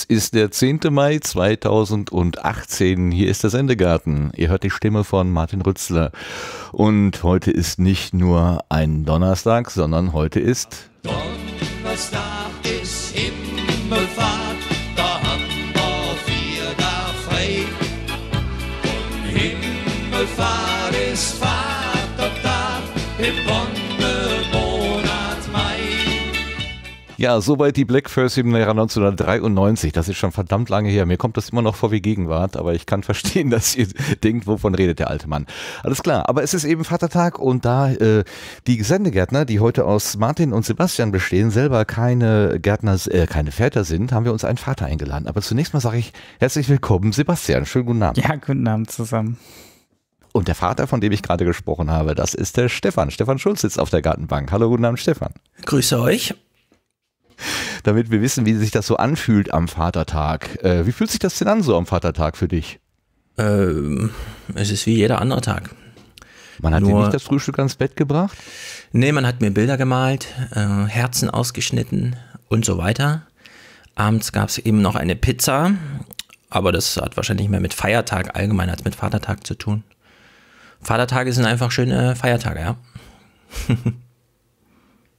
Es ist der 10. Mai 2018. Hier ist der Sendegarten. Ihr hört die Stimme von Martin Rützler. Und heute ist nicht nur ein Donnerstag, sondern heute ist. Donnerstag ist Himmelfahrt. Ja, soweit die Black First im Jahr 1993. Das ist schon verdammt lange her. Mir kommt das immer noch vor wie Gegenwart, aber ich kann verstehen, dass ihr denkt, wovon redet der alte Mann. Alles klar, aber es ist eben Vatertag und da äh, die Sendegärtner, die heute aus Martin und Sebastian bestehen, selber keine Gärtner, äh, keine Väter sind, haben wir uns einen Vater eingeladen. Aber zunächst mal sage ich herzlich willkommen, Sebastian. Schönen guten Abend. Ja, guten Abend zusammen. Und der Vater, von dem ich gerade gesprochen habe, das ist der Stefan. Stefan Schulz sitzt auf der Gartenbank. Hallo, guten Abend, Stefan. Grüße euch. damit wir wissen, wie sich das so anfühlt am Vatertag. Äh, wie fühlt sich das denn an so am Vatertag für dich? Ähm, es ist wie jeder andere Tag. Man hat Nur, dir nicht das Frühstück ans Bett gebracht? Nee, man hat mir Bilder gemalt, äh, Herzen ausgeschnitten und so weiter. Abends gab es eben noch eine Pizza, aber das hat wahrscheinlich mehr mit Feiertag allgemein als mit Vatertag zu tun. Vatertage sind einfach schöne äh, Feiertage, ja.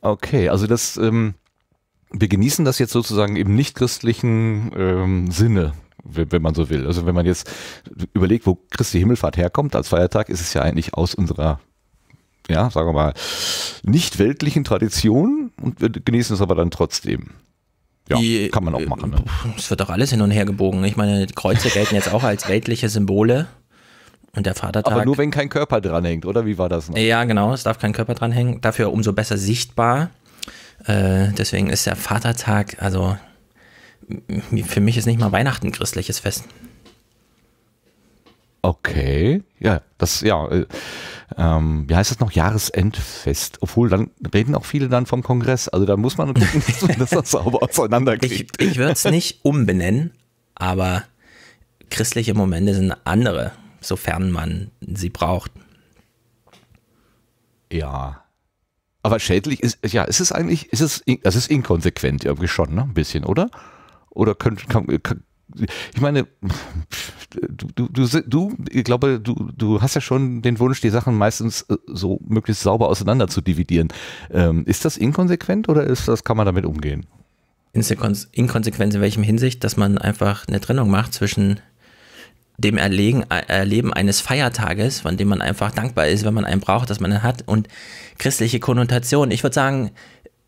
okay, also das ähm, wir genießen das jetzt sozusagen im nichtchristlichen ähm, Sinne, wenn man so will. Also wenn man jetzt überlegt, wo Christi Himmelfahrt herkommt als Feiertag, ist es ja eigentlich aus unserer, ja, sagen wir mal, nicht weltlichen Tradition und wir genießen es aber dann trotzdem. Ja, die, kann man auch machen. Ne? Äh, es ne? wird doch alles hin und her gebogen. Ich meine, Kreuze gelten jetzt auch als weltliche Symbole. Und der Vatertag. Aber nur wenn kein Körper dranhängt, oder? Wie war das? Noch? Ja, genau. Es darf kein Körper dranhängen. Dafür umso besser sichtbar. Äh, deswegen ist der Vatertag, also für mich ist nicht mal Weihnachten ein christliches Fest. Okay, ja, das, ja, äh, ähm, wie heißt das noch? Jahresendfest. Obwohl, dann reden auch viele dann vom Kongress. Also da muss man gucken, dass das sauber auseinanderkriegt. Ich, ich würde es nicht umbenennen, aber christliche Momente sind andere, sofern man sie braucht. Ja, aber schädlich ist, ja, ist es eigentlich, ist es, das ist inkonsequent irgendwie schon, ne? Ein bisschen, oder? Oder könnte, ich meine, du, du, du, ich glaube, du, du hast ja schon den Wunsch, die Sachen meistens äh, so möglichst sauber auseinander zu dividieren. Ähm, ist das inkonsequent oder ist das, kann man damit umgehen? Inkonsequenz in welchem Hinsicht, dass man einfach eine Trennung macht zwischen dem Erlegen, Erleben eines Feiertages, von dem man einfach dankbar ist, wenn man einen braucht, dass man ihn hat und christliche Konnotation. Ich würde sagen,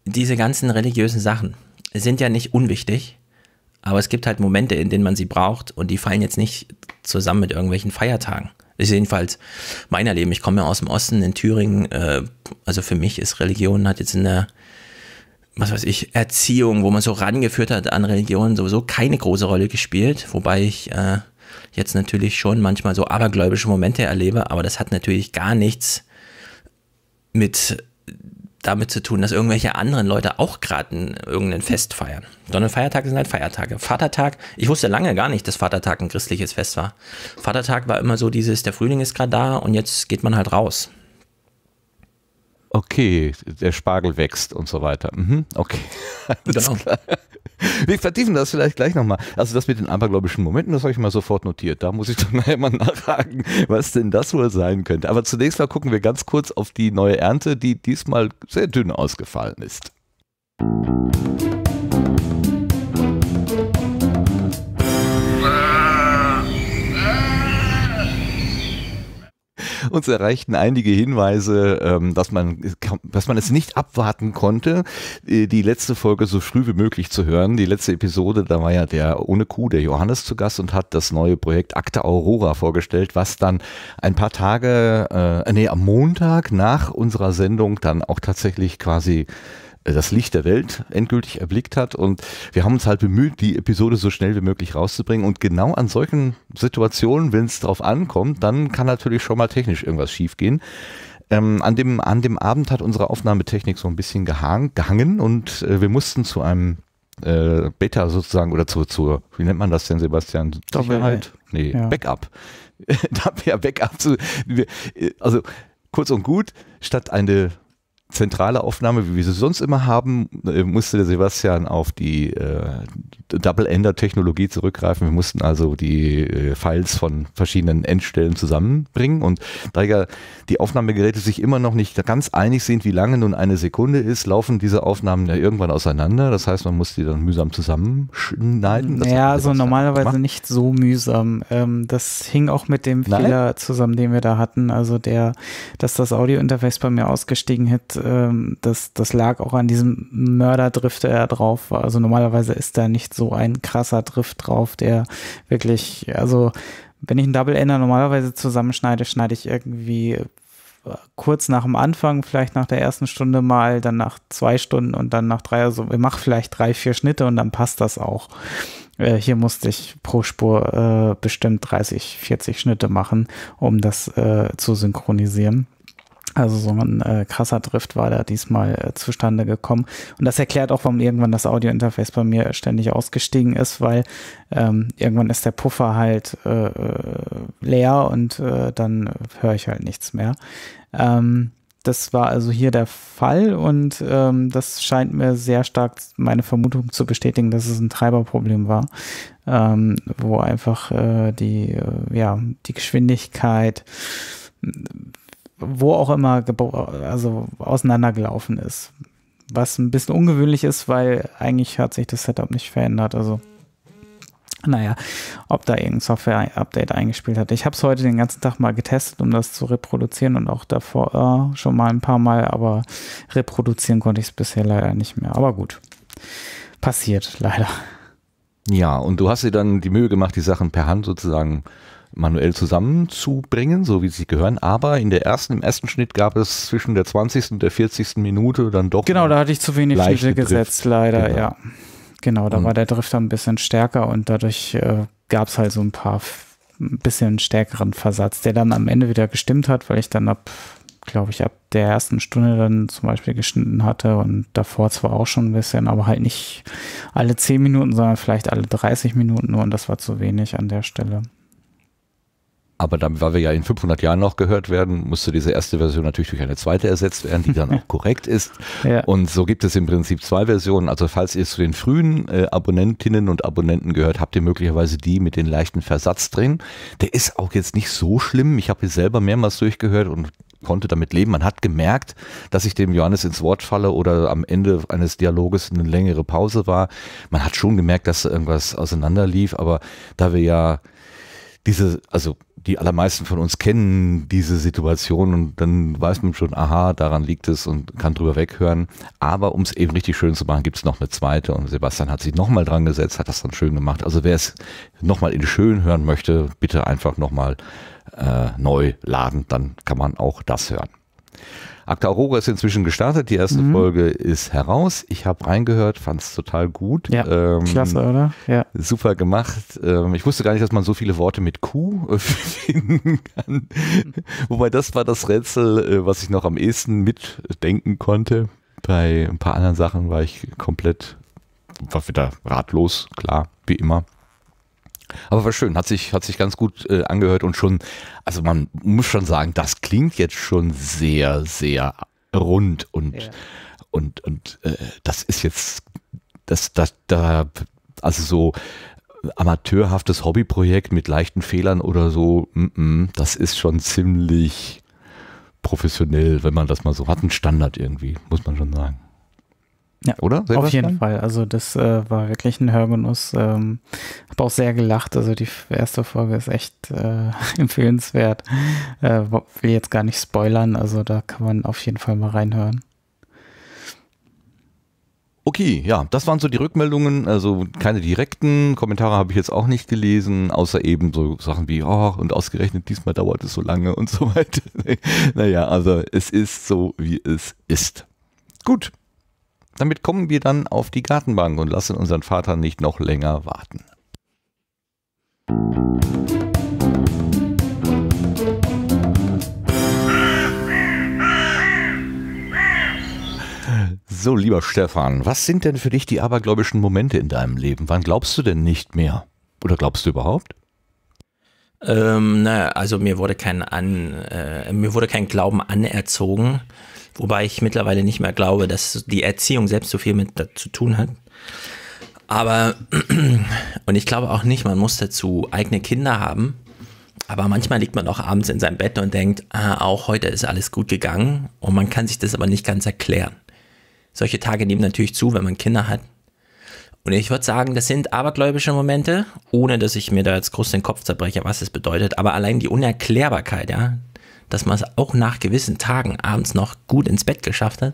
diese ganzen religiösen Sachen sind ja nicht unwichtig, aber es gibt halt Momente, in denen man sie braucht und die fallen jetzt nicht zusammen mit irgendwelchen Feiertagen. Ist jedenfalls mein Erleben. Ich komme ja aus dem Osten in Thüringen. Äh, also für mich ist Religion hat jetzt in der, was weiß ich, Erziehung, wo man so rangeführt hat an Religion, sowieso keine große Rolle gespielt. Wobei ich äh, jetzt natürlich schon manchmal so abergläubische Momente erlebe, aber das hat natürlich gar nichts mit damit zu tun, dass irgendwelche anderen Leute auch gerade irgendein Fest feiern. Sondern Feiertage sind halt Feiertage. Vatertag, ich wusste lange gar nicht, dass Vatertag ein christliches Fest war. Vatertag war immer so dieses, der Frühling ist gerade da und jetzt geht man halt raus okay, der Spargel wächst und so weiter. Mhm, okay. Genau. Wir vertiefen das vielleicht gleich nochmal. Also das mit den abergläubischen Momenten, das habe ich mal sofort notiert. Da muss ich dann nachher mal nachhaken, was denn das wohl sein könnte. Aber zunächst mal gucken wir ganz kurz auf die neue Ernte, die diesmal sehr dünn ausgefallen ist. Musik Uns erreichten einige Hinweise, ähm, dass, man, dass man es nicht abwarten konnte, äh, die letzte Folge so früh wie möglich zu hören. Die letzte Episode, da war ja der ohne Kuh, der Johannes zu Gast und hat das neue Projekt Akte Aurora vorgestellt, was dann ein paar Tage, äh, nee, am Montag nach unserer Sendung dann auch tatsächlich quasi das Licht der Welt endgültig erblickt hat. Und wir haben uns halt bemüht, die Episode so schnell wie möglich rauszubringen. Und genau an solchen Situationen, wenn es drauf ankommt, dann kann natürlich schon mal technisch irgendwas schiefgehen. Ähm, an, dem, an dem Abend hat unsere Aufnahmetechnik so ein bisschen gehang, gehangen und äh, wir mussten zu einem äh, Beta sozusagen oder zu, zu, wie nennt man das denn, Sebastian? Doppel Sicherheit? Nee, ja. Backup. da wäre Backup zu, also kurz und gut, statt eine zentrale Aufnahme, wie wir sie sonst immer haben, äh, musste der Sebastian auf die äh, Double-Ender-Technologie zurückgreifen. Wir mussten also die äh, Files von verschiedenen Endstellen zusammenbringen und da ja die Aufnahmegeräte sich immer noch nicht ganz einig sind, wie lange nun eine Sekunde ist, laufen diese Aufnahmen ja irgendwann auseinander. Das heißt, man muss die dann mühsam zusammenschneiden. Das ja, also normalerweise gemacht. nicht so mühsam. Ähm, das hing auch mit dem Nein? Fehler zusammen, den wir da hatten. Also der, dass das Audio-Interface bei mir ausgestiegen hätte. Ähm, das, das lag auch an diesem Mörderdrift, der da drauf war. Also normalerweise ist da nicht so ein krasser Drift drauf, der wirklich, also wenn ich einen Double Ender normalerweise zusammenschneide, schneide ich irgendwie äh, kurz nach dem Anfang, vielleicht nach der ersten Stunde mal, dann nach zwei Stunden und dann nach drei, also ich mache vielleicht drei, vier Schnitte und dann passt das auch. Äh, hier musste ich pro Spur äh, bestimmt 30, 40 Schnitte machen, um das äh, zu synchronisieren. Also so ein äh, krasser Drift war da diesmal äh, zustande gekommen. Und das erklärt auch, warum irgendwann das Audiointerface bei mir ständig ausgestiegen ist, weil ähm, irgendwann ist der Puffer halt äh, äh leer und äh, dann höre ich halt nichts mehr. Ähm, das war also hier der Fall und ähm, das scheint mir sehr stark meine Vermutung zu bestätigen, dass es ein Treiberproblem war, ähm, wo einfach äh, die, ja, die Geschwindigkeit wo auch immer also auseinandergelaufen ist. Was ein bisschen ungewöhnlich ist, weil eigentlich hat sich das Setup nicht verändert. Also, naja, ob da irgendein Software-Update eingespielt hat. Ich habe es heute den ganzen Tag mal getestet, um das zu reproduzieren und auch davor äh, schon mal ein paar Mal, aber reproduzieren konnte ich es bisher leider nicht mehr. Aber gut, passiert leider. Ja, und du hast dir dann die Mühe gemacht, die Sachen per Hand sozusagen manuell zusammenzubringen, so wie sie gehören. Aber in der ersten, im ersten Schnitt gab es zwischen der 20. und der 40. Minute dann doch. Genau, da hatte ich zu wenig Schnitte gesetzt, leider, genau. ja. Genau, da und mhm. war der Drift dann ein bisschen stärker und dadurch äh, gab es halt so ein paar ein bisschen stärkeren Versatz, der dann am Ende wieder gestimmt hat, weil ich dann ab, glaube ich, ab der ersten Stunde dann zum Beispiel geschnitten hatte und davor zwar auch schon ein bisschen, aber halt nicht alle 10 Minuten, sondern vielleicht alle 30 Minuten nur und das war zu wenig an der Stelle. Aber dann, weil wir ja in 500 Jahren noch gehört werden, musste diese erste Version natürlich durch eine zweite ersetzt werden, die dann auch korrekt ist. Ja. Und so gibt es im Prinzip zwei Versionen. Also falls ihr zu den frühen äh, Abonnentinnen und Abonnenten gehört, habt ihr möglicherweise die mit den leichten Versatz drin. Der ist auch jetzt nicht so schlimm. Ich habe ihn selber mehrmals durchgehört und konnte damit leben. Man hat gemerkt, dass ich dem Johannes ins Wort falle oder am Ende eines Dialoges eine längere Pause war. Man hat schon gemerkt, dass irgendwas auseinanderlief, aber da wir ja diese, also die allermeisten von uns kennen diese Situation und dann weiß man schon, aha, daran liegt es und kann drüber weghören. Aber um es eben richtig schön zu machen, gibt es noch eine zweite und Sebastian hat sich nochmal dran gesetzt, hat das dann schön gemacht. Also wer es nochmal in schön hören möchte, bitte einfach nochmal äh, neu laden, dann kann man auch das hören. Akta Aurora ist inzwischen gestartet, die erste mhm. Folge ist heraus. Ich habe reingehört, fand es total gut. Ja, ähm, klasse, oder? Ja. Super gemacht. Ähm, ich wusste gar nicht, dass man so viele Worte mit Q äh, finden kann. Wobei das war das Rätsel, äh, was ich noch am ehesten mitdenken konnte. Bei ein paar anderen Sachen war ich komplett, war wieder ratlos, klar, wie immer. Aber war schön, hat sich, hat sich ganz gut äh, angehört und schon, also man muss schon sagen, das klingt jetzt schon sehr, sehr rund und, ja. und, und äh, das ist jetzt, das, das, da, also so amateurhaftes Hobbyprojekt mit leichten Fehlern oder so, m -m, das ist schon ziemlich professionell, wenn man das mal so hat, ein Standard irgendwie, muss man schon sagen. Ja, oder? Auf jeden Fall. Also das äh, war wirklich ein Hörgenuss. Ähm, habe auch sehr gelacht. Also die erste Folge ist echt äh, empfehlenswert. Äh, will jetzt gar nicht spoilern. Also da kann man auf jeden Fall mal reinhören. Okay, ja, das waren so die Rückmeldungen. Also keine direkten Kommentare habe ich jetzt auch nicht gelesen, außer eben so Sachen wie, oh, und ausgerechnet diesmal dauert es so lange und so weiter. naja, also es ist so, wie es ist. Gut, damit kommen wir dann auf die Gartenbank und lassen unseren Vater nicht noch länger warten. So, lieber Stefan, was sind denn für dich die abergläubischen Momente in deinem Leben? Wann glaubst du denn nicht mehr? Oder glaubst du überhaupt? Ähm, naja, also mir wurde kein an, äh, mir wurde kein Glauben anerzogen. Wobei ich mittlerweile nicht mehr glaube, dass die Erziehung selbst so viel mit zu tun hat. Aber, und ich glaube auch nicht, man muss dazu eigene Kinder haben. Aber manchmal liegt man auch abends in seinem Bett und denkt, ah, auch heute ist alles gut gegangen. Und man kann sich das aber nicht ganz erklären. Solche Tage nehmen natürlich zu, wenn man Kinder hat. Und ich würde sagen, das sind abergläubische Momente, ohne dass ich mir da jetzt groß den Kopf zerbreche, was es bedeutet. Aber allein die Unerklärbarkeit, ja, dass man es auch nach gewissen Tagen abends noch gut ins Bett geschafft hat,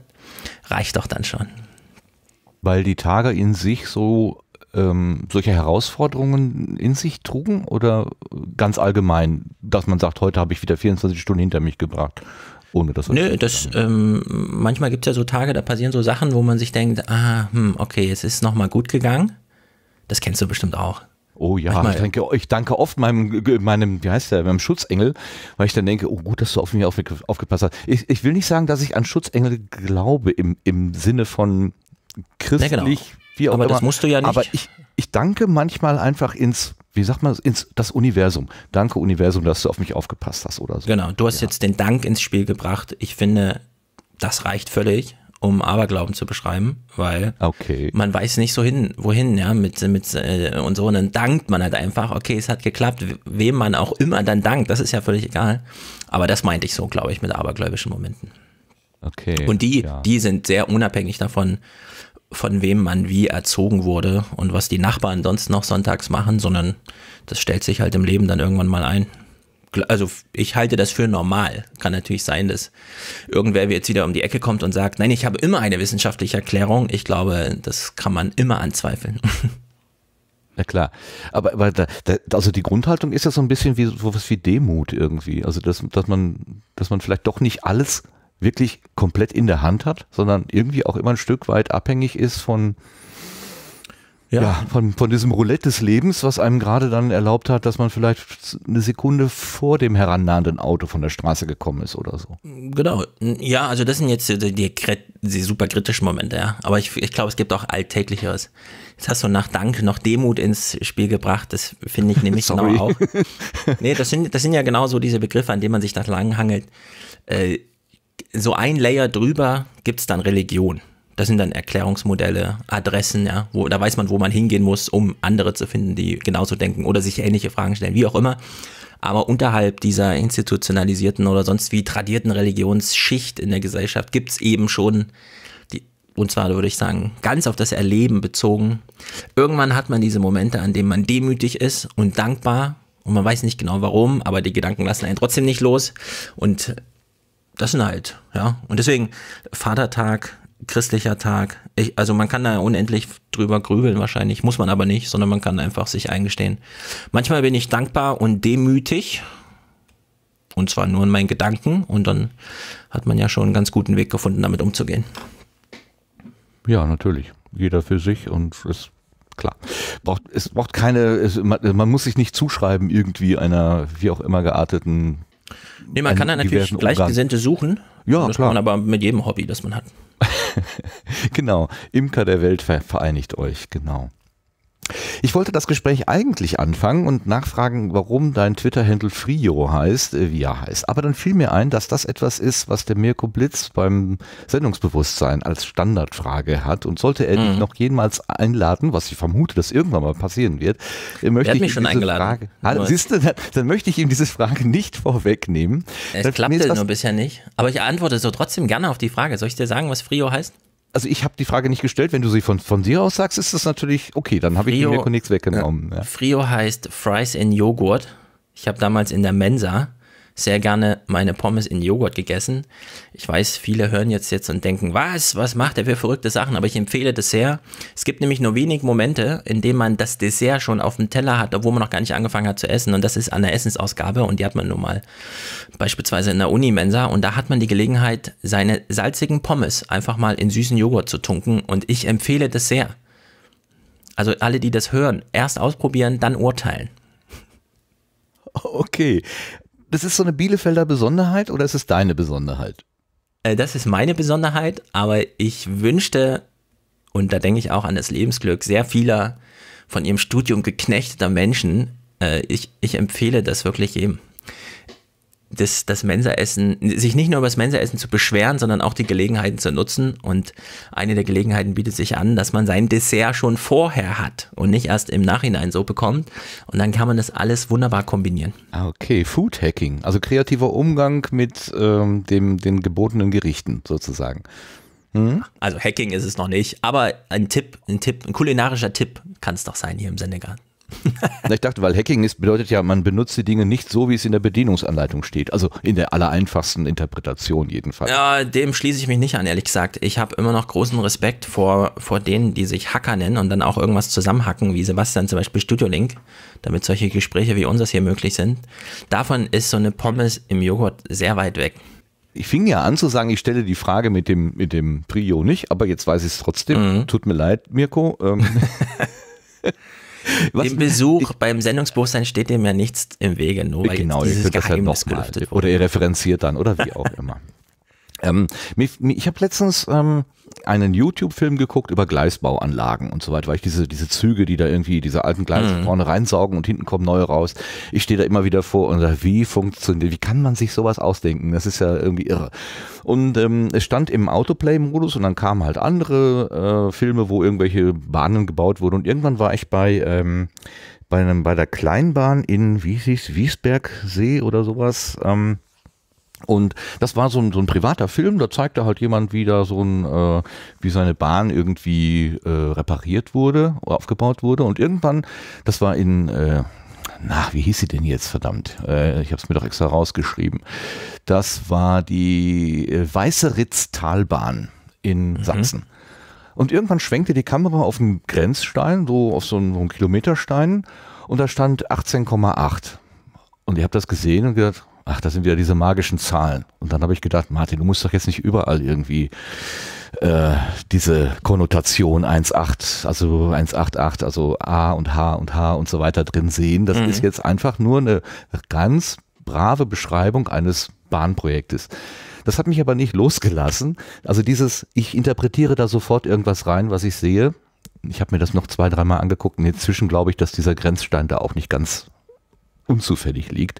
reicht doch dann schon. Weil die Tage in sich so ähm, solche Herausforderungen in sich trugen oder ganz allgemein, dass man sagt, heute habe ich wieder 24 Stunden hinter mich gebracht? Ohne das. Nö, das, ähm, manchmal gibt es ja so Tage, da passieren so Sachen, wo man sich denkt, ah, hm, okay, es ist nochmal gut gegangen. Das kennst du bestimmt auch. Oh ja, Manchmal, ich, denke, ich danke oft meinem, meinem, wie heißt der, meinem Schutzengel, weil ich dann denke, oh gut, dass du auf mich aufgepasst hast. Ich, ich will nicht sagen, dass ich an Schutzengel glaube im, im Sinne von christlich, ja, genau. wie auch aber immer. das musst du ja nicht. Aber ich, ich danke manchmal einfach ins wie sagt man, ins, das Universum. Danke, Universum, dass du auf mich aufgepasst hast oder so. Genau, du hast ja. jetzt den Dank ins Spiel gebracht. Ich finde, das reicht völlig um Aberglauben zu beschreiben, weil okay. man weiß nicht so hin, wohin, ja, mit, mit äh, und so. Und dann dankt man halt einfach, okay, es hat geklappt, wem man auch immer dann dankt, das ist ja völlig egal. Aber das meinte ich so, glaube ich, mit abergläubischen Momenten. Okay. Und die, ja. die sind sehr unabhängig davon, von wem man wie erzogen wurde und was die Nachbarn sonst noch sonntags machen, sondern das stellt sich halt im Leben dann irgendwann mal ein also ich halte das für normal. Kann natürlich sein, dass irgendwer jetzt wieder um die Ecke kommt und sagt, nein, ich habe immer eine wissenschaftliche Erklärung. Ich glaube, das kann man immer anzweifeln. Na klar. Aber, aber da, da, also die Grundhaltung ist ja so ein bisschen wie sowas wie Demut irgendwie. Also dass, dass man, dass man vielleicht doch nicht alles wirklich komplett in der Hand hat, sondern irgendwie auch immer ein Stück weit abhängig ist von, ja. von, von diesem Roulette des Lebens, was einem gerade dann erlaubt hat, dass man vielleicht eine Sekunde vor dem herannahenden Auto von der Straße gekommen ist oder so. Genau. Ja, also das sind jetzt die, die, die super kritischen Momente, ja. Aber ich, ich glaube, es gibt auch Alltäglicheres. Jetzt hast du nach Dank noch Demut ins Spiel gebracht. Das finde ich nämlich genau auch. Nee, das sind, das sind ja genau so diese Begriffe, an denen man sich nach langhangelt. Äh, so ein Layer drüber gibt es dann Religion. Das sind dann Erklärungsmodelle, Adressen, ja, wo, da weiß man, wo man hingehen muss, um andere zu finden, die genauso denken oder sich ähnliche Fragen stellen, wie auch immer. Aber unterhalb dieser institutionalisierten oder sonst wie tradierten Religionsschicht in der Gesellschaft gibt es eben schon, die, und zwar würde ich sagen, ganz auf das Erleben bezogen. Irgendwann hat man diese Momente, an denen man demütig ist und dankbar und man weiß nicht genau warum, aber die Gedanken lassen einen trotzdem nicht los und das sind halt, ja. Und deswegen Vatertag, christlicher Tag. Ich, also man kann da unendlich drüber grübeln wahrscheinlich, muss man aber nicht, sondern man kann einfach sich eingestehen. Manchmal bin ich dankbar und demütig. Und zwar nur in meinen Gedanken. Und dann hat man ja schon einen ganz guten Weg gefunden, damit umzugehen. Ja, natürlich. Jeder für sich und es klar. Braucht, es braucht keine, es, man, man, muss sich nicht zuschreiben irgendwie einer wie auch immer gearteten. Nee, man kann da natürlich Gleichgesinnte suchen. Ja, das klar. kann man aber mit jedem Hobby, das man hat. genau, Imker der Welt vereinigt euch, genau. Ich wollte das Gespräch eigentlich anfangen und nachfragen, warum dein twitter händel Frio heißt, äh, wie er heißt. Aber dann fiel mir ein, dass das etwas ist, was der Mirko Blitz beim Sendungsbewusstsein als Standardfrage hat. Und sollte er dich mhm. noch jemals einladen, was ich vermute, dass irgendwann mal passieren wird, äh, möchte ich mich schon eingeladen. Frage, ah, siehst du, dann, dann, möchte ich ihm diese Frage nicht vorwegnehmen. Es klappt klappte halt nur bisher nicht. Aber ich antworte so trotzdem gerne auf die Frage. Soll ich dir sagen, was Frio heißt? also ich habe die Frage nicht gestellt, wenn du sie von, von dir aus sagst, ist das natürlich okay, dann habe ich mir nichts weggenommen. Ja. Frio heißt Fries in Joghurt. Ich habe damals in der Mensa sehr gerne meine Pommes in Joghurt gegessen. Ich weiß, viele hören jetzt jetzt und denken, was, was macht er für verrückte Sachen? Aber ich empfehle Dessert. Es gibt nämlich nur wenig Momente, in denen man das Dessert schon auf dem Teller hat, obwohl man noch gar nicht angefangen hat zu essen. Und das ist an der Essensausgabe und die hat man nun mal beispielsweise in der Unimensa. Und da hat man die Gelegenheit, seine salzigen Pommes einfach mal in süßen Joghurt zu tunken. Und ich empfehle Dessert. Also alle, die das hören, erst ausprobieren, dann urteilen. Okay, das ist so eine Bielefelder Besonderheit oder ist es deine Besonderheit? Äh, das ist meine Besonderheit, aber ich wünschte, und da denke ich auch an das Lebensglück sehr vieler von ihrem Studium geknechteter Menschen, äh, ich, ich empfehle das wirklich jedem das, das Mensaessen, sich nicht nur über das Mensaessen zu beschweren, sondern auch die Gelegenheiten zu nutzen. Und eine der Gelegenheiten bietet sich an, dass man sein Dessert schon vorher hat und nicht erst im Nachhinein so bekommt. Und dann kann man das alles wunderbar kombinieren. Ah, okay, Food Hacking, also kreativer Umgang mit ähm, dem, den gebotenen Gerichten sozusagen. Mhm. Also Hacking ist es noch nicht, aber ein Tipp, ein Tipp, ein kulinarischer Tipp kann es doch sein hier im Sendegarten. ich dachte, weil Hacking ist, bedeutet ja, man benutzt die Dinge nicht so, wie es in der Bedienungsanleitung steht. Also in der allereinfachsten Interpretation jedenfalls. Ja, dem schließe ich mich nicht an, ehrlich gesagt. Ich habe immer noch großen Respekt vor, vor denen, die sich Hacker nennen und dann auch irgendwas zusammenhacken, wie Sebastian zum Beispiel Studio Link, damit solche Gespräche wie unseres hier möglich sind. Davon ist so eine Pommes im Joghurt sehr weit weg ich fing ja an zu sagen, ich stelle die Frage mit dem, mit dem Trio nicht, aber jetzt weiß ich es trotzdem. Mhm. Tut mir leid, Mirko. Ähm. Was? Dem Besuch ich, beim Sendungsbewusstsein steht dem ja nichts im Wege, nur weil genau, dieses ihr Geheimnis das ja gelüftet wurde. Oder ihr referenziert dann, oder wie auch immer. Ähm, ich, ich habe letztens ähm, einen YouTube-Film geguckt über Gleisbauanlagen und so weiter, weil ich diese, diese Züge, die da irgendwie diese alten Gleise mhm. vorne reinsaugen und hinten kommen neue raus. Ich stehe da immer wieder vor und sage, wie funktioniert, wie kann man sich sowas ausdenken? Das ist ja irgendwie irre. Und ähm, es stand im Autoplay-Modus und dann kamen halt andere äh, Filme, wo irgendwelche Bahnen gebaut wurden und irgendwann war ich bei ähm, bei, einem, bei der Kleinbahn in, wie hieß Wiesbergsee oder sowas. Ähm, und das war so ein, so ein privater Film, da zeigte halt jemand, wie da so ein, äh, wie seine Bahn irgendwie äh, repariert wurde, aufgebaut wurde. Und irgendwann, das war in, äh, na, wie hieß sie denn jetzt, verdammt? Äh, ich habe es mir doch extra rausgeschrieben. Das war die äh, Weiße Ritz-Talbahn in mhm. Sachsen. Und irgendwann schwenkte die Kamera auf einen Grenzstein, so auf so einen, so einen Kilometerstein, und da stand 18,8. Und ich habe das gesehen und gedacht, ach, da sind wieder diese magischen Zahlen. Und dann habe ich gedacht, Martin, du musst doch jetzt nicht überall irgendwie äh, diese Konnotation 1,8, also 1,88, also A und H und H und so weiter drin sehen. Das mhm. ist jetzt einfach nur eine ganz brave Beschreibung eines Bahnprojektes. Das hat mich aber nicht losgelassen. Also dieses, ich interpretiere da sofort irgendwas rein, was ich sehe. Ich habe mir das noch zwei, dreimal angeguckt und inzwischen glaube ich, dass dieser Grenzstein da auch nicht ganz unzufällig liegt.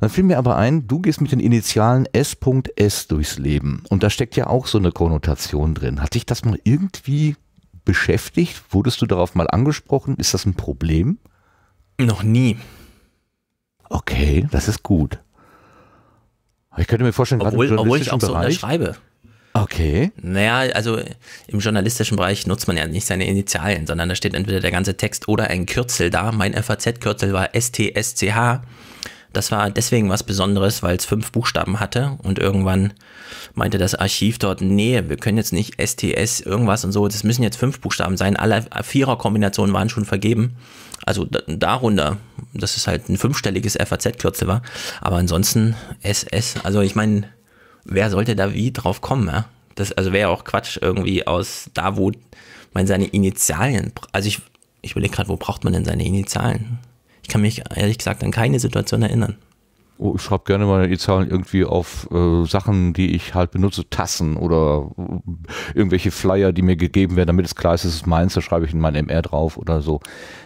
dann fiel mir aber ein, du gehst mit den Initialen S.S. durchs Leben. Und da steckt ja auch so eine Konnotation drin. Hat dich das mal irgendwie beschäftigt? Wurdest du darauf mal angesprochen? Ist das ein Problem? Noch nie. Okay, das ist gut. Ich könnte mir vorstellen, obwohl, gerade im obwohl ich auch Bereich, so unterschreibe. Okay. Naja, also im journalistischen Bereich nutzt man ja nicht seine Initialen, sondern da steht entweder der ganze Text oder ein Kürzel da. Mein FAZ-Kürzel war STSCH. Das war deswegen was Besonderes, weil es fünf Buchstaben hatte und irgendwann meinte das Archiv dort, nee, wir können jetzt nicht STS irgendwas und so, das müssen jetzt fünf Buchstaben sein. Alle Viererkombinationen waren schon vergeben. Also darunter, dass es halt ein fünfstelliges FAZ-Kürzel war. Aber ansonsten SS, also ich meine, wer sollte da wie drauf kommen? Ja? Das also wäre auch Quatsch irgendwie aus da, wo man seine Initialien, also ich, ich überlege gerade, wo braucht man denn seine Initialen? Ich kann mich ehrlich gesagt an keine Situation erinnern. Oh, ich schreibe gerne meine Initialen irgendwie auf äh, Sachen, die ich halt benutze, Tassen oder äh, irgendwelche Flyer, die mir gegeben werden, damit es klar ist, es ist meins, da schreibe ich in mein MR drauf oder so.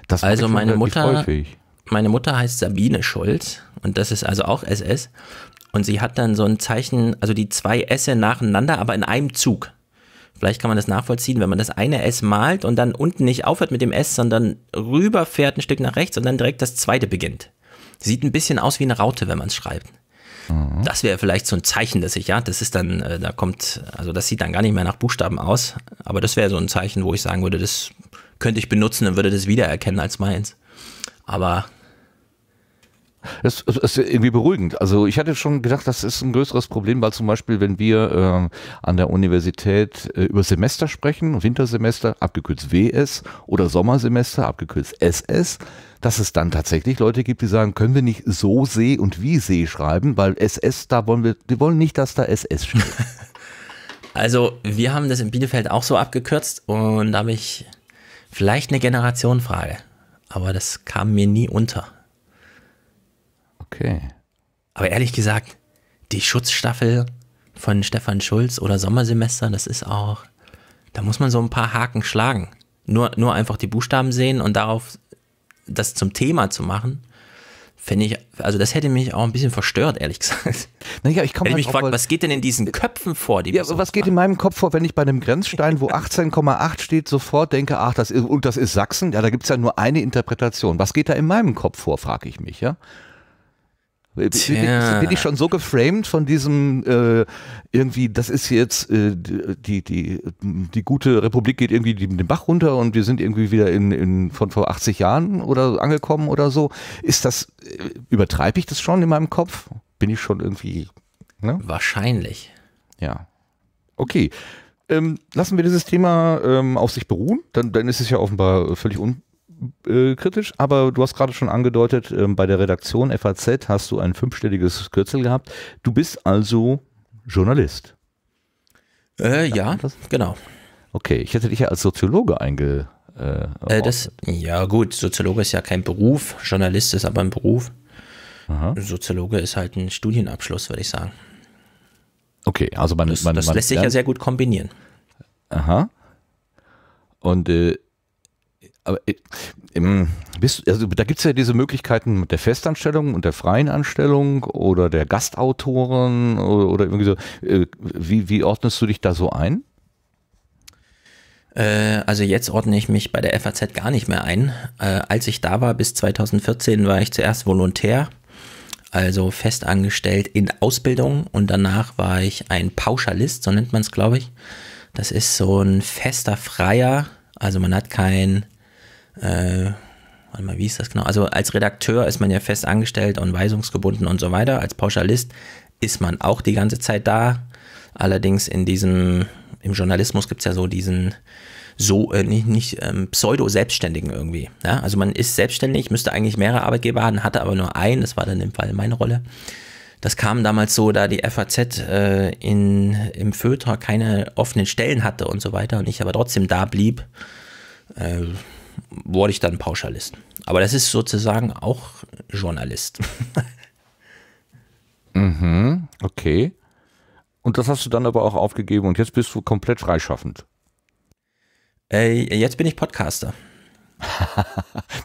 Das also meine Mutter, häufig. meine Mutter heißt Sabine Schulz und das ist also auch SS und sie hat dann so ein Zeichen, also die zwei S nacheinander, aber in einem Zug. Vielleicht kann man das nachvollziehen, wenn man das eine S malt und dann unten nicht aufhört mit dem S, sondern rüberfährt ein Stück nach rechts und dann direkt das zweite beginnt. Sieht ein bisschen aus wie eine Raute, wenn man es schreibt. Mhm. Das wäre vielleicht so ein Zeichen, dass ich, ja, das ist dann, äh, da kommt, also das sieht dann gar nicht mehr nach Buchstaben aus, aber das wäre so ein Zeichen, wo ich sagen würde, das könnte ich benutzen und würde das wiedererkennen als meins. Aber es, ist irgendwie beruhigend. Also ich hatte schon gedacht, das ist ein größeres Problem, weil zum Beispiel, wenn wir äh, an der Universität äh, über Semester sprechen, Wintersemester, abgekürzt WS, oder Sommersemester, abgekürzt SS, dass es dann tatsächlich Leute gibt, die sagen, können wir nicht so See und wie See schreiben, weil SS, da wollen wir, wir wollen nicht, dass da SS steht. Also wir haben das in Bielefeld auch so abgekürzt und da habe ich vielleicht eine Generationenfrage, aber das kam mir nie unter. Okay. Aber ehrlich gesagt, die Schutzstaffel von Stefan Schulz oder Sommersemester, das ist auch, da muss man so ein paar Haken schlagen. Nur, nur einfach die Buchstaben sehen und darauf das zum Thema zu machen, finde ich, also das hätte mich auch ein bisschen verstört, ehrlich gesagt. Naja, ich komme halt mich fragt, was geht denn in diesen Köpfen vor? ja, was geht in meinem Kopf vor, wenn ich bei einem Grenzstein, wo 18,8 steht, sofort denke, ach, das ist, und das ist Sachsen? Ja, da gibt es ja nur eine Interpretation. Was geht da in meinem Kopf vor, frage ich mich, ja? Tja. Bin ich schon so geframed von diesem äh, irgendwie, das ist jetzt äh, die, die, die gute Republik geht irgendwie den Bach runter und wir sind irgendwie wieder in, in von vor 80 Jahren oder angekommen oder so. Ist das, äh, übertreibe ich das schon in meinem Kopf? Bin ich schon irgendwie. Ne? Wahrscheinlich. Ja. Okay. Ähm, lassen wir dieses Thema ähm, auf sich beruhen, dann, dann ist es ja offenbar völlig un äh, kritisch, aber du hast gerade schon angedeutet, äh, bei der Redaktion FAZ hast du ein fünfstelliges Kürzel gehabt. Du bist also Journalist. Äh, ja, das? genau. Okay, ich hätte dich ja als Soziologe einge. Äh, äh, das, ja, gut, Soziologe ist ja kein Beruf, Journalist ist aber ein Beruf. Aha. Soziologe ist halt ein Studienabschluss, würde ich sagen. Okay, also man, das, man, das man, lässt sich ja sehr gut kombinieren. Aha. Und äh, aber äh, im, bist, also da gibt es ja diese Möglichkeiten der Festanstellung und der freien Anstellung oder der Gastautoren oder, oder irgendwie so. Äh, wie, wie ordnest du dich da so ein? Äh, also jetzt ordne ich mich bei der FAZ gar nicht mehr ein. als ich da war, bis 2014, war ich zuerst Volontär, also festangestellt in Ausbildung und danach war ich ein Pauschalist, so nennt man es, glaube ich. Das ist so ein fester Freier, also man hat kein äh, warte mal, wie ist das genau? Also als Redakteur ist man ja fest angestellt und weisungsgebunden und so weiter. Als Pauschalist ist man auch die ganze Zeit da. Allerdings in diesem, im Journalismus gibt es ja so diesen so äh, nicht, nicht ähm, Pseudo-Selbstständigen irgendwie. Ja? Also man ist selbstständig, müsste eigentlich mehrere Arbeitgeber haben, hatte aber nur einen, das war dann im Fall meine Rolle. Das kam damals so, da die FAZ äh, in, im Föter keine offenen Stellen hatte und so weiter und ich aber trotzdem da blieb. Äh, wurde ich dann Pauschalist. Aber das ist sozusagen auch Journalist. mhm, okay. Und das hast du dann aber auch aufgegeben und jetzt bist du komplett freischaffend. Äh, jetzt bin ich Podcaster.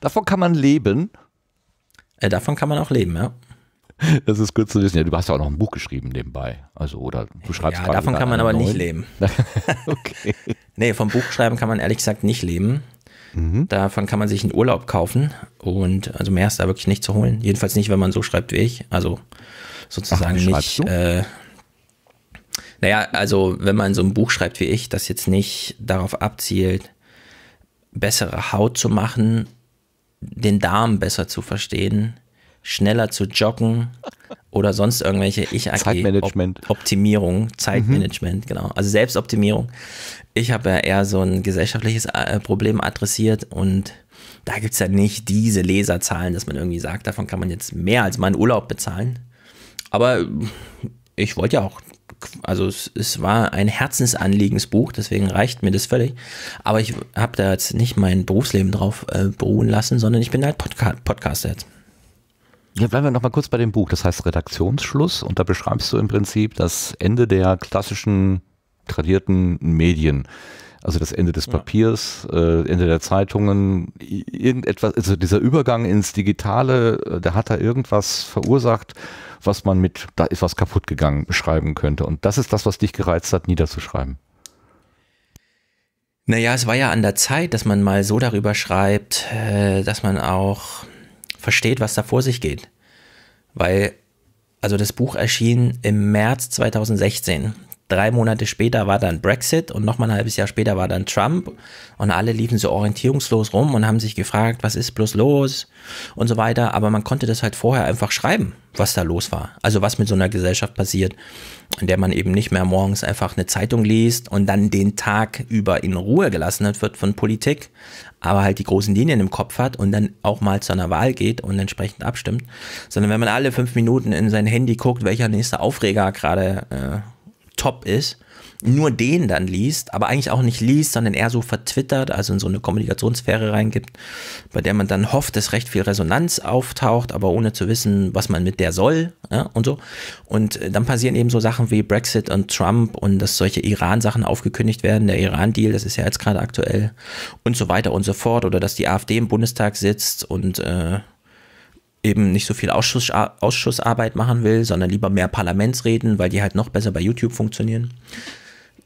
davon kann man leben. Äh, davon kann man auch leben, ja. Das ist gut zu wissen. Ja, du hast ja auch noch ein Buch geschrieben nebenbei. Also, oder du schreibst ja, gerade. Davon kann man aber neuen. nicht leben. okay. Nee, vom Buchschreiben kann man ehrlich gesagt nicht leben. Mhm. Davon kann man sich einen Urlaub kaufen und also mehr ist da wirklich nicht zu holen. Jedenfalls nicht, wenn man so schreibt wie ich. Also sozusagen Ach, nicht. Äh, naja, also wenn man so ein Buch schreibt wie ich, das jetzt nicht darauf abzielt, bessere Haut zu machen, den Darm besser zu verstehen, schneller zu joggen oder sonst irgendwelche ich Zeitmanagement. Op Optimierung, mhm. Zeitmanagement, mhm. genau. Also Selbstoptimierung. Ich habe ja eher so ein gesellschaftliches äh, Problem adressiert und da gibt es ja nicht diese Leserzahlen, dass man irgendwie sagt, davon kann man jetzt mehr als meinen Urlaub bezahlen. Aber ich wollte ja auch, also es, es war ein Herzensanliegensbuch, deswegen reicht mir das völlig. Aber ich habe da jetzt nicht mein Berufsleben drauf äh, beruhen lassen, sondern ich bin halt Podca Podcaster jetzt. Ja, bleiben wir nochmal kurz bei dem Buch. Das heißt Redaktionsschluss und da beschreibst du im Prinzip das Ende der klassischen tradierten Medien. Also das Ende des Papiers, ja. äh, Ende der Zeitungen, irgendetwas, also dieser Übergang ins Digitale, äh, der hat da irgendwas verursacht, was man mit, da ist was kaputt gegangen, beschreiben könnte. Und das ist das, was dich gereizt hat, niederzuschreiben. Naja, es war ja an der Zeit, dass man mal so darüber schreibt, äh, dass man auch versteht, was da vor sich geht. Weil, also das Buch erschien im März 2016. Drei Monate später war dann Brexit und nochmal ein halbes Jahr später war dann Trump und alle liefen so orientierungslos rum und haben sich gefragt, was ist bloß los und so weiter. Aber man konnte das halt vorher einfach schreiben, was da los war. Also was mit so einer Gesellschaft passiert, in der man eben nicht mehr morgens einfach eine Zeitung liest und dann den Tag über in Ruhe gelassen wird von Politik aber halt die großen Linien im Kopf hat und dann auch mal zu einer Wahl geht und entsprechend abstimmt, sondern wenn man alle fünf Minuten in sein Handy guckt, welcher nächste Aufreger gerade äh, top ist, nur den dann liest, aber eigentlich auch nicht liest, sondern eher so vertwittert, also in so eine Kommunikationssphäre reingibt, bei der man dann hofft, dass recht viel Resonanz auftaucht, aber ohne zu wissen, was man mit der soll ja, und so. Und äh, dann passieren eben so Sachen wie Brexit und Trump und dass solche Iran-Sachen aufgekündigt werden, der Iran-Deal, das ist ja jetzt gerade aktuell und so weiter und so fort, oder dass die AfD im Bundestag sitzt und äh, eben nicht so viel Ausschuss, Ausschussarbeit machen will, sondern lieber mehr Parlamentsreden, weil die halt noch besser bei YouTube funktionieren.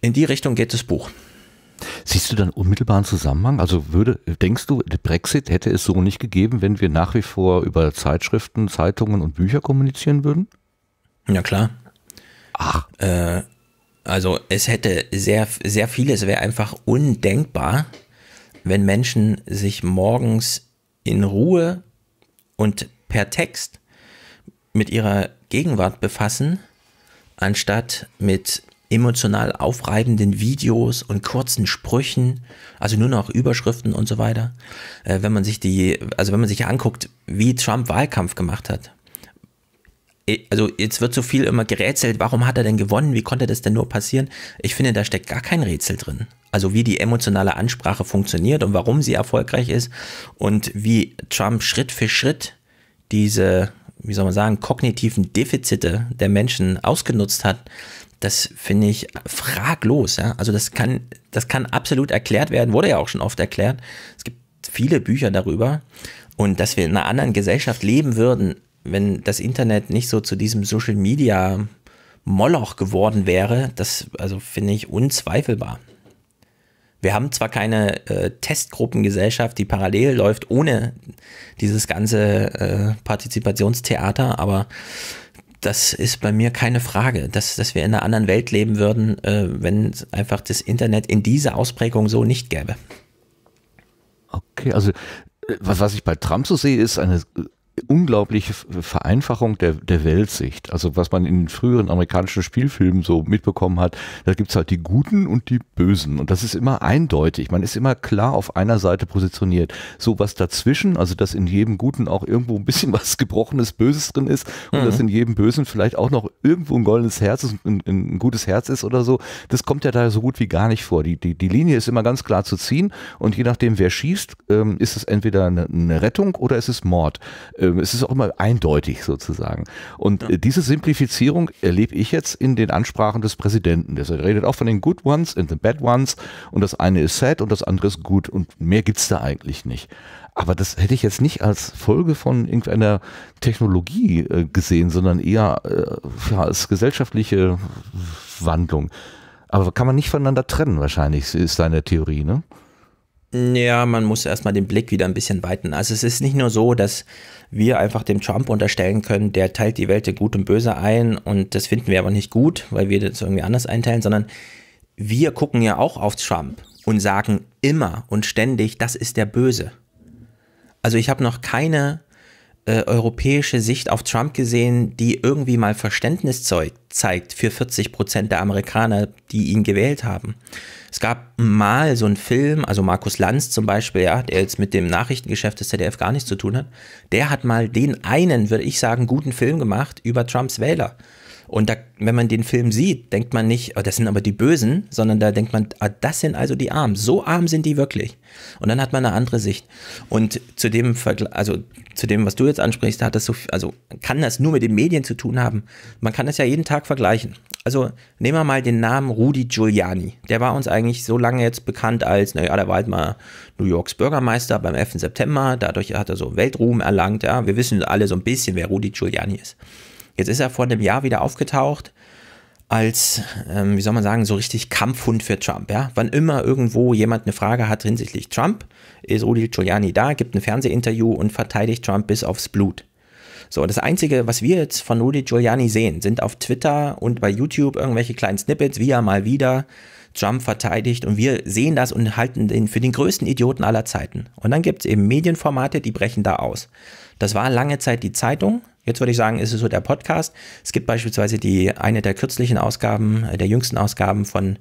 In die Richtung geht das Buch. Siehst du dann unmittelbaren Zusammenhang? Also würde, denkst du, der Brexit hätte es so nicht gegeben, wenn wir nach wie vor über Zeitschriften, Zeitungen und Bücher kommunizieren würden? Ja klar. Ach. Äh, also es hätte sehr, sehr vieles wäre einfach undenkbar, wenn Menschen sich morgens in Ruhe und per Text mit ihrer Gegenwart befassen, anstatt mit emotional aufreibenden Videos und kurzen Sprüchen, also nur noch Überschriften und so weiter. Äh, wenn man sich die, also wenn man sich anguckt, wie Trump Wahlkampf gemacht hat. Also jetzt wird so viel immer gerätselt, warum hat er denn gewonnen, wie konnte das denn nur passieren? Ich finde, da steckt gar kein Rätsel drin. Also wie die emotionale Ansprache funktioniert und warum sie erfolgreich ist und wie Trump Schritt für Schritt diese, wie soll man sagen, kognitiven Defizite der Menschen ausgenutzt hat, das finde ich fraglos. Ja? Also das kann, das kann absolut erklärt werden, wurde ja auch schon oft erklärt. Es gibt viele Bücher darüber. Und dass wir in einer anderen Gesellschaft leben würden, wenn das Internet nicht so zu diesem Social Media Moloch geworden wäre, das also finde ich unzweifelbar. Wir haben zwar keine äh, Testgruppengesellschaft, die parallel läuft ohne dieses ganze äh, Partizipationstheater, aber das ist bei mir keine Frage, dass, dass wir in einer anderen Welt leben würden, äh, wenn einfach das Internet in dieser Ausprägung so nicht gäbe. Okay, also äh, was, was ich bei Trump so sehe, ist eine äh, unglaubliche Vereinfachung der, der Weltsicht. Also was man in früheren amerikanischen Spielfilmen so mitbekommen hat, da gibt's halt die Guten und die Bösen. Und das ist immer eindeutig. Man ist immer klar auf einer Seite positioniert. So was dazwischen, also dass in jedem Guten auch irgendwo ein bisschen was gebrochenes Böses drin ist und mhm. dass in jedem Bösen vielleicht auch noch irgendwo ein goldenes Herz ist, ein, ein gutes Herz ist oder so, das kommt ja da so gut wie gar nicht vor. Die, die, die Linie ist immer ganz klar zu ziehen und je nachdem, wer schießt, ähm, ist es entweder eine, eine Rettung oder ist es Mord. Ähm, es ist auch immer eindeutig sozusagen. Und ja. Äh, diese Simplifizierung erlebe ich jetzt in den Ansprachen des Präsidenten. Er redet auch von den Good Ones und the Bad Ones und das eine ist sad und das andere ist gut und mehr gibt es da eigentlich nicht. Aber das hätte ich jetzt nicht als Folge von irgendeiner Technologie äh, gesehen, sondern eher äh, ja, als gesellschaftliche Wandlung. Aber kann man nicht voneinander trennen, wahrscheinlich, ist deine Theorie, ne? Ja, man muss erstmal den Blick wieder ein bisschen weiten. Also es ist nicht nur so, dass wir einfach dem Trump unterstellen können, der teilt die Welt der gut und böse ein und das finden wir aber nicht gut, weil wir das irgendwie anders einteilen, sondern wir gucken ja auch auf Trump und sagen immer und ständig, das ist der Böse. Also ich habe noch keine äh, europäische Sicht auf Trump gesehen, die irgendwie mal Verständnis zeigt, zeigt für 40 Prozent der Amerikaner, die ihn gewählt haben. Es gab mal so einen Film, also Markus Lanz zum Beispiel, ja, der jetzt mit dem Nachrichtengeschäft des ZDF gar nichts zu tun hat, der hat mal den einen, würde ich sagen, guten Film gemacht über Trumps Wähler. Und da, wenn man den Film sieht, denkt man nicht, oh, das sind aber die Bösen, sondern da denkt man, ah, das sind also die Armen. So arm sind die wirklich. Und dann hat man eine andere Sicht. Und zu dem also zu dem, was du jetzt ansprichst, hat das so, also kann das nur mit den Medien zu tun haben. Man kann das ja jeden Tag vergleichen. Also nehmen wir mal den Namen Rudi Giuliani. Der war uns eigentlich so lange jetzt bekannt als, naja, der war halt mal New Yorks Bürgermeister beim 11. September. Dadurch hat er so Weltruhm erlangt. Ja, wir wissen alle so ein bisschen, wer Rudi Giuliani ist. Jetzt ist er vor einem Jahr wieder aufgetaucht als, ähm, wie soll man sagen, so richtig Kampfhund für Trump. Ja? Wann immer irgendwo jemand eine Frage hat hinsichtlich Trump, ist Rudy Giuliani da, gibt ein Fernsehinterview und verteidigt Trump bis aufs Blut. So, das Einzige, was wir jetzt von Rudy Giuliani sehen, sind auf Twitter und bei YouTube irgendwelche kleinen Snippets, wie er mal wieder Trump verteidigt und wir sehen das und halten den für den größten Idioten aller Zeiten. Und dann gibt es eben Medienformate, die brechen da aus. Das war lange Zeit die Zeitung. Jetzt würde ich sagen, ist es so der Podcast. Es gibt beispielsweise die eine der kürzlichen Ausgaben, äh, der jüngsten Ausgaben von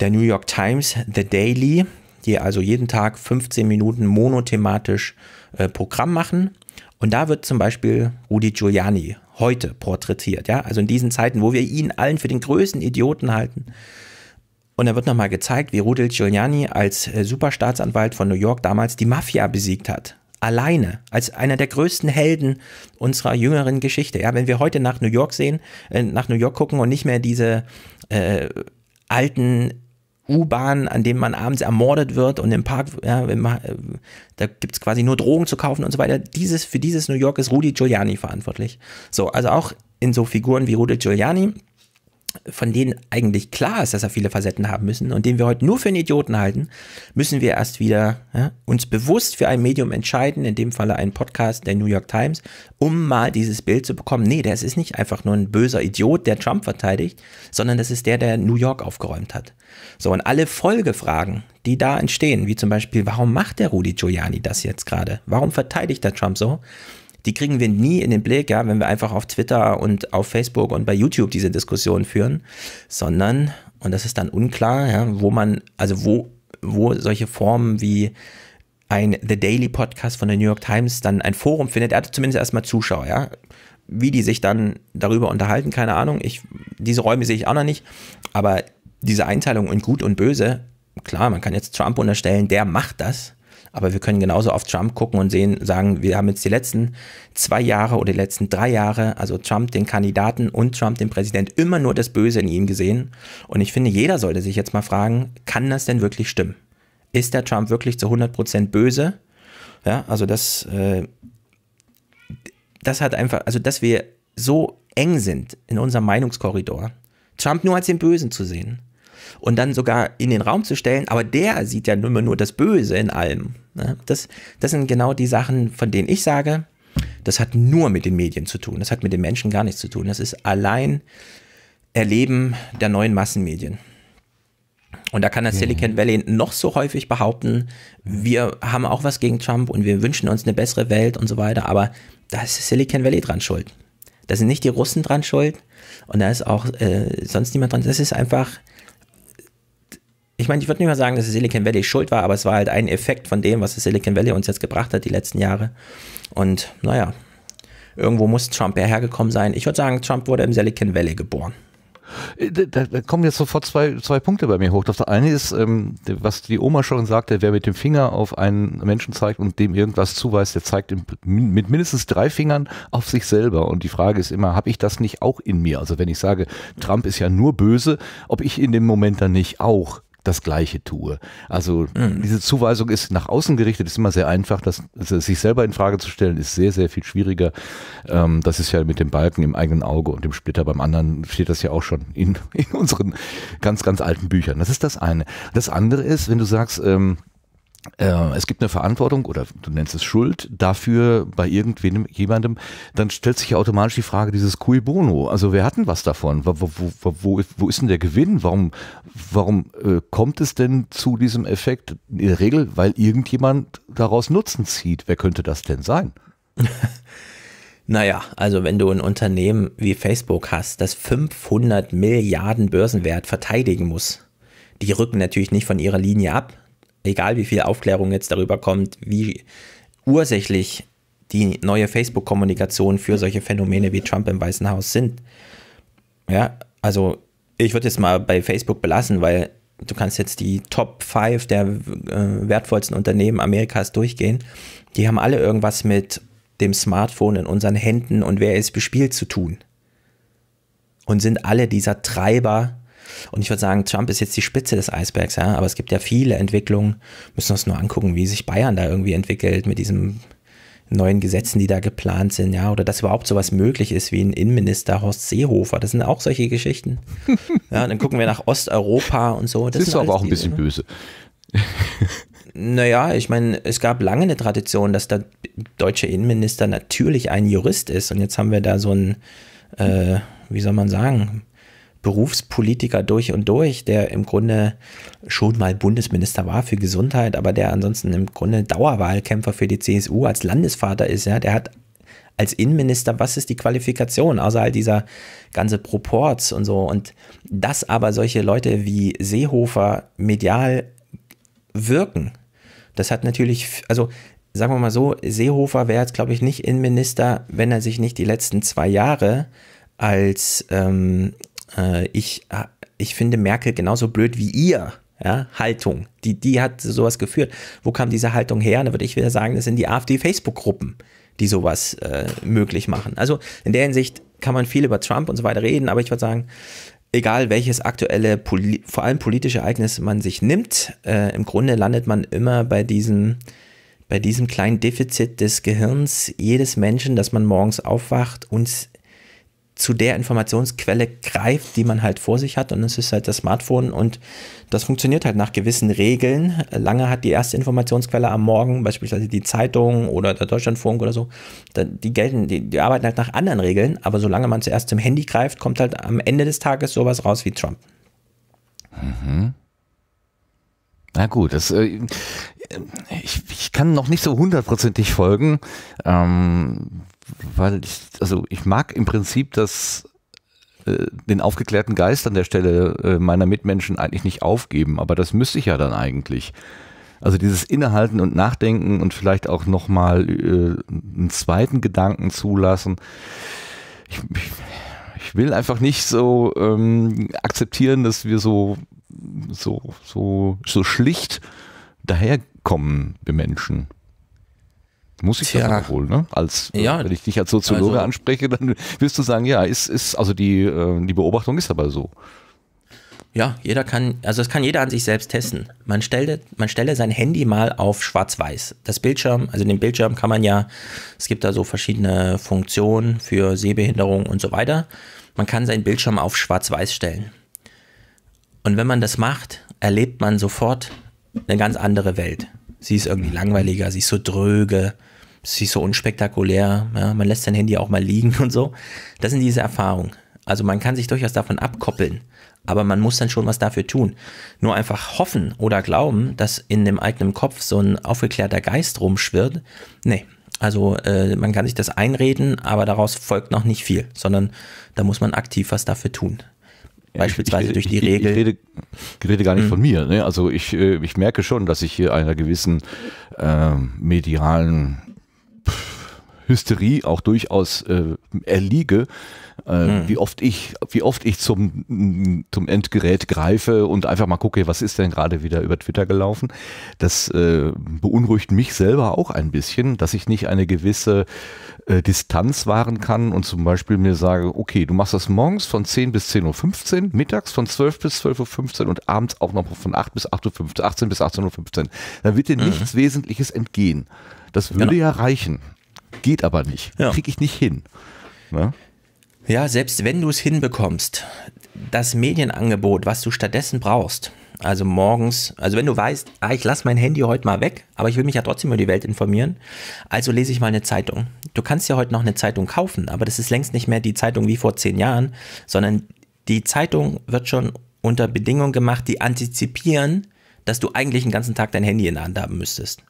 der New York Times, The Daily, die also jeden Tag 15 Minuten monothematisch äh, Programm machen. Und da wird zum Beispiel Rudy Giuliani heute porträtiert, ja, also in diesen Zeiten, wo wir ihn allen für den größten Idioten halten. Und da wird nochmal gezeigt, wie Rudel Giuliani als äh, Superstaatsanwalt von New York damals die Mafia besiegt hat. Alleine, als einer der größten Helden unserer jüngeren Geschichte. Ja, wenn wir heute nach New York sehen, äh, nach New York gucken und nicht mehr diese äh, alten U-Bahn, an dem man abends ermordet wird und im Park, ja, man, äh, da gibt es quasi nur Drogen zu kaufen und so weiter. Dieses, für dieses New York ist Rudy Giuliani verantwortlich. So, also auch in so Figuren wie Rudy Giuliani von denen eigentlich klar ist, dass er viele Facetten haben müssen und den wir heute nur für einen Idioten halten, müssen wir erst wieder ja, uns bewusst für ein Medium entscheiden, in dem Falle einen Podcast der New York Times, um mal dieses Bild zu bekommen. Nee, das ist nicht einfach nur ein böser Idiot, der Trump verteidigt, sondern das ist der, der New York aufgeräumt hat. So, und alle Folgefragen, die da entstehen, wie zum Beispiel, warum macht der Rudy Giuliani das jetzt gerade? Warum verteidigt der Trump so? die kriegen wir nie in den Blick, ja, wenn wir einfach auf Twitter und auf Facebook und bei YouTube diese Diskussion führen, sondern, und das ist dann unklar, ja, wo man, also wo, wo solche Formen wie ein The Daily Podcast von der New York Times dann ein Forum findet, er also hat zumindest erstmal Zuschauer, ja. Wie die sich dann darüber unterhalten, keine Ahnung. Ich, diese Räume sehe ich auch noch nicht, aber diese Einteilung in Gut und Böse, klar, man kann jetzt Trump unterstellen, der macht das. Aber wir können genauso auf Trump gucken und sehen, sagen, wir haben jetzt die letzten zwei Jahre oder die letzten drei Jahre, also Trump, den Kandidaten und Trump, den Präsident, immer nur das Böse in ihm gesehen. Und ich finde, jeder sollte sich jetzt mal fragen, kann das denn wirklich stimmen? Ist der Trump wirklich zu 100% böse? Ja, also das, äh, das hat einfach, also dass wir so eng sind in unserem Meinungskorridor, Trump nur als den Bösen zu sehen, und dann sogar in den Raum zu stellen, aber der sieht ja immer nur das Böse in allem. Ne? Das, das sind genau die Sachen, von denen ich sage, das hat nur mit den Medien zu tun, das hat mit den Menschen gar nichts zu tun. Das ist allein Erleben der neuen Massenmedien. Und da kann das Silicon Valley noch so häufig behaupten, wir haben auch was gegen Trump und wir wünschen uns eine bessere Welt und so weiter, aber da ist Silicon Valley dran schuld. Da sind nicht die Russen dran schuld und da ist auch äh, sonst niemand dran. Das ist einfach ich meine, ich würde nicht mal sagen, dass Silicon Valley schuld war, aber es war halt ein Effekt von dem, was das Silicon Valley uns jetzt gebracht hat die letzten Jahre. Und naja, irgendwo muss Trump ja hergekommen sein. Ich würde sagen, Trump wurde im Silicon Valley geboren. Äh, da, da, kommen jetzt sofort zwei, zwei Punkte bei mir hoch. Das eine ist, ähm, was die Oma schon sagte, wer mit dem Finger auf einen Menschen zeigt und dem irgendwas zuweist, der zeigt mit mindestens drei Fingern auf sich selber. Und die Frage ist immer, habe ich das nicht auch in mir? Also wenn ich sage, Trump ist ja nur böse, ob ich in dem Moment dann nicht auch das Gleiche tue. Also mhm. diese Zuweisung ist nach außen gerichtet, ist immer sehr einfach. Das, das, also, sich selber in Frage zu stellen, ist sehr, sehr viel schwieriger. Ähm, das ist ja mit dem Balken im eigenen Auge und dem Splitter beim anderen steht das ja auch schon in, in unseren ganz, ganz alten Büchern. Das ist das eine. Das andere ist, wenn du sagst, ähm, äh, es gibt eine Verantwortung oder du nennst es Schuld dafür bei irgendwem, jemandem, dann stellt sich ja automatisch die Frage dieses cui bono. Also wer hat denn was davon? Wo, wo, wo, wo ist denn der Gewinn? Warum, warum äh, kommt es denn zu diesem Effekt? In der Regel, weil irgendjemand daraus Nutzen zieht. Wer könnte das denn sein? Naja, also wenn du ein Unternehmen wie Facebook hast, das 500 Milliarden Börsenwert verteidigen muss, die rücken natürlich nicht von ihrer Linie ab, egal wie viel Aufklärung jetzt darüber kommt, wie ursächlich die neue Facebook-Kommunikation für solche Phänomene wie Trump im Weißen Haus sind. Ja, also ich würde jetzt mal bei Facebook belassen, weil du kannst jetzt die Top 5 der äh, wertvollsten Unternehmen Amerikas durchgehen. Die haben alle irgendwas mit dem Smartphone in unseren Händen und wer es bespielt zu tun. Und sind alle dieser Treiber und ich würde sagen, Trump ist jetzt die Spitze des Eisbergs, ja, aber es gibt ja viele Entwicklungen. Müssen wir uns nur angucken, wie sich Bayern da irgendwie entwickelt mit diesen neuen Gesetzen, die da geplant sind, ja, oder dass überhaupt sowas möglich ist wie ein Innenminister Horst Seehofer. Das sind auch solche Geschichten. Ja, dann gucken wir nach Osteuropa und so. Das, das ist aber auch ein bisschen Dinge. böse. Naja, ich meine, es gab lange eine Tradition, dass der deutsche Innenminister natürlich ein Jurist ist. Und jetzt haben wir da so ein, äh, wie soll man sagen, Berufspolitiker durch und durch, der im Grunde schon mal Bundesminister war für Gesundheit, aber der ansonsten im Grunde Dauerwahlkämpfer für die CSU als Landesvater ist. Ja, der hat als Innenminister, was ist die Qualifikation außer all dieser ganze Proports und so. Und dass aber solche Leute wie Seehofer medial wirken, das hat natürlich, also sagen wir mal so, Seehofer wäre jetzt, glaube ich, nicht Innenminister, wenn er sich nicht die letzten zwei Jahre als ähm, äh, ich, äh, ich finde Merkel genauso blöd wie ihr. Ja, Haltung, die, die hat sowas geführt. Wo kam diese Haltung her? Da würde ich wieder sagen, das sind die AfD-Facebook-Gruppen, die sowas äh, möglich machen. Also in der Hinsicht kann man viel über Trump und so weiter reden, aber ich würde sagen, egal welches aktuelle, vor allem politische Ereignis man sich nimmt, äh, im Grunde landet man immer bei diesem, bei diesem kleinen Defizit des Gehirns jedes Menschen, dass man morgens aufwacht und zu der Informationsquelle greift, die man halt vor sich hat. Und es ist halt das Smartphone und das funktioniert halt nach gewissen Regeln. Lange hat die erste Informationsquelle am Morgen, beispielsweise die Zeitung oder der Deutschlandfunk oder so, die gelten, die, die arbeiten halt nach anderen Regeln, aber solange man zuerst zum Handy greift, kommt halt am Ende des Tages sowas raus wie Trump. Mhm. Na gut, das, äh, ich, ich, kann noch nicht so hundertprozentig folgen, ähm, weil ich, also ich mag im Prinzip das, äh, den aufgeklärten Geist an der Stelle äh, meiner Mitmenschen eigentlich nicht aufgeben, aber das müsste ich ja dann eigentlich. Also dieses Innehalten und Nachdenken und vielleicht auch nochmal äh, einen zweiten Gedanken zulassen. Ich, ich, will einfach nicht so ähm, akzeptieren, dass wir so, so, so, so schlicht daherkommen, wir Menschen. Muss ich Tja. das wohl, ne? Als, äh, ja, wenn ich dich als Soziologe also, anspreche, dann wirst du sagen, ja, ist, ist, also die, äh, die Beobachtung ist aber so. Ja, jeder kann, also das kann jeder an sich selbst testen. Man stelle, man stelle sein Handy mal auf schwarz-weiß. Das Bildschirm, also den Bildschirm kann man ja, es gibt da so verschiedene Funktionen für Sehbehinderung und so weiter. Man kann seinen Bildschirm auf schwarz-weiß stellen. Und wenn man das macht, erlebt man sofort eine ganz andere Welt. Sie ist irgendwie langweiliger, sie ist so dröge, es ist so unspektakulär, ja, man lässt sein Handy auch mal liegen und so. Das sind diese Erfahrungen. Also man kann sich durchaus davon abkoppeln, aber man muss dann schon was dafür tun. Nur einfach hoffen oder glauben, dass in dem eigenen Kopf so ein aufgeklärter Geist rumschwirrt, nee. Also äh, man kann sich das einreden, aber daraus folgt noch nicht viel, sondern da muss man aktiv was dafür tun beispielsweise ich, ich, durch die ich, Regel. Ich rede, rede gar nicht mhm. von mir. Ne? Also ich, äh, ich merke schon, dass ich hier einer gewissen äh, medialen Hysterie auch durchaus äh, erliege, äh, hm. wie oft ich, wie oft ich zum, zum Endgerät greife und einfach mal gucke, was ist denn gerade wieder über Twitter gelaufen. Das äh, beunruhigt mich selber auch ein bisschen, dass ich nicht eine gewisse äh, Distanz wahren kann und zum Beispiel mir sage, okay, du machst das morgens von 10 bis 10.15 Uhr, mittags von 12 bis 12.15 Uhr und abends auch noch von 8 bis 8.15 Uhr, 18 bis 18.15 Uhr. Dann wird dir mhm. nichts Wesentliches entgehen. Das würde genau. ja reichen. Geht aber nicht. Ja. Kriege ich nicht hin. Na? Ne? Ja, selbst wenn du es hinbekommst, das Medienangebot, was du stattdessen brauchst, also morgens, also wenn du weißt, ah, ich lasse mein Handy heute mal weg, aber ich will mich ja trotzdem über die Welt informieren, also lese ich mal eine Zeitung. Du kannst ja heute noch eine Zeitung kaufen, aber das ist längst nicht mehr die Zeitung wie vor zehn Jahren, sondern die Zeitung wird schon unter Bedingungen gemacht, die antizipieren, dass du eigentlich den ganzen Tag dein Handy in der Hand haben müsstest.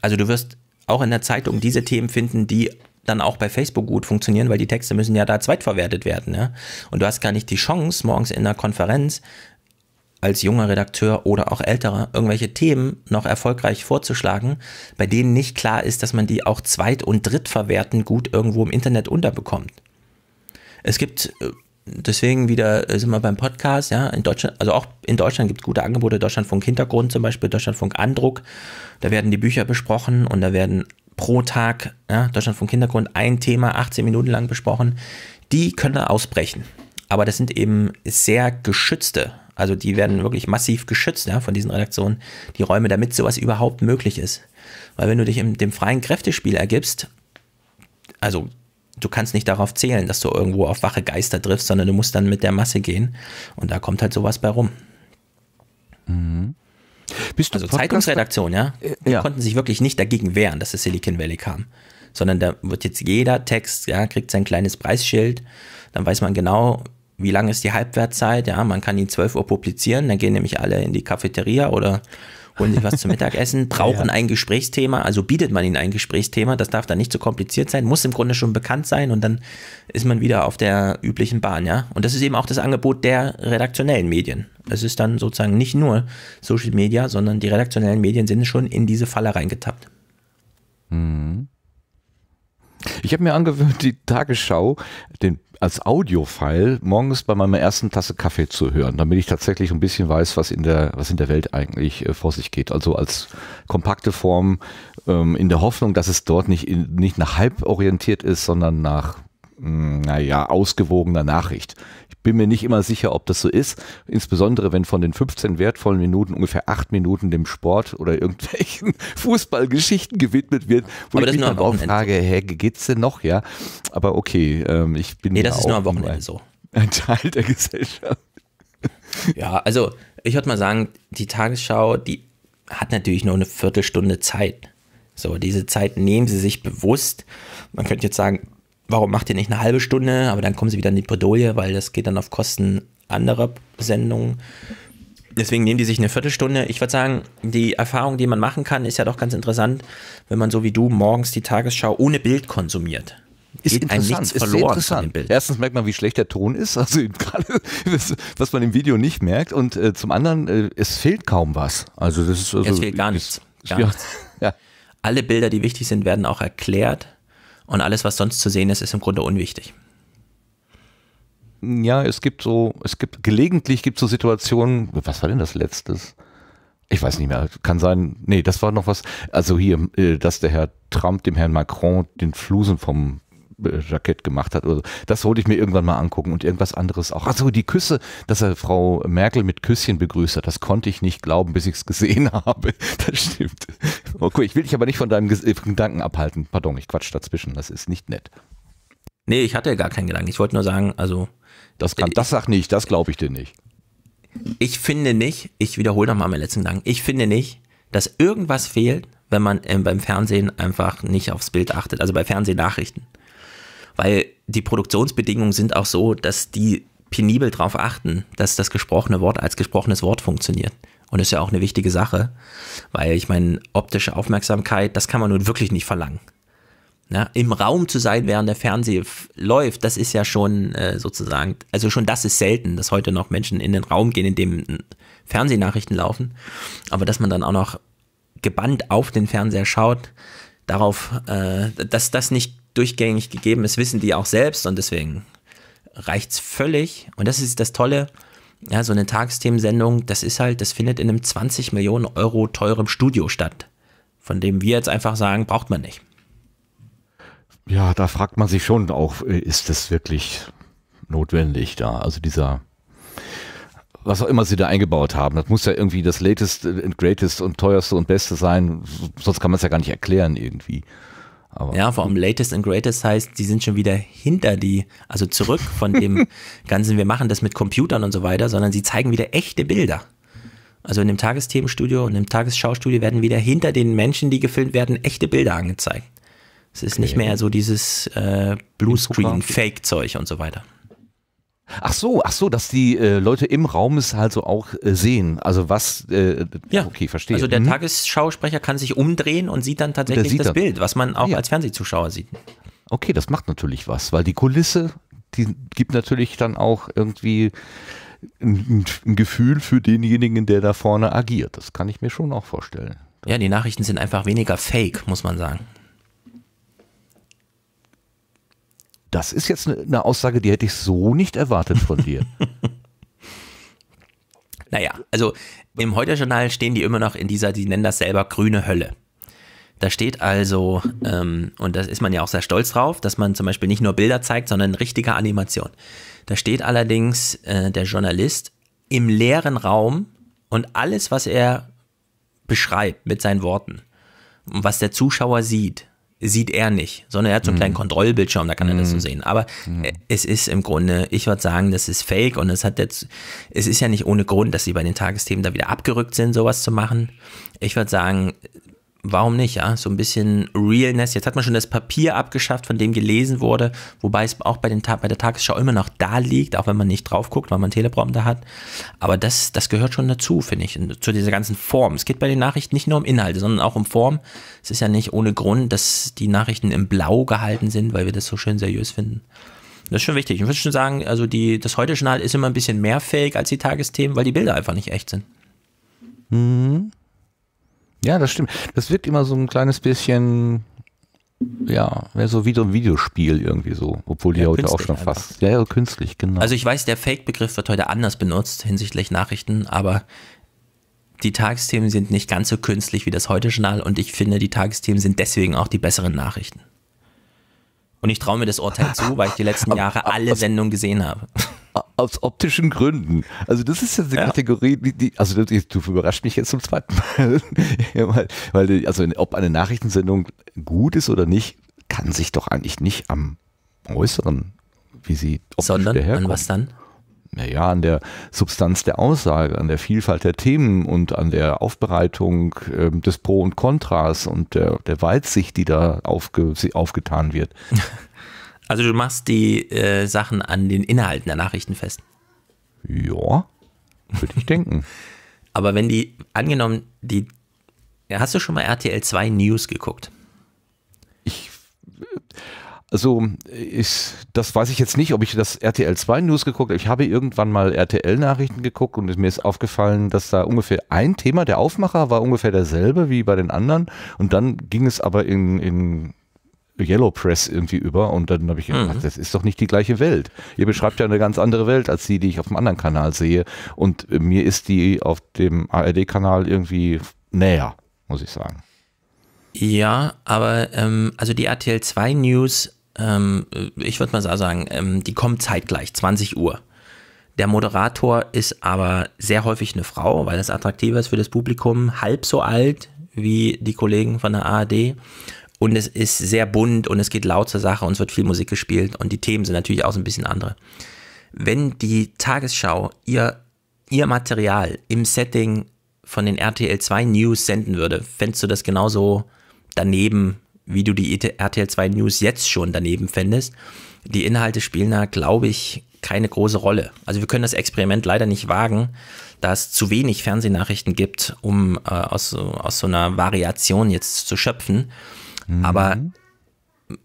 Also du wirst auch in der Zeitung diese Themen finden, die dann auch bei Facebook gut funktionieren, weil die Texte müssen ja da zweitverwertet werden. Ja? Und du hast gar nicht die Chance, morgens in einer Konferenz als junger Redakteur oder auch älterer irgendwelche Themen noch erfolgreich vorzuschlagen, bei denen nicht klar ist, dass man die auch zweit- und drittverwerten gut irgendwo im Internet unterbekommt. Es gibt äh, deswegen wieder äh, sind wir beim Podcast, ja, in Deutschland, also auch in Deutschland gibt es gute Angebote, Deutschlandfunk Hintergrund zum Beispiel, Deutschlandfunk Andruck, da werden die Bücher besprochen und da werden pro Tag, ja, Deutschlandfunk Hintergrund, ein Thema 18 Minuten lang besprochen, die können ausbrechen. Aber das sind eben sehr geschützte, also die werden wirklich massiv geschützt ja, von diesen Redaktionen, die Räume, damit sowas überhaupt möglich ist. Weil wenn du dich im, dem freien Kräftespiel ergibst, also du kannst nicht darauf zählen, dass du irgendwo auf wache Geister triffst, sondern du musst dann mit der Masse gehen. Und da kommt halt sowas bei rum. Mhm. Bist du also Podcaster? Zeitungsredaktion, ja? Die ja. konnten sich wirklich nicht dagegen wehren, dass es Silicon Valley kam. Sondern da wird jetzt jeder Text, ja, kriegt sein kleines Preisschild. Dann weiß man genau, wie lang ist die Halbwertzeit. Ja, man kann ihn 12 Uhr publizieren. Dann gehen nämlich alle in die Cafeteria oder holen sich was zum Mittagessen, brauchen ja. ein Gesprächsthema, also bietet man ihnen ein Gesprächsthema, das darf dann nicht zu so kompliziert sein, muss im Grunde schon bekannt sein und dann ist man wieder auf der üblichen Bahn, ja. Und das ist eben auch das Angebot der redaktionellen Medien. Es ist dann sozusagen nicht nur Social Media, sondern die redaktionellen Medien sind schon in diese Falle reingetappt. Mhm. Ich habe mir angewöhnt, die Tagesschau, den als Audiofile morgens bei meiner ersten Tasse Kaffee zu hören, damit ich tatsächlich ein bisschen weiß, was in der, was in der Welt eigentlich äh, vor sich geht. Also als kompakte Form ähm, in der Hoffnung, dass es dort nicht, in, nicht nach Hype orientiert ist, sondern nach, mh, hm, naja, ausgewogener Nachricht bin mir nicht immer sicher, ob das so ist. Insbesondere, wenn von den 15 wertvollen Minuten ungefähr 8 Minuten dem Sport oder irgendwelchen Fußballgeschichten gewidmet wird. Wo Aber ich das mich nur am Wochenende. frage, hä, geht's denn noch? Ja, aber okay, ähm, ich bin. Nee, das ist nur am Wochenende ein, so. Ein Teil der Gesellschaft. Ja, also ich würde mal sagen, die Tagesschau, die hat natürlich nur eine Viertelstunde Zeit. So, diese Zeit nehmen sie sich bewusst. Man könnte jetzt sagen, warum macht ihr nicht eine halbe Stunde? Aber dann kommen sie wieder in die Bredouille, weil das geht dann auf Kosten anderer Sendungen. Deswegen nehmen die sich eine Viertelstunde. Ich würde sagen, die Erfahrung, die man machen kann, ist ja doch ganz interessant, wenn man so wie du morgens die Tagesschau ohne Bild konsumiert ist interessant. ist interessant. Erstens merkt man, wie schlecht der Ton ist, also gerade was man im Video nicht merkt. Und äh, zum anderen, äh, es fehlt kaum was. Also das ist also, es fehlt gar nichts. Gar nichts. Ja. Alle Bilder, die wichtig sind, werden auch erklärt. Und alles, was sonst zu sehen ist, ist im Grunde unwichtig. Ja, es gibt so, es gibt gelegentlich gibt so Situationen, was war denn das letztes? Ich weiß nicht mehr, kann sein, nee, das war noch was, also hier, äh, dass der Herr Trump dem Herrn Macron den Flusen vom Jackett gemacht hat oder so. Das wollte ich mir irgendwann mal angucken und irgendwas anderes auch. Achso, die Küsse, dass er Frau Merkel mit Küsschen begrüßt hat, das konnte ich nicht glauben, bis ich es gesehen habe. Das stimmt. Okay, oh, ich will dich aber nicht von deinem äh, Gedanken abhalten. Pardon, ich quatsch dazwischen, das ist nicht nett. Nee, ich hatte ja gar keinen Gedanken. Ich wollte nur sagen, also. Das kann, das sag nicht, das glaube ich dir nicht. Ich finde nicht, ich wiederhole nochmal meinen letzten Gedanken, ich finde nicht, dass irgendwas fehlt, wenn man äh, beim Fernsehen einfach nicht aufs Bild achtet, also bei Fernsehnachrichten weil die Produktionsbedingungen sind auch so, dass die penibel darauf achten, dass das gesprochene Wort als gesprochenes Wort funktioniert. Und das ist ja auch eine wichtige Sache, weil ich meine, optische Aufmerksamkeit, das kann man nun wirklich nicht verlangen. Ja, Im Raum zu sein, während der Fernseher läuft, das ist ja schon äh, sozusagen, also schon das ist selten, dass heute noch Menschen in den Raum gehen, in dem äh, Fernsehnachrichten laufen. Aber dass man dann auch noch gebannt auf den Fernseher schaut, darauf, äh, dass das nicht durchgängig gegeben ist, wissen die auch selbst und deswegen reicht es völlig. Und das ist das Tolle, ja, so eine Tagesthemensendung, das ist halt, das findet in einem 20 Millionen Euro teurem Studio statt, von dem wir jetzt einfach sagen, braucht man nicht. Ja, da fragt man sich schon auch, äh, ist das wirklich notwendig da? Also dieser, was auch immer sie da eingebaut haben, das muss ja irgendwie das Latest und äh, Greatest und Teuerste und Beste sein, sonst kann man es ja gar nicht erklären irgendwie. Aber ja, vor allem Latest and Greatest heißt, die sind schon wieder hinter die, also zurück von dem Ganzen, wir machen das mit Computern und so weiter, sondern sie zeigen wieder echte Bilder. Also in dem Tagesthemenstudio und im Tagesschaustudio werden wieder hinter den Menschen, die gefilmt werden, echte Bilder angezeigt. Es ist okay. nicht mehr so dieses äh, Bluescreen-Fake-Zeug und so weiter. Ach so, ach so, dass die äh, Leute im Raum es halt so auch äh, sehen. Also was, äh, ja. okay, verstehe. Also der mhm. Tagesschausprecher kann sich umdrehen und sieht dann tatsächlich sieht das dann. Bild, was man auch ja. als Fernsehzuschauer sieht. Okay, das macht natürlich was, weil die Kulisse, die gibt natürlich dann auch irgendwie ein, ein Gefühl für denjenigen, der da vorne agiert. Das kann ich mir schon auch vorstellen. Ja, die Nachrichten sind einfach weniger fake, muss man sagen. das ist jetzt ne, eine Aussage, die hätte ich so nicht erwartet von dir. naja, also im Heute-Journal stehen die immer noch in dieser, die nennen das selber grüne Hölle. Da steht also, ähm, und da ist man ja auch sehr stolz drauf, dass man zum Beispiel nicht nur Bilder zeigt, sondern richtige Animation. Da steht allerdings äh, der Journalist im leeren Raum und alles, was er beschreibt mit seinen Worten und was der Zuschauer sieht, sieht er nicht, sondern er hat so einen kleinen mhm. Kontrollbildschirm, da kann er das so mhm. sehen. Aber mhm. äh, es ist im Grunde, ich würde sagen, das ist fake und es hat jetzt, es ist ja nicht ohne Grund, dass sie bei den Tagesthemen da wieder abgerückt sind, sowas zu machen. Ich würde sagen, warum nicht, ja? So ein bisschen Realness. Jetzt hat man schon das Papier abgeschafft, von dem gelesen wurde, wobei es auch bei, den, bei der Tagesschau immer noch da liegt, auch wenn man nicht drauf guckt, weil man Teleprompter hat. Aber das, das gehört schon dazu, finde ich, zu dieser ganzen Form. Es geht bei den Nachrichten nicht nur um Inhalte, sondern auch um Form. Es ist ja nicht ohne Grund, dass die Nachrichten im Blau gehalten sind, weil wir das so schön seriös finden. Das ist schon wichtig. Ich würde schon sagen, also die, das heute Journal ist immer ein bisschen mehr fähig als die Tagesthemen, weil die Bilder einfach nicht echt sind. Mhm. Ja, das stimmt. Das wirkt immer so ein kleines bisschen, ja, so wie so ein Videospiel irgendwie so, obwohl die ja, heute auch schon einfach. fast. Ja, ja, künstlich, genau. Also ich weiß, der Fake-Begriff wird heute anders benutzt hinsichtlich Nachrichten, aber die Tagesthemen sind nicht ganz so künstlich wie das heute Journal und ich finde, die Tagesthemen sind deswegen auch die besseren Nachrichten. Und ich traue mir das Urteil zu, weil ich die letzten Jahre alle Sendungen gesehen habe aus optischen Gründen. Also das ist jetzt eine ja. Kategorie, die, die also du, du überrascht mich jetzt zum zweiten Mal, weil, weil, also ob eine Nachrichtensendung gut ist oder nicht, kann sich doch eigentlich nicht am Äußeren, wie sie optisch Sondern daherkommt. an was dann? Naja, an der Substanz der Aussage, an der Vielfalt der Themen und an der Aufbereitung äh, des Pro und Kontras und der, der Weitsicht, die da aufge, aufgetan wird. Also du machst die äh, Sachen an den Inhalten der Nachrichten fest. Ja, würde ich denken. Aber wenn die, angenommen, die, hast du schon mal RTL 2 News geguckt? Ich, also ich, das weiß ich jetzt nicht, ob ich das RTL 2 News geguckt habe. Ich habe irgendwann mal RTL Nachrichten geguckt und mir ist aufgefallen, dass da ungefähr ein Thema, der Aufmacher war ungefähr derselbe wie bei den anderen. Und dann ging es aber in, in Yellow Press irgendwie über und dann habe ich gedacht, mhm. das ist doch nicht die gleiche Welt. Ihr beschreibt ja eine ganz andere Welt als die, die ich auf dem anderen Kanal sehe und äh, mir ist die auf dem ARD-Kanal irgendwie näher, muss ich sagen. Ja, aber ähm, also die RTL 2 News, ähm, äh, ich würde mal so sagen, ähm, die kommen zeitgleich, 20 Uhr. Der Moderator ist aber sehr häufig eine Frau, weil das attraktiver ist für das Publikum, halb so alt wie die Kollegen von der ARD und es ist sehr bunt und es geht laut zur Sache und es wird viel Musik gespielt und die Themen sind natürlich auch so ein bisschen andere. Wenn die Tagesschau ihr, ihr Material im Setting von den RTL 2 News senden würde, fändest du das genauso daneben, wie du die e RTL 2 News jetzt schon daneben fändest? Die Inhalte spielen da, glaube ich, keine große Rolle. Also wir können das Experiment leider nicht wagen, da es zu wenig Fernsehnachrichten gibt, um äh, aus, aus so einer Variation jetzt zu schöpfen. Mhm. Aber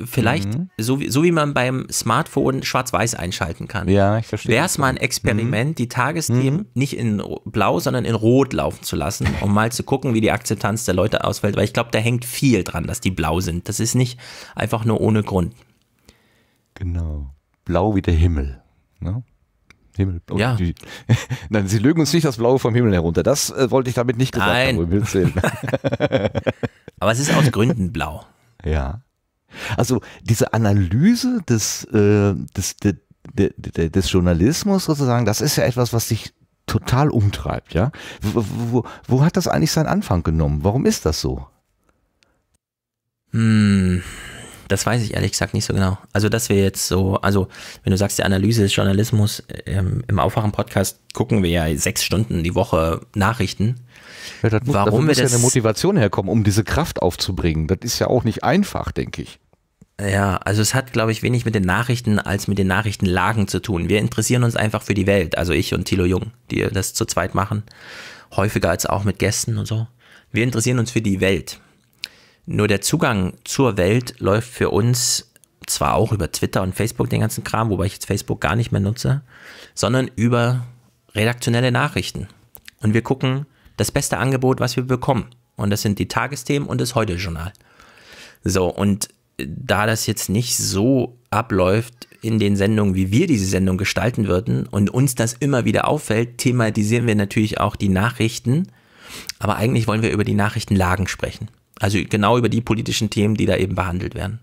vielleicht, mhm. so, wie, so wie man beim Smartphone schwarz-weiß einschalten kann. Ja, Wäre es mal ein Experiment, mhm. die Tagesthemen mhm. nicht in blau, sondern in rot laufen zu lassen, um mal zu gucken, wie die Akzeptanz der Leute ausfällt, weil ich glaube, da hängt viel dran, dass die blau sind. Das ist nicht einfach nur ohne Grund. Genau. Blau wie der Himmel. Ne? Himmel. ja. Die, nein, sie lügen uns nicht das Blaue vom Himmel herunter. Das äh, wollte ich damit nicht gesagt nein. haben. Aber es ist aus Gründen blau. Ja. Also diese Analyse des, äh, des, de, de, de, des Journalismus sozusagen, das ist ja etwas, was dich total umtreibt, ja? Wo, wo, wo, hat das eigentlich seinen Anfang genommen? Warum ist das so? Hm, das weiß ich ehrlich gesagt nicht so genau. Also, dass wir jetzt so, also, wenn du sagst, die Analyse ist Journalismus, ähm, im Aufwachen-Podcast gucken wir ja sechs Stunden die Woche Nachrichten. Ja, das muss, Warum muss ja eine Motivation herkommen, um diese Kraft aufzubringen. Das ist ja auch nicht einfach, denke ich. Ja, also es hat, glaube ich, wenig mit den Nachrichten als mit den Nachrichtenlagen zu tun. Wir interessieren uns einfach für die Welt. Also ich und Thilo Jung, die das zu zweit machen. Häufiger als auch mit Gästen und so. Wir interessieren uns für die Welt. Nur der Zugang zur Welt läuft für uns zwar auch über Twitter und Facebook den ganzen Kram, wobei ich jetzt Facebook gar nicht mehr nutze, sondern über redaktionelle Nachrichten. Und wir gucken das beste Angebot, was wir bekommen. Und das sind die Tagesthemen und das Heute-Journal. So, und äh, da das jetzt nicht so abläuft in den Sendungen, wie wir diese Sendung gestalten würden und uns das immer wieder auffällt, thematisieren wir natürlich auch die Nachrichten. Aber eigentlich wollen wir über die Nachrichtenlagen sprechen. Also genau über die politischen Themen, die da eben behandelt werden.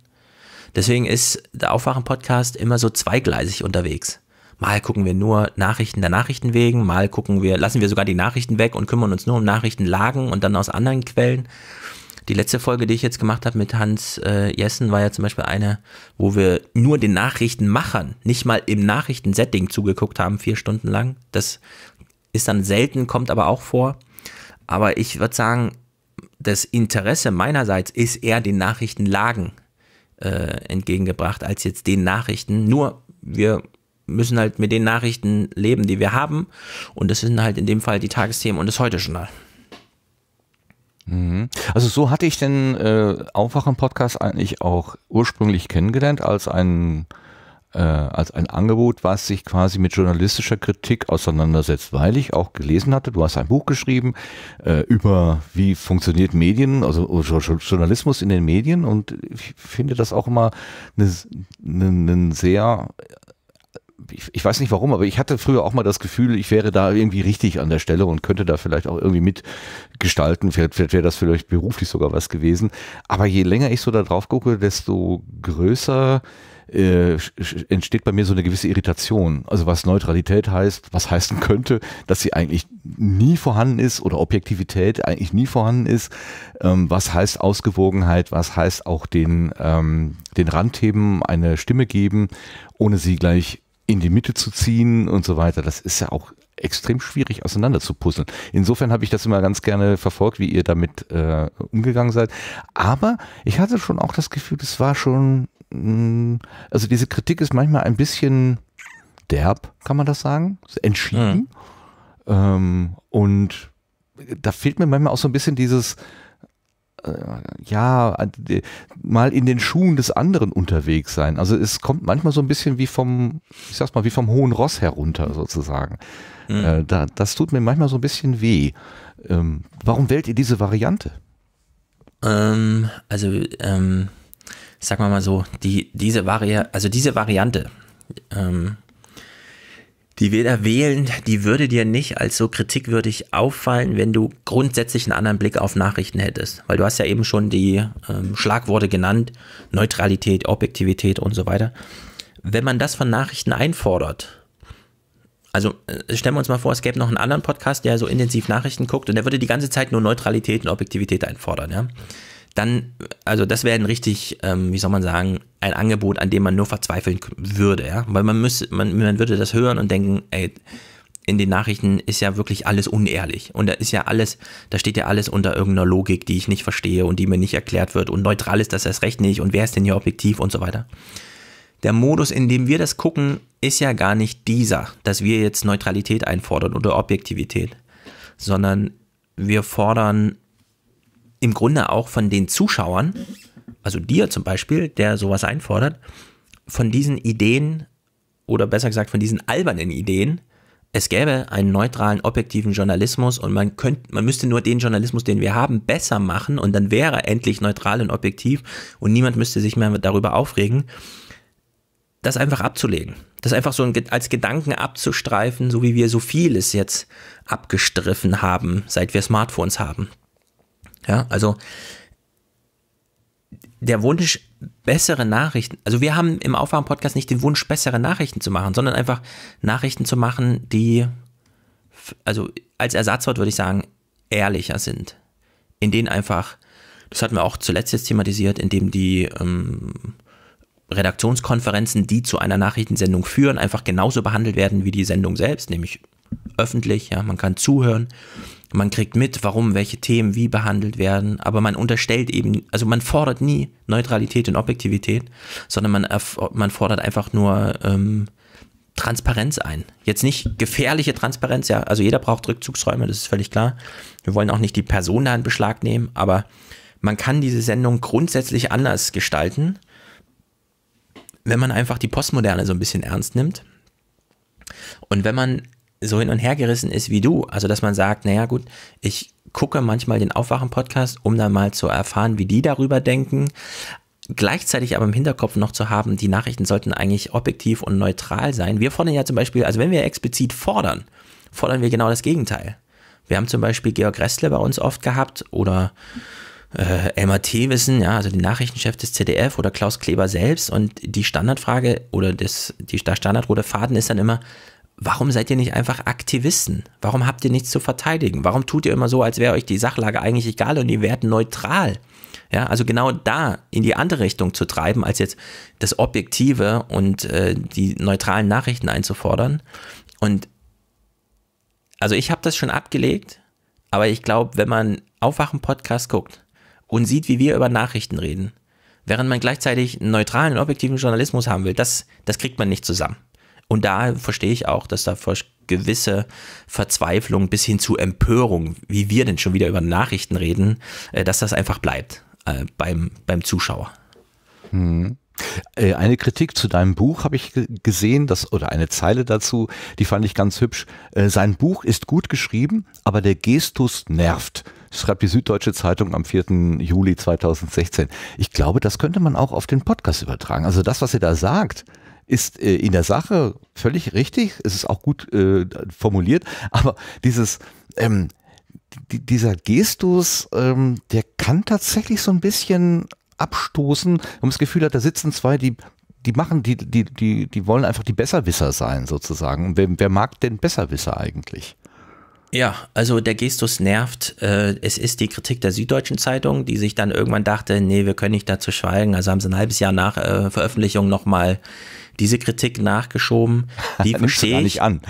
Deswegen ist der Aufwachen-Podcast immer so zweigleisig unterwegs. Mal gucken wir nur Nachrichten der Nachrichten wegen, mal gucken wir, lassen wir sogar die Nachrichten weg und kümmern uns nur um Nachrichtenlagen und dann aus anderen Quellen. Die letzte Folge, die ich jetzt gemacht habe mit Hans äh, Jessen, war ja zum Beispiel eine, wo wir nur den Nachrichtenmachern nicht mal im Nachrichtensetting zugeguckt haben, vier Stunden lang. Das ist dann selten, kommt aber auch vor. Aber ich würde sagen, das Interesse meinerseits ist eher den Nachrichtenlagen äh, entgegengebracht, als jetzt den Nachrichten. Nur wir müssen halt mit den Nachrichten leben, die wir haben. Und das sind halt in dem Fall die Tagesthemen und das Heute-Journal. Mhm. Also so hatte ich den äh, Aufwachen-Podcast eigentlich auch ursprünglich kennengelernt als einen äh, als ein Angebot, was sich quasi mit journalistischer Kritik auseinandersetzt, weil ich auch gelesen hatte, du hast ein Buch geschrieben äh, über wie funktioniert Medien, also äh, Journalismus in den Medien und ich finde das auch immer einen ne, ne sehr ich, ich, weiß nicht warum, aber ich hatte früher auch mal das Gefühl, ich wäre da irgendwie richtig an der Stelle und könnte da vielleicht auch irgendwie mitgestalten. Vielleicht, vielleicht wäre das vielleicht beruflich sogar was gewesen. Aber je länger ich so da drauf gucke, desto größer äh, entsteht bei mir so eine gewisse Irritation. Also was Neutralität heißt, was heißen könnte, dass sie eigentlich nie vorhanden ist oder Objektivität eigentlich nie vorhanden ist. Ähm, was heißt Ausgewogenheit? Was heißt auch den, ähm, den Randheben, eine Stimme geben, ohne sie gleich in die Mitte zu ziehen und so weiter. Das ist ja auch extrem schwierig auseinander zu puzzeln. Insofern habe ich das immer ganz gerne verfolgt, wie ihr damit äh, umgegangen seid. Aber ich hatte schon auch das Gefühl, es war schon hm, also diese Kritik ist manchmal ein bisschen derb, kann man das sagen, entschieden. Mhm. Ähm, und da fehlt mir manchmal auch so ein bisschen dieses, äh, ja, mal in den Schuhen des anderen unterwegs sein. Also es kommt manchmal so ein bisschen wie vom, ich sag's mal, wie vom hohen Ross herunter sozusagen. Mhm. Äh, da, das tut mir manchmal so ein bisschen weh. Ähm, warum wählt ihr diese Variante? Ähm, also, ähm, sagen wir mal so, die, diese, Vari also diese Variante, ähm, die da wählen, die würde dir nicht als so kritikwürdig auffallen, wenn du grundsätzlich einen anderen Blick auf Nachrichten hättest. Weil du hast ja eben schon die ähm, Schlagworte genannt, Neutralität, Objektivität und so weiter. Wenn man das von Nachrichten einfordert, also äh, stellen wir uns mal vor, es gäbe noch einen anderen Podcast, der so intensiv Nachrichten guckt und der würde die ganze Zeit nur Neutralität und Objektivität einfordern, ja dann, also das wäre ein richtig, ähm, wie soll man sagen, ein Angebot, an dem man nur verzweifeln würde, ja. Weil man müsste, man, man würde das hören und denken, ey, in den Nachrichten ist ja wirklich alles unehrlich. Und da ist ja alles, da steht ja alles unter irgendeiner Logik, die ich nicht verstehe und die mir nicht erklärt wird. Und neutral ist das erst recht nicht und wer ist denn hier objektiv und so weiter. Der Modus, in dem wir das gucken, ist ja gar nicht dieser, dass wir jetzt Neutralität einfordern oder Objektivität, sondern wir fordern im Grunde auch von den Zuschauern, also dir zum Beispiel, der sowas einfordert, von diesen Ideen oder besser gesagt von diesen albernen Ideen, es gäbe einen neutralen, objektiven Journalismus und man könnte, man müsste nur den Journalismus, den wir haben, besser machen und dann wäre er endlich neutral und objektiv und niemand müsste sich mehr darüber aufregen. Das einfach abzulegen. Das einfach so als Gedanken abzustreifen, so wie wir so vieles jetzt abgestriffen haben, seit wir Smartphones haben. Ja, also der Wunsch, bessere Nachrichten, also wir haben im Aufwachen-Podcast nicht den Wunsch, bessere Nachrichten zu machen, sondern einfach Nachrichten zu machen, die, also als Ersatzwort würde ich sagen, ehrlicher sind. In denen einfach, das hatten wir auch zuletzt jetzt thematisiert, in dem die ähm, Redaktionskonferenzen, die zu einer Nachrichtensendung führen, einfach genauso behandelt werden wie die Sendung selbst, nämlich öffentlich, ja, man kann zuhören, man kriegt mit, warum welche Themen wie behandelt werden, aber man unterstellt eben, also man fordert nie Neutralität und Objektivität, sondern man, man fordert einfach nur ähm, Transparenz ein. Jetzt nicht gefährliche Transparenz, ja, also jeder braucht Rückzugsräume, das ist völlig klar. Wir wollen auch nicht die Person da in Beschlag nehmen, aber man kann diese Sendung grundsätzlich anders gestalten, wenn man einfach die Postmoderne so ein bisschen ernst nimmt. Und wenn man so hin und her gerissen ist wie du. Also, dass man sagt, naja, gut, ich gucke manchmal den Aufwachen-Podcast, um dann mal zu erfahren, wie die darüber denken. Gleichzeitig aber im Hinterkopf noch zu haben, die Nachrichten sollten eigentlich objektiv und neutral sein. Wir fordern ja zum Beispiel, also wenn wir explizit fordern, fordern wir genau das Gegenteil. Wir haben zum Beispiel Georg Restle bei uns oft gehabt oder äh, Elmar Thewissen, ja, also den Nachrichtenchef des ZDF oder Klaus Kleber selbst. Und die Standardfrage oder das, die, der Standardrote Faden ist dann immer, warum seid ihr nicht einfach Aktivisten? Warum habt ihr nichts zu verteidigen? Warum tut ihr immer so, als wäre euch die Sachlage eigentlich egal und ihr wärt neutral? Ja, also genau da in die andere Richtung zu treiben, als jetzt das Objektive und äh, die neutralen Nachrichten einzufordern. Und also ich habe das schon abgelegt, aber ich glaube, wenn man Aufwachen-Podcast guckt und sieht, wie wir über Nachrichten reden, während man gleichzeitig neutralen und objektiven Journalismus haben will, das, das kriegt man nicht zusammen. Und da verstehe ich auch, dass da gewisse Verzweiflung bis hin zu Empörung, wie wir denn schon wieder über Nachrichten reden, äh, dass das einfach bleibt äh, beim, beim Zuschauer. Hm. Äh, eine Kritik zu deinem Buch habe ich gesehen, das, oder eine Zeile dazu, die fand ich ganz hübsch. Äh, sein Buch ist gut geschrieben, aber der Gestus nervt, schreibt die Süddeutsche Zeitung am 4. Juli 2016. Ich glaube, das könnte man auch auf den Podcast übertragen. Also das, was ihr da sagt, ist äh, in der Sache völlig richtig, es ist auch gut äh, formuliert, aber dieses, ähm, dieser Gestus, ähm, der kann tatsächlich so ein bisschen abstoßen, wenn man das Gefühl hat, da sitzen zwei, die die machen, die, die, die, die wollen einfach die Besserwisser sein, sozusagen. wer, wer mag denn Besserwisser eigentlich? Ja, also der Gestus nervt. Äh, es ist die Kritik der Süddeutschen Zeitung, die sich dann irgendwann dachte, nee, wir können nicht dazu schweigen. Also haben sie ein halbes Jahr nach äh, Veröffentlichung nochmal diese Kritik nachgeschoben. Die verstehe ich. nicht an.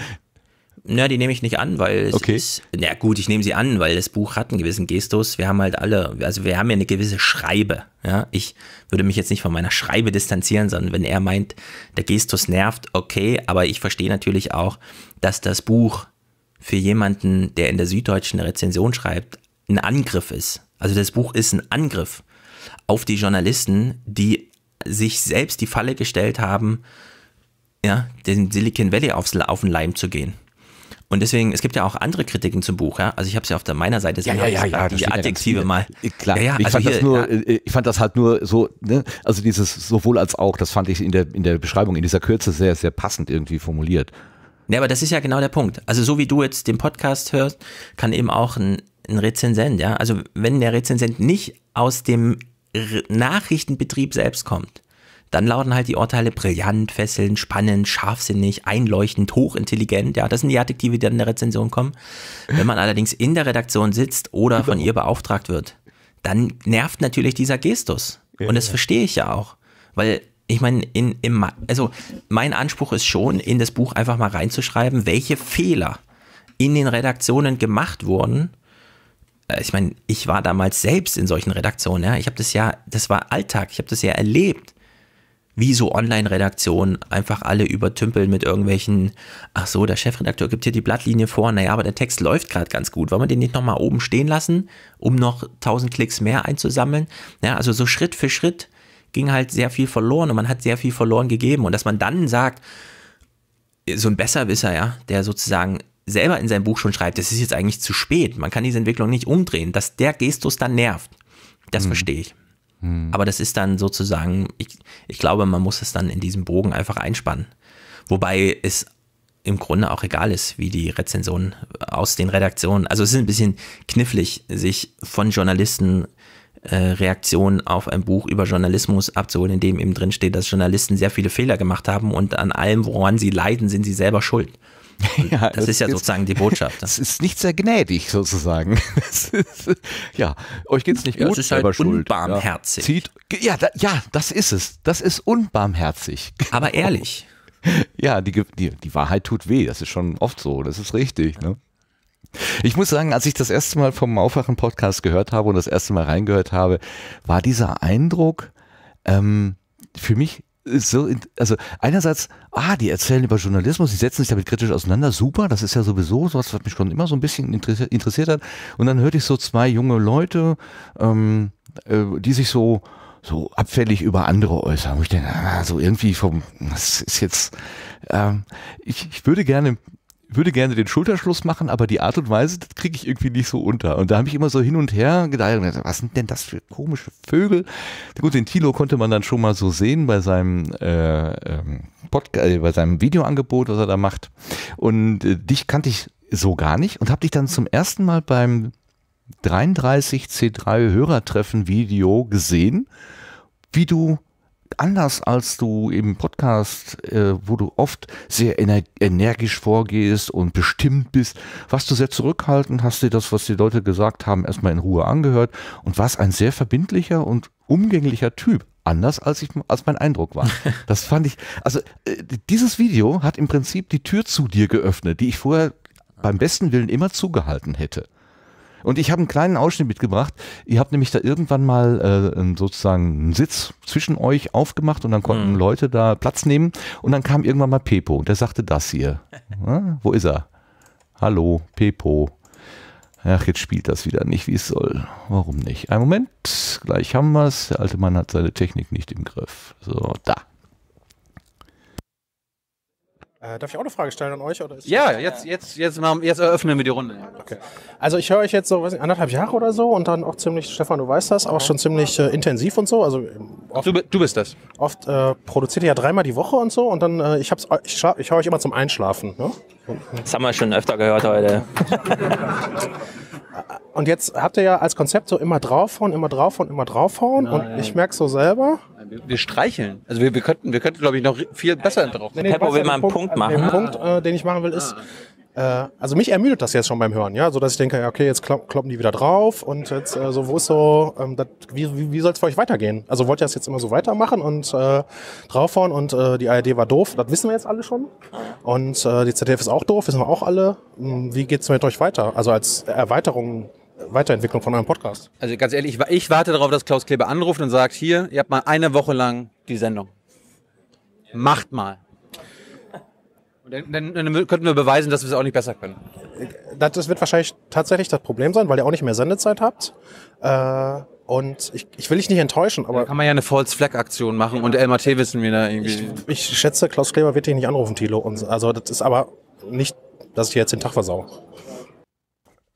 Na, die nehme ich nicht an, weil es okay. ist, na gut, ich nehme sie an, weil das Buch hat einen gewissen Gestus. Wir haben halt alle, also wir haben ja eine gewisse Schreibe. Ja? Ich würde mich jetzt nicht von meiner Schreibe distanzieren, sondern wenn er meint, der Gestus nervt, okay, aber ich verstehe natürlich auch, dass das Buch für jemanden, der in der Süddeutschen eine Rezension schreibt, ein Angriff ist. Also das Buch ist ein Angriff auf die Journalisten, die sich selbst die Falle gestellt haben, ja, den Silicon Valley aufs, auf den Leim zu gehen. Und deswegen, es gibt ja auch andere Kritiken zum Buch, ja. Also ich habe es ja auf der meiner Seite ja, ja, ja, ja, die Adjektive ja mal. Äh, klar, ja, ja, ich, also fand hier, das nur, ja. Äh, ich fand das halt nur so, ne? also dieses sowohl als auch, das fand ich in der, in der Beschreibung, in dieser Kürze sehr, sehr passend irgendwie formuliert. Ja, aber das ist ja genau der Punkt. Also so wie du jetzt den Podcast hörst, kann eben auch ein, ein Rezensent, ja. Also wenn der Rezensent nicht aus dem Nachrichtenbetrieb selbst kommt, dann lauten halt die Urteile brillant, fesselnd, spannend, scharfsinnig, einleuchtend, hochintelligent. Ja, das sind die Adjektive, die dann in der Rezension kommen. Wenn man allerdings in der Redaktion sitzt oder von ihr beauftragt wird, dann nervt natürlich dieser Gestus. Und das verstehe ich ja auch. Weil ich meine, in, im, also mein Anspruch ist schon, in das Buch einfach mal reinzuschreiben, welche Fehler in den Redaktionen gemacht wurden, äh, ich meine, ich war damals selbst in solchen Redaktionen, ja. Ich habe das ja, das war Alltag, ich habe das ja erlebt, wie so Online-Redaktionen einfach alle übertümpeln mit irgendwelchen, ach so, der Chefredakteur gibt hier die Blattlinie vor, naja, aber der Text läuft gerade ganz gut. Wollen wir den nicht nochmal oben stehen lassen, um noch 1000 Klicks mehr einzusammeln? Ja, also so Schritt für Schritt ging halt sehr viel verloren und man hat sehr viel verloren gegeben. Und dass man dann sagt, so ein Besserwisser, ja, der sozusagen selber in seinem Buch schon schreibt, es ist jetzt eigentlich zu spät, man kann diese Entwicklung nicht umdrehen, dass der Gestus dann nervt, das hm. verstehe ich. Hm. Aber das ist dann sozusagen, ich, ich glaube, man muss es dann in diesem Bogen einfach einspannen. Wobei es im Grunde auch egal ist, wie die Rezensionen aus den Redaktionen. Also es ist ein bisschen knifflig, sich von Journalisten äh, Reaktionen auf ein Buch über Journalismus abzuholen, in dem eben drin steht, dass Journalisten sehr viele Fehler gemacht haben und an allem, woran sie leiden, sind sie selber schuld. Ja, das, das, ist ja sozusagen die Botschaft. Das ist nicht sehr gnädig sozusagen. Ist, ja, euch geht's nicht gut, ja, es ist halt unbarmherzig. Schuld, ja. Zieht, ja, da, ja, das ist es. Das ist unbarmherzig. Aber ehrlich. Ja, die, die, die Wahrheit tut weh. Das ist schon oft so. Das ist richtig. Ne? Ich muss sagen, als ich das erste Mal vom Aufwachen-Podcast gehört habe und das erste Mal reingehört habe, war dieser Eindruck ähm, für mich so, also einerseits, ah, die erzählen über Journalismus, die setzen sich damit kritisch auseinander, super, das ist ja sowieso sowas, was mich schon immer so ein bisschen interessiert hat. Und dann hörte ich so zwei junge Leute, ähm, äh, die sich so, so abfällig über andere äußern. Und ich denke, ah, so irgendwie vom, das ist jetzt, ähm, ich, ich würde gerne würde gerne den Schulterschluss machen, aber die Art und Weise, das kriege ich irgendwie nicht so unter. Und da habe ich immer so hin und her gedacht, was sind denn das für komische Vögel? Gut, den Tilo konnte man dann schon mal so sehen bei seinem, äh, ähm, Podcast, äh, bei seinem Videoangebot, was er da macht. Und äh, dich kannte ich so gar nicht und habe dich dann zum ersten Mal beim 33C3 Hörertreffen Video gesehen, wie du anders als du im Podcast, äh, wo du oft sehr ener energisch vorgehst und bestimmt bist, warst du sehr zurückhaltend, hast dir das, was die Leute gesagt haben, erstmal in Ruhe angehört und warst ein sehr verbindlicher und umgänglicher Typ. Anders als, ich, als mein Eindruck war. Das fand ich, also äh, dieses Video hat im Prinzip die Tür zu dir geöffnet, die ich vorher beim besten Willen immer zugehalten hätte. Und ich habe einen kleinen Ausschnitt mitgebracht. Ihr habt nämlich da irgendwann mal äh, sozusagen einen Sitz zwischen euch aufgemacht und dann konnten mhm. Leute da Platz nehmen. Und dann kam irgendwann mal Pepo und der sagte das hier. Ja, wo ist er? Hallo, Pepo. Ach, jetzt spielt das wieder nicht, wie es soll. Warum nicht? Ein Moment, gleich haben wir es. Der alte Mann hat seine Technik nicht im Griff. So, da. Äh, darf ich auch eine Frage stellen an euch? Oder ja, jetzt, jetzt, jetzt, mal, jetzt eröffnen wir die Runde. Okay. Also ich höre euch jetzt so weiß nicht, anderthalb Jahre oder so und dann auch ziemlich, Stefan, du weißt das, auch schon ziemlich äh, intensiv und so. Also ähm, oft, du, du, bist das. Oft äh, produziert ihr ja dreimal die Woche und so und dann, äh, ich, hab's, äh, ich, ich höre euch immer zum Einschlafen. Ne? Das haben wir schon öfter gehört heute. und jetzt habt ihr ja als Konzept so immer draufhauen, immer draufhauen, immer draufhauen Na, und ja. ich merke so selber, wir, wir streicheln. Also wir, wir könnten, wir könnten, glaube ich, noch viel besser drauf. Nee, Peppo will mal einen Punkt, Punkt machen. Also ah. Punkt, äh, den ich machen will, ist, äh, also mich ermüdet das jetzt schon beim Hören, ja, so dass ich denke, okay, jetzt kloppen die wieder drauf und jetzt äh, so, wo ist so, ähm, dat, wie, wie, wie soll es für euch weitergehen? Also wollt ihr das jetzt immer so weitermachen und äh, draufhauen und äh, die ARD war doof, das wissen wir jetzt alle schon und äh, die ZDF ist auch doof, wissen wir auch alle. Hm, wie geht es mit euch weiter? Also als Erweiterung Weiterentwicklung von eurem Podcast. Also ganz ehrlich, ich, ich warte darauf, dass Klaus Kleber anruft und sagt, hier, ihr habt mal eine Woche lang die Sendung. Macht mal. Dann, dann, könnten wir beweisen, dass wir es auch nicht besser können. Das wird wahrscheinlich tatsächlich das Problem sein, weil ihr auch nicht mehr Sendezeit habt. Äh, und ich, ich will dich nicht enttäuschen, aber. Da kann man ja eine False Flag Aktion machen und LMAT wissen wir da irgendwie. Ich, ich, schätze, Klaus Kleber wird dich nicht anrufen, Thilo. Und, also, das ist aber nicht, dass ich jetzt den Tag versau.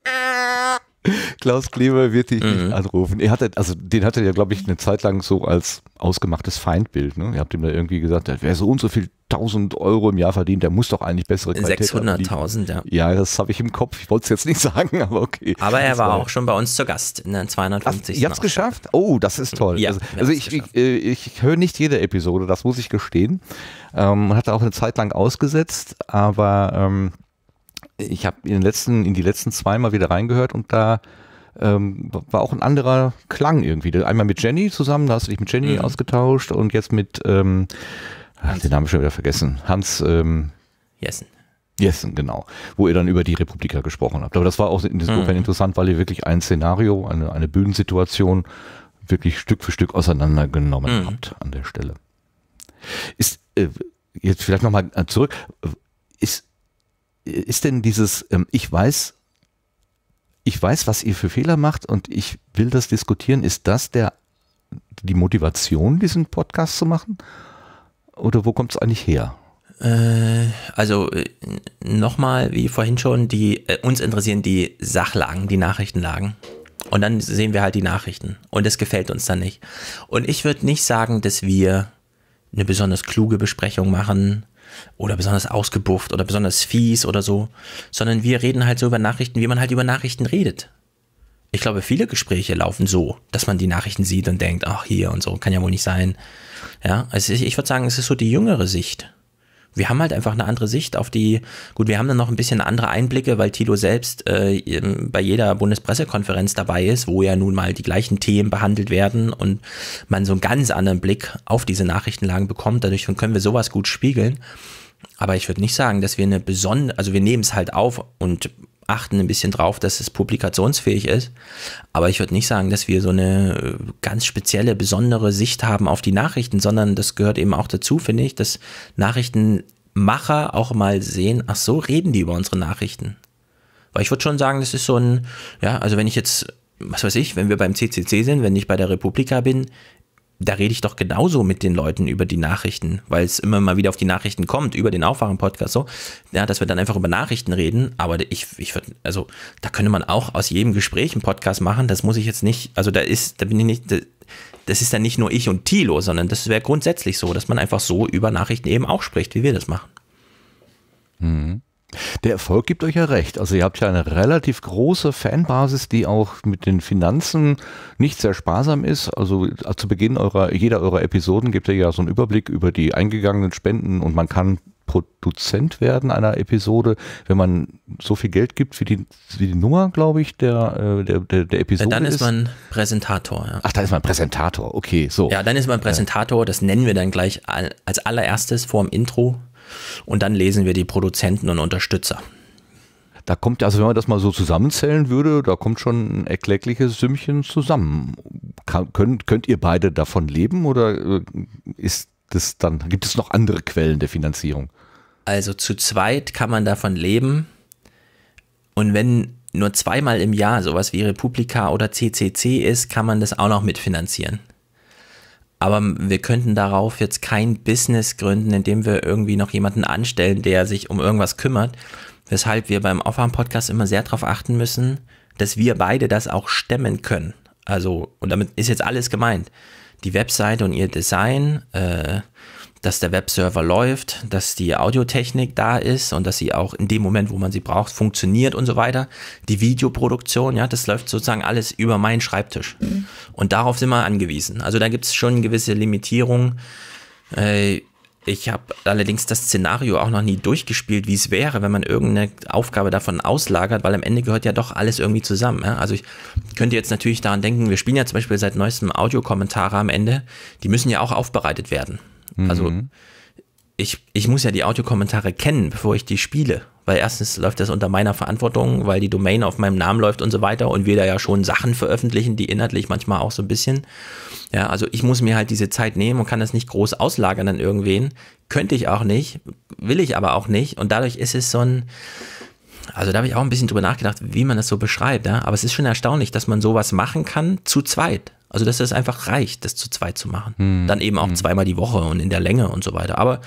Äh. Klaus Kleber wird dich mhm. nicht anrufen. Er hatte, also den hatte ja, glaube ich, eine Zeit lang so als ausgemachtes Feindbild. Ne? Ihr habt ihm da irgendwie gesagt, wer so und so viel 1000 Euro im Jahr verdient, der muss doch eigentlich bessere Qualität 600.000, ja. Ja, das habe ich im Kopf. Ich wollte es jetzt nicht sagen, aber okay. Aber er war, war auch schon bei uns zu Gast in ne? der 250. Ach, ihr habt es geschafft? Oh, das ist toll. Ja, also, also ich, ich, äh, ich höre nicht jede Episode, das muss ich gestehen. Ähm, hatte auch eine Zeit lang ausgesetzt, aber ähm, ich habe in, in die letzten zweimal wieder reingehört und da ähm, war auch ein anderer Klang irgendwie. Einmal mit Jenny zusammen, da hast du dich mit Jenny mhm. ausgetauscht und jetzt mit, ähm, Hans. den Namen schon wieder vergessen, Hans ähm, Jessen. Jessen, genau, wo ihr dann über die Republika gesprochen habt. Aber das war auch mhm. insofern mhm. interessant, weil ihr wirklich ein Szenario, eine, eine Bühnensituation wirklich Stück für Stück auseinandergenommen mhm. habt an der Stelle. Ist, äh, jetzt vielleicht nochmal äh, zurück, ist, äh, ist denn dieses, ähm, ich weiß, ich weiß, was ihr für Fehler macht und ich will das diskutieren. Ist das der, die Motivation, diesen Podcast zu machen? Oder wo kommt es eigentlich her? Äh, also äh, nochmal, wie vorhin schon, die äh, uns interessieren die Sachlagen, die Nachrichtenlagen. Und dann sehen wir halt die Nachrichten. Und das gefällt uns dann nicht. Und ich würde nicht sagen, dass wir eine besonders kluge Besprechung machen oder besonders ausgebufft oder besonders fies oder so, sondern wir reden halt so über Nachrichten, wie man halt über Nachrichten redet. Ich glaube, viele Gespräche laufen so, dass man die Nachrichten sieht und denkt, ach hier und so, kann ja wohl nicht sein. Ja, also ich, ich würde sagen, es ist so die jüngere Sicht wir haben halt einfach eine andere Sicht auf die, gut, wir haben dann noch ein bisschen andere Einblicke, weil Thilo selbst äh, bei jeder Bundespressekonferenz dabei ist, wo ja nun mal die gleichen Themen behandelt werden und man so einen ganz anderen Blick auf diese Nachrichtenlagen bekommt. Dadurch können wir sowas gut spiegeln. Aber ich würde nicht sagen, dass wir eine besondere, also wir nehmen es halt auf und achten ein bisschen drauf, dass es publikationsfähig ist. Aber ich würde nicht sagen, dass wir so eine äh, ganz spezielle, besondere Sicht haben auf die Nachrichten, sondern das gehört eben auch dazu, finde ich, dass Nachrichtenmacher auch mal sehen, ach so, reden die über unsere Nachrichten. Weil ich würde schon sagen, das ist so ein, ja, also wenn ich jetzt was weiß ich, wenn wir beim CCC sind, wenn ich bei der Republika bin, da rede ich doch genauso mit den Leuten über die Nachrichten, weil es immer mal wieder auf die Nachrichten kommt, über den Aufwachen-Podcast so, ja, dass wir dann einfach über Nachrichten reden, aber ich, ich würde, also da könnte man auch aus jedem Gespräch einen Podcast machen, das muss ich jetzt nicht, also da ist, da bin ich nicht, das ist dann nicht nur ich und Tilo, sondern das wäre grundsätzlich so, dass man einfach so über Nachrichten eben auch spricht, wie wir das machen. Mhm. Der Erfolg gibt euch ja recht. Also ihr habt ja eine relativ große Fanbasis, die auch mit den Finanzen nicht sehr sparsam ist. Also äh, zu Beginn eurer, jeder eurer Episoden gibt ihr ja so einen Überblick über die eingegangenen Spenden und man kann Produzent werden einer Episode, wenn man so viel Geld gibt wie die, für die Nummer, glaube ich, der, äh, der, der, der Episode. dann ist, ist man Präsentator. Ja. Ach, dann ist man Präsentator, okay, so. Ja, dann ist man Präsentator, das nennen wir dann gleich als allererstes vor dem Intro. Und dann lesen wir die Produzenten und Unterstützer. Da kommt, ja, also wenn man das mal so zusammenzählen würde, da kommt schon ein erkleckliches Sümmchen zusammen. Kann, könnt, könnt ihr beide davon leben oder äh, ist das dann, gibt es noch andere Quellen der Finanzierung? Also zu zweit kann man davon leben. Und wenn nur zweimal im Jahr sowas wie Republika oder CCC ist, kann man das auch noch mitfinanzieren. Aber wir könnten darauf jetzt kein Business gründen, indem wir irgendwie noch jemanden anstellen, der sich um irgendwas kümmert. Weshalb wir beim Aufwärm-Podcast immer sehr darauf achten müssen, dass wir beide das auch stemmen können. Also, und damit ist jetzt alles gemeint. Die Webseite und ihr Design, äh, dass der Webserver läuft, dass die Audiotechnik da ist und dass sie auch in dem Moment, wo man sie braucht, funktioniert und so weiter. Die Videoproduktion, ja, das läuft sozusagen alles über meinen Schreibtisch. Mhm. Und darauf sind wir angewiesen. Also da gibt es schon gewisse Limitierungen. Äh, ich habe allerdings das Szenario auch noch nie durchgespielt, wie es wäre, wenn man irgendeine Aufgabe davon auslagert, weil am Ende gehört ja doch alles irgendwie zusammen. Also ich könnte jetzt natürlich daran denken, wir spielen ja zum Beispiel seit neuestem Audiokommentare am Ende, die müssen ja auch aufbereitet werden. Also, mhm. Also ich, ich muss ja die Audiokommentare kennen, bevor ich die spiele. Weil erstens läuft das unter meiner Verantwortung, weil die Domain auf meinem Namen läuft und so weiter und wir da ja schon Sachen veröffentlichen, die inhaltlich manchmal auch so ein bisschen. Ja, also ich muss mir halt diese Zeit nehmen und kann das nicht groß auslagern an irgendwen. Könnte ich auch nicht, will ich aber auch nicht. Und dadurch ist es so ein, also da habe ich auch ein bisschen drüber nachgedacht, wie man das so beschreibt. Ja? Aber es ist schon erstaunlich, dass man sowas machen kann zu zweit. Also, dass es einfach reicht, das zu zweit zu machen. Hm. Dann eben auch hm. zweimal die Woche und in der Länge und so weiter. Aber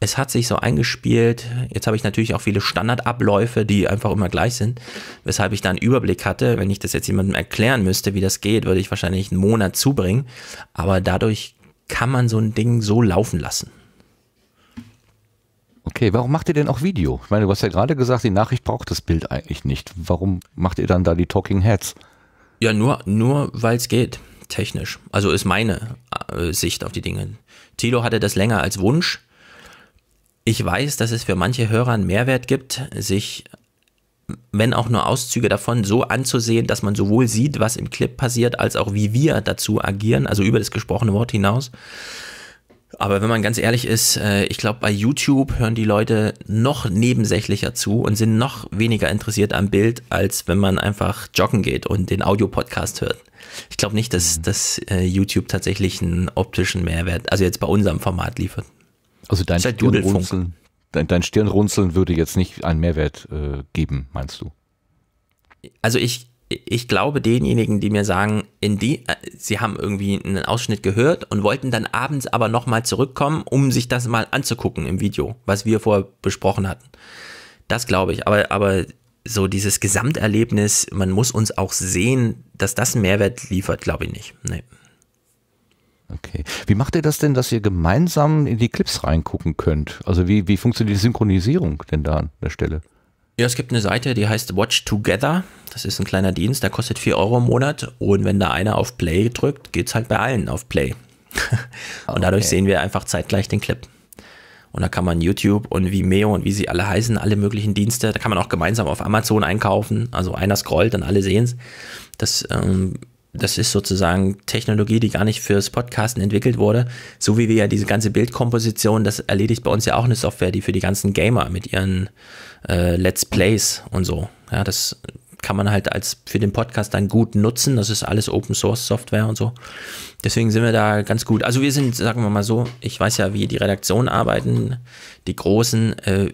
es hat sich so eingespielt. Jetzt habe ich natürlich auch viele Standardabläufe, die einfach immer gleich sind, weshalb ich da einen Überblick hatte. Wenn ich das jetzt jemandem erklären müsste, wie das geht, würde ich wahrscheinlich einen Monat zubringen. Aber dadurch kann man so ein Ding so laufen lassen. Okay, warum macht ihr denn auch Video? Ich meine, du hast ja gerade gesagt, die Nachricht braucht das Bild eigentlich nicht. Warum macht ihr dann da die Talking Heads? Ja, nur, nur weil es geht technisch. Also ist meine äh, Sicht auf die Dinge. Tilo hatte das länger als Wunsch. Ich weiß, dass es für manche Hörer einen Mehrwert gibt, sich, wenn auch nur Auszüge davon, so anzusehen, dass man sowohl sieht, was im Clip passiert, als auch wie wir dazu agieren, also über das gesprochene Wort hinaus. Aber wenn man ganz ehrlich ist, äh, ich glaube, bei YouTube hören die Leute noch nebensächlicher zu und sind noch weniger interessiert am Bild, als wenn man einfach joggen geht und den Audiopodcast hört. Ich glaube nicht, dass, mhm. dass äh, YouTube tatsächlich einen optischen Mehrwert, also jetzt bei unserem Format liefert. Also dein halt Stirnrunzeln, dein, dein Stirnrunzeln würde jetzt nicht einen Mehrwert äh, geben, meinst du? Also ich, ich glaube denjenigen, die mir sagen, in die, äh, sie haben irgendwie einen Ausschnitt gehört und wollten dann abends aber nochmal zurückkommen, um sich das mal anzugucken im Video, was wir vorher besprochen hatten. Das glaube ich, aber, aber so dieses Gesamterlebnis, man muss uns auch sehen, dass das einen Mehrwert liefert, glaube ich nicht. Nee. Okay. Wie macht ihr das denn, dass ihr gemeinsam in die Clips reingucken könnt? Also wie, wie funktioniert die Synchronisierung denn da an der Stelle? Ja, es gibt eine Seite, die heißt Watch Together. Das ist ein kleiner Dienst, der kostet 4 Euro im Monat. Und wenn da einer auf Play drückt, geht es halt bei allen auf Play. Und okay. dadurch sehen wir einfach zeitgleich den Clip. Und da kann man YouTube und Vimeo und wie sie alle heißen, alle möglichen Dienste, da kann man auch gemeinsam auf Amazon einkaufen. Also einer scrollt und alle sehen es. Das, ähm, das ist sozusagen Technologie, die gar nicht fürs Podcasten entwickelt wurde. So wie wir ja diese ganze Bildkomposition, das erledigt bei uns ja auch eine Software, die für die ganzen Gamer mit ihren äh, Let's Plays und so. Ja, das kann man halt als für den Podcast dann gut nutzen. Das ist alles Open Source Software und so. Deswegen sind wir da ganz gut. Also wir sind, sagen wir mal so, ich weiß ja, wie die Redaktionen arbeiten, die großen. Äh,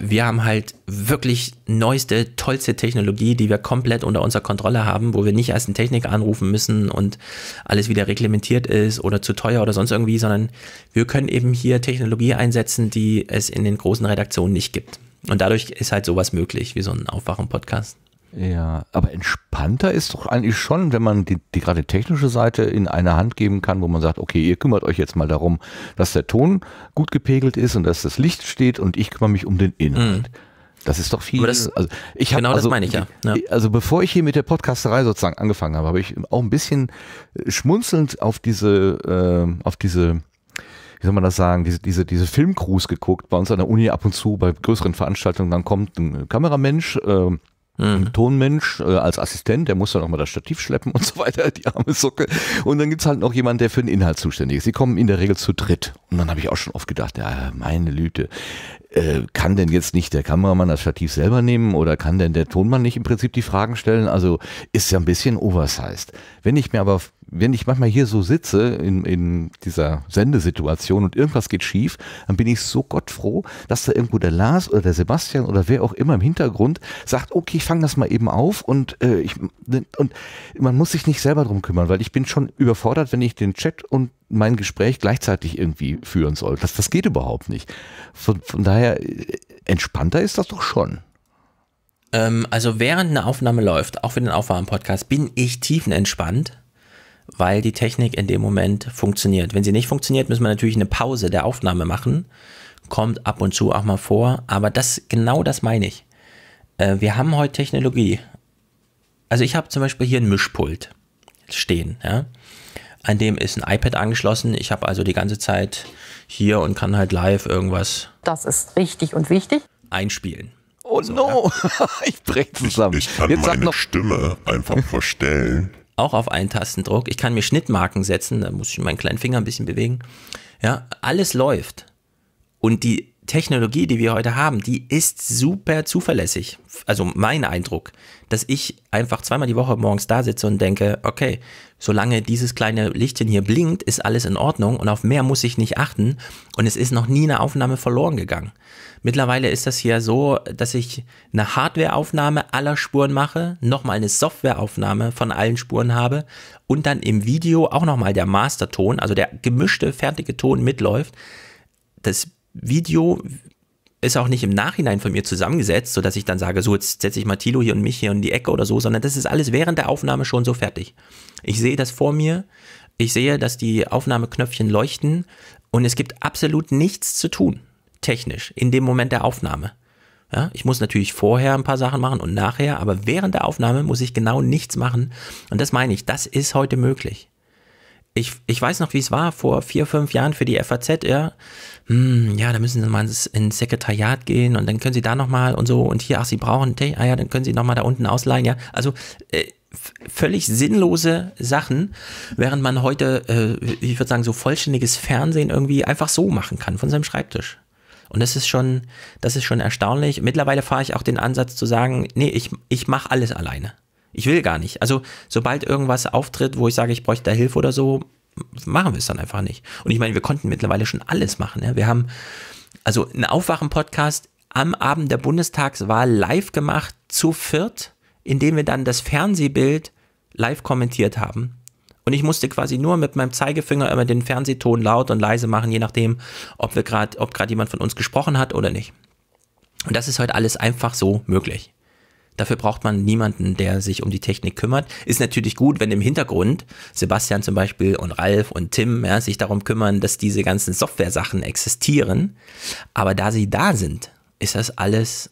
wir haben halt wirklich neueste, tollste Technologie, die wir komplett unter unserer Kontrolle haben, wo wir nicht erst einen Techniker anrufen müssen und alles wieder reglementiert ist oder zu teuer oder sonst irgendwie, sondern wir können eben hier Technologie einsetzen, die es in den großen Redaktionen nicht gibt. Und dadurch ist halt sowas möglich, wie so ein Aufwachen-Podcast. Ja, aber entspannter ist doch eigentlich schon, wenn man die, die gerade technische Seite in eine Hand geben kann, wo man sagt, okay, ihr kümmert euch jetzt mal darum, dass der Ton gut gepegelt ist und dass das Licht steht und ich kümmere mich um den Inhalt. Mhm. Das ist doch viel. Das, also ich hab, genau also, das meine ich ja. ja. Also bevor ich hier mit der Podcasterei sozusagen angefangen habe, habe ich auch ein bisschen äh, schmunzelnd auf diese, äh, auf diese wie soll man das sagen, diese, diese, diese Filmcrews geguckt, bei uns an der Uni ab und zu bei größeren Veranstaltungen, dann kommt ein Kameramensch, äh, Mhm. Tonmensch äh, als Assistent, der muss dann auch mal das Stativ schleppen und so weiter, die arme Socke. Und dann gibt's halt noch jemanden, der für den Inhalt zuständig ist. Sie kommen in der Regel zu dritt. Und dann habe ich auch schon oft gedacht, ja, meine Lüte, äh, kann denn jetzt nicht der Kameramann das Stativ selber nehmen oder kann denn der Tonmann nicht im Prinzip die Fragen stellen? Also ist ja ein bisschen oversized. Wenn ich mir aber, wenn ich manchmal hier so sitze in, in dieser Sendesituation und irgendwas geht schief, dann bin ich so gottfroh, dass da irgendwo der Lars oder der Sebastian oder wer auch immer im Hintergrund sagt, okay, ich fange das mal eben auf und, äh, ich, und man muss sich nicht selber drum kümmern, weil ich bin schon überfordert, wenn ich den Chat und mein Gespräch gleichzeitig irgendwie führen soll. Das, das geht überhaupt nicht. Von, von daher, äh, entspannter ist das doch schon. Ähm, also während eine Aufnahme läuft, auch für den Aufwärmen-Podcast, bin ich tiefenentspannt, weil die Technik in dem Moment funktioniert. Wenn sie nicht funktioniert, müssen wir natürlich eine Pause der Aufnahme machen. Kommt ab und zu auch mal vor, aber das, genau das meine ich. Äh, wir haben heute Technologie. Also ich habe zum Beispiel hier ein Mischpult stehen, ja. An dem ist ein iPad angeschlossen. Ich habe also die ganze Zeit hier und kann halt live irgendwas. Das ist richtig und wichtig. Einspielen. Oh so, no, ja. ich brech zusammen. Ich, ich kann Jetzt meine Stimme einfach verstellen. Auch auf einen Tastendruck. Ich kann mir Schnittmarken setzen, da muss ich meinen kleinen Finger ein bisschen bewegen. Ja, alles läuft. Und die Technologie, die wir heute haben, die ist super zuverlässig. Also mein Eindruck, dass ich einfach zweimal die Woche morgens da sitze und denke, okay, solange dieses kleine Lichtchen hier blinkt, ist alles in Ordnung und auf mehr muss ich nicht achten und es ist noch nie eine Aufnahme verloren gegangen. Mittlerweile ist das hier so, dass ich eine Hardwareaufnahme aller Spuren mache, nochmal eine Softwareaufnahme von allen Spuren habe und dann im Video auch nochmal der Masterton, also der gemischte, fertige Ton mitläuft. Das Video ist auch nicht im Nachhinein von mir zusammengesetzt, sodass ich dann sage, so jetzt setze ich mal Tilo hier und mich hier in die Ecke oder so, sondern das ist alles während der Aufnahme schon so fertig. Ich sehe das vor mir, ich sehe, dass die Aufnahmeknöpfchen leuchten und es gibt absolut nichts zu tun, technisch, in dem Moment der Aufnahme. Ja, ich muss natürlich vorher ein paar Sachen machen und nachher, aber während der Aufnahme muss ich genau nichts machen. Und das meine ich, das ist heute möglich ich, ich weiß noch, wie es war vor vier, fünf Jahren für die FAZ, ja. Hm, ja, da müssen Sie mal ins, ins Sekretariat gehen und dann können Sie da nochmal und so und hier, ach, Sie brauchen, ah ja, dann können Sie nochmal da unten ausleihen, ja. Also, äh, völlig sinnlose Sachen, während man heute, äh, ich würde sagen, so vollständiges Fernsehen irgendwie einfach so machen kann von seinem Schreibtisch. Und das ist schon, das ist schon erstaunlich. Mittlerweile fahre ich auch den Ansatz zu sagen, nee, ich, ich mache alles alleine. Ich will gar nicht. Also, sobald irgendwas auftritt, wo ich sage, ich bräuchte da Hilfe oder so, machen wir es dann einfach nicht. Und ich meine, wir konnten mittlerweile schon alles machen. Ja? Wir haben also einen Aufwachen-Podcast am Abend der Bundestagswahl live gemacht, zu viert, indem wir dann das Fernsehbild live kommentiert haben. Und ich musste quasi nur mit meinem Zeigefinger immer den Fernsehton laut und leise machen, je nachdem, ob ob gerade jemand von uns gesprochen hat oder nicht. Und das ist heute alles einfach so möglich. Dafür braucht man niemanden, der sich um die Technik kümmert. Ist natürlich gut, wenn im Hintergrund Sebastian zum Beispiel und Ralf und Tim ja, sich darum kümmern, dass diese ganzen Software-Sachen existieren. Aber da sie da sind, ist das alles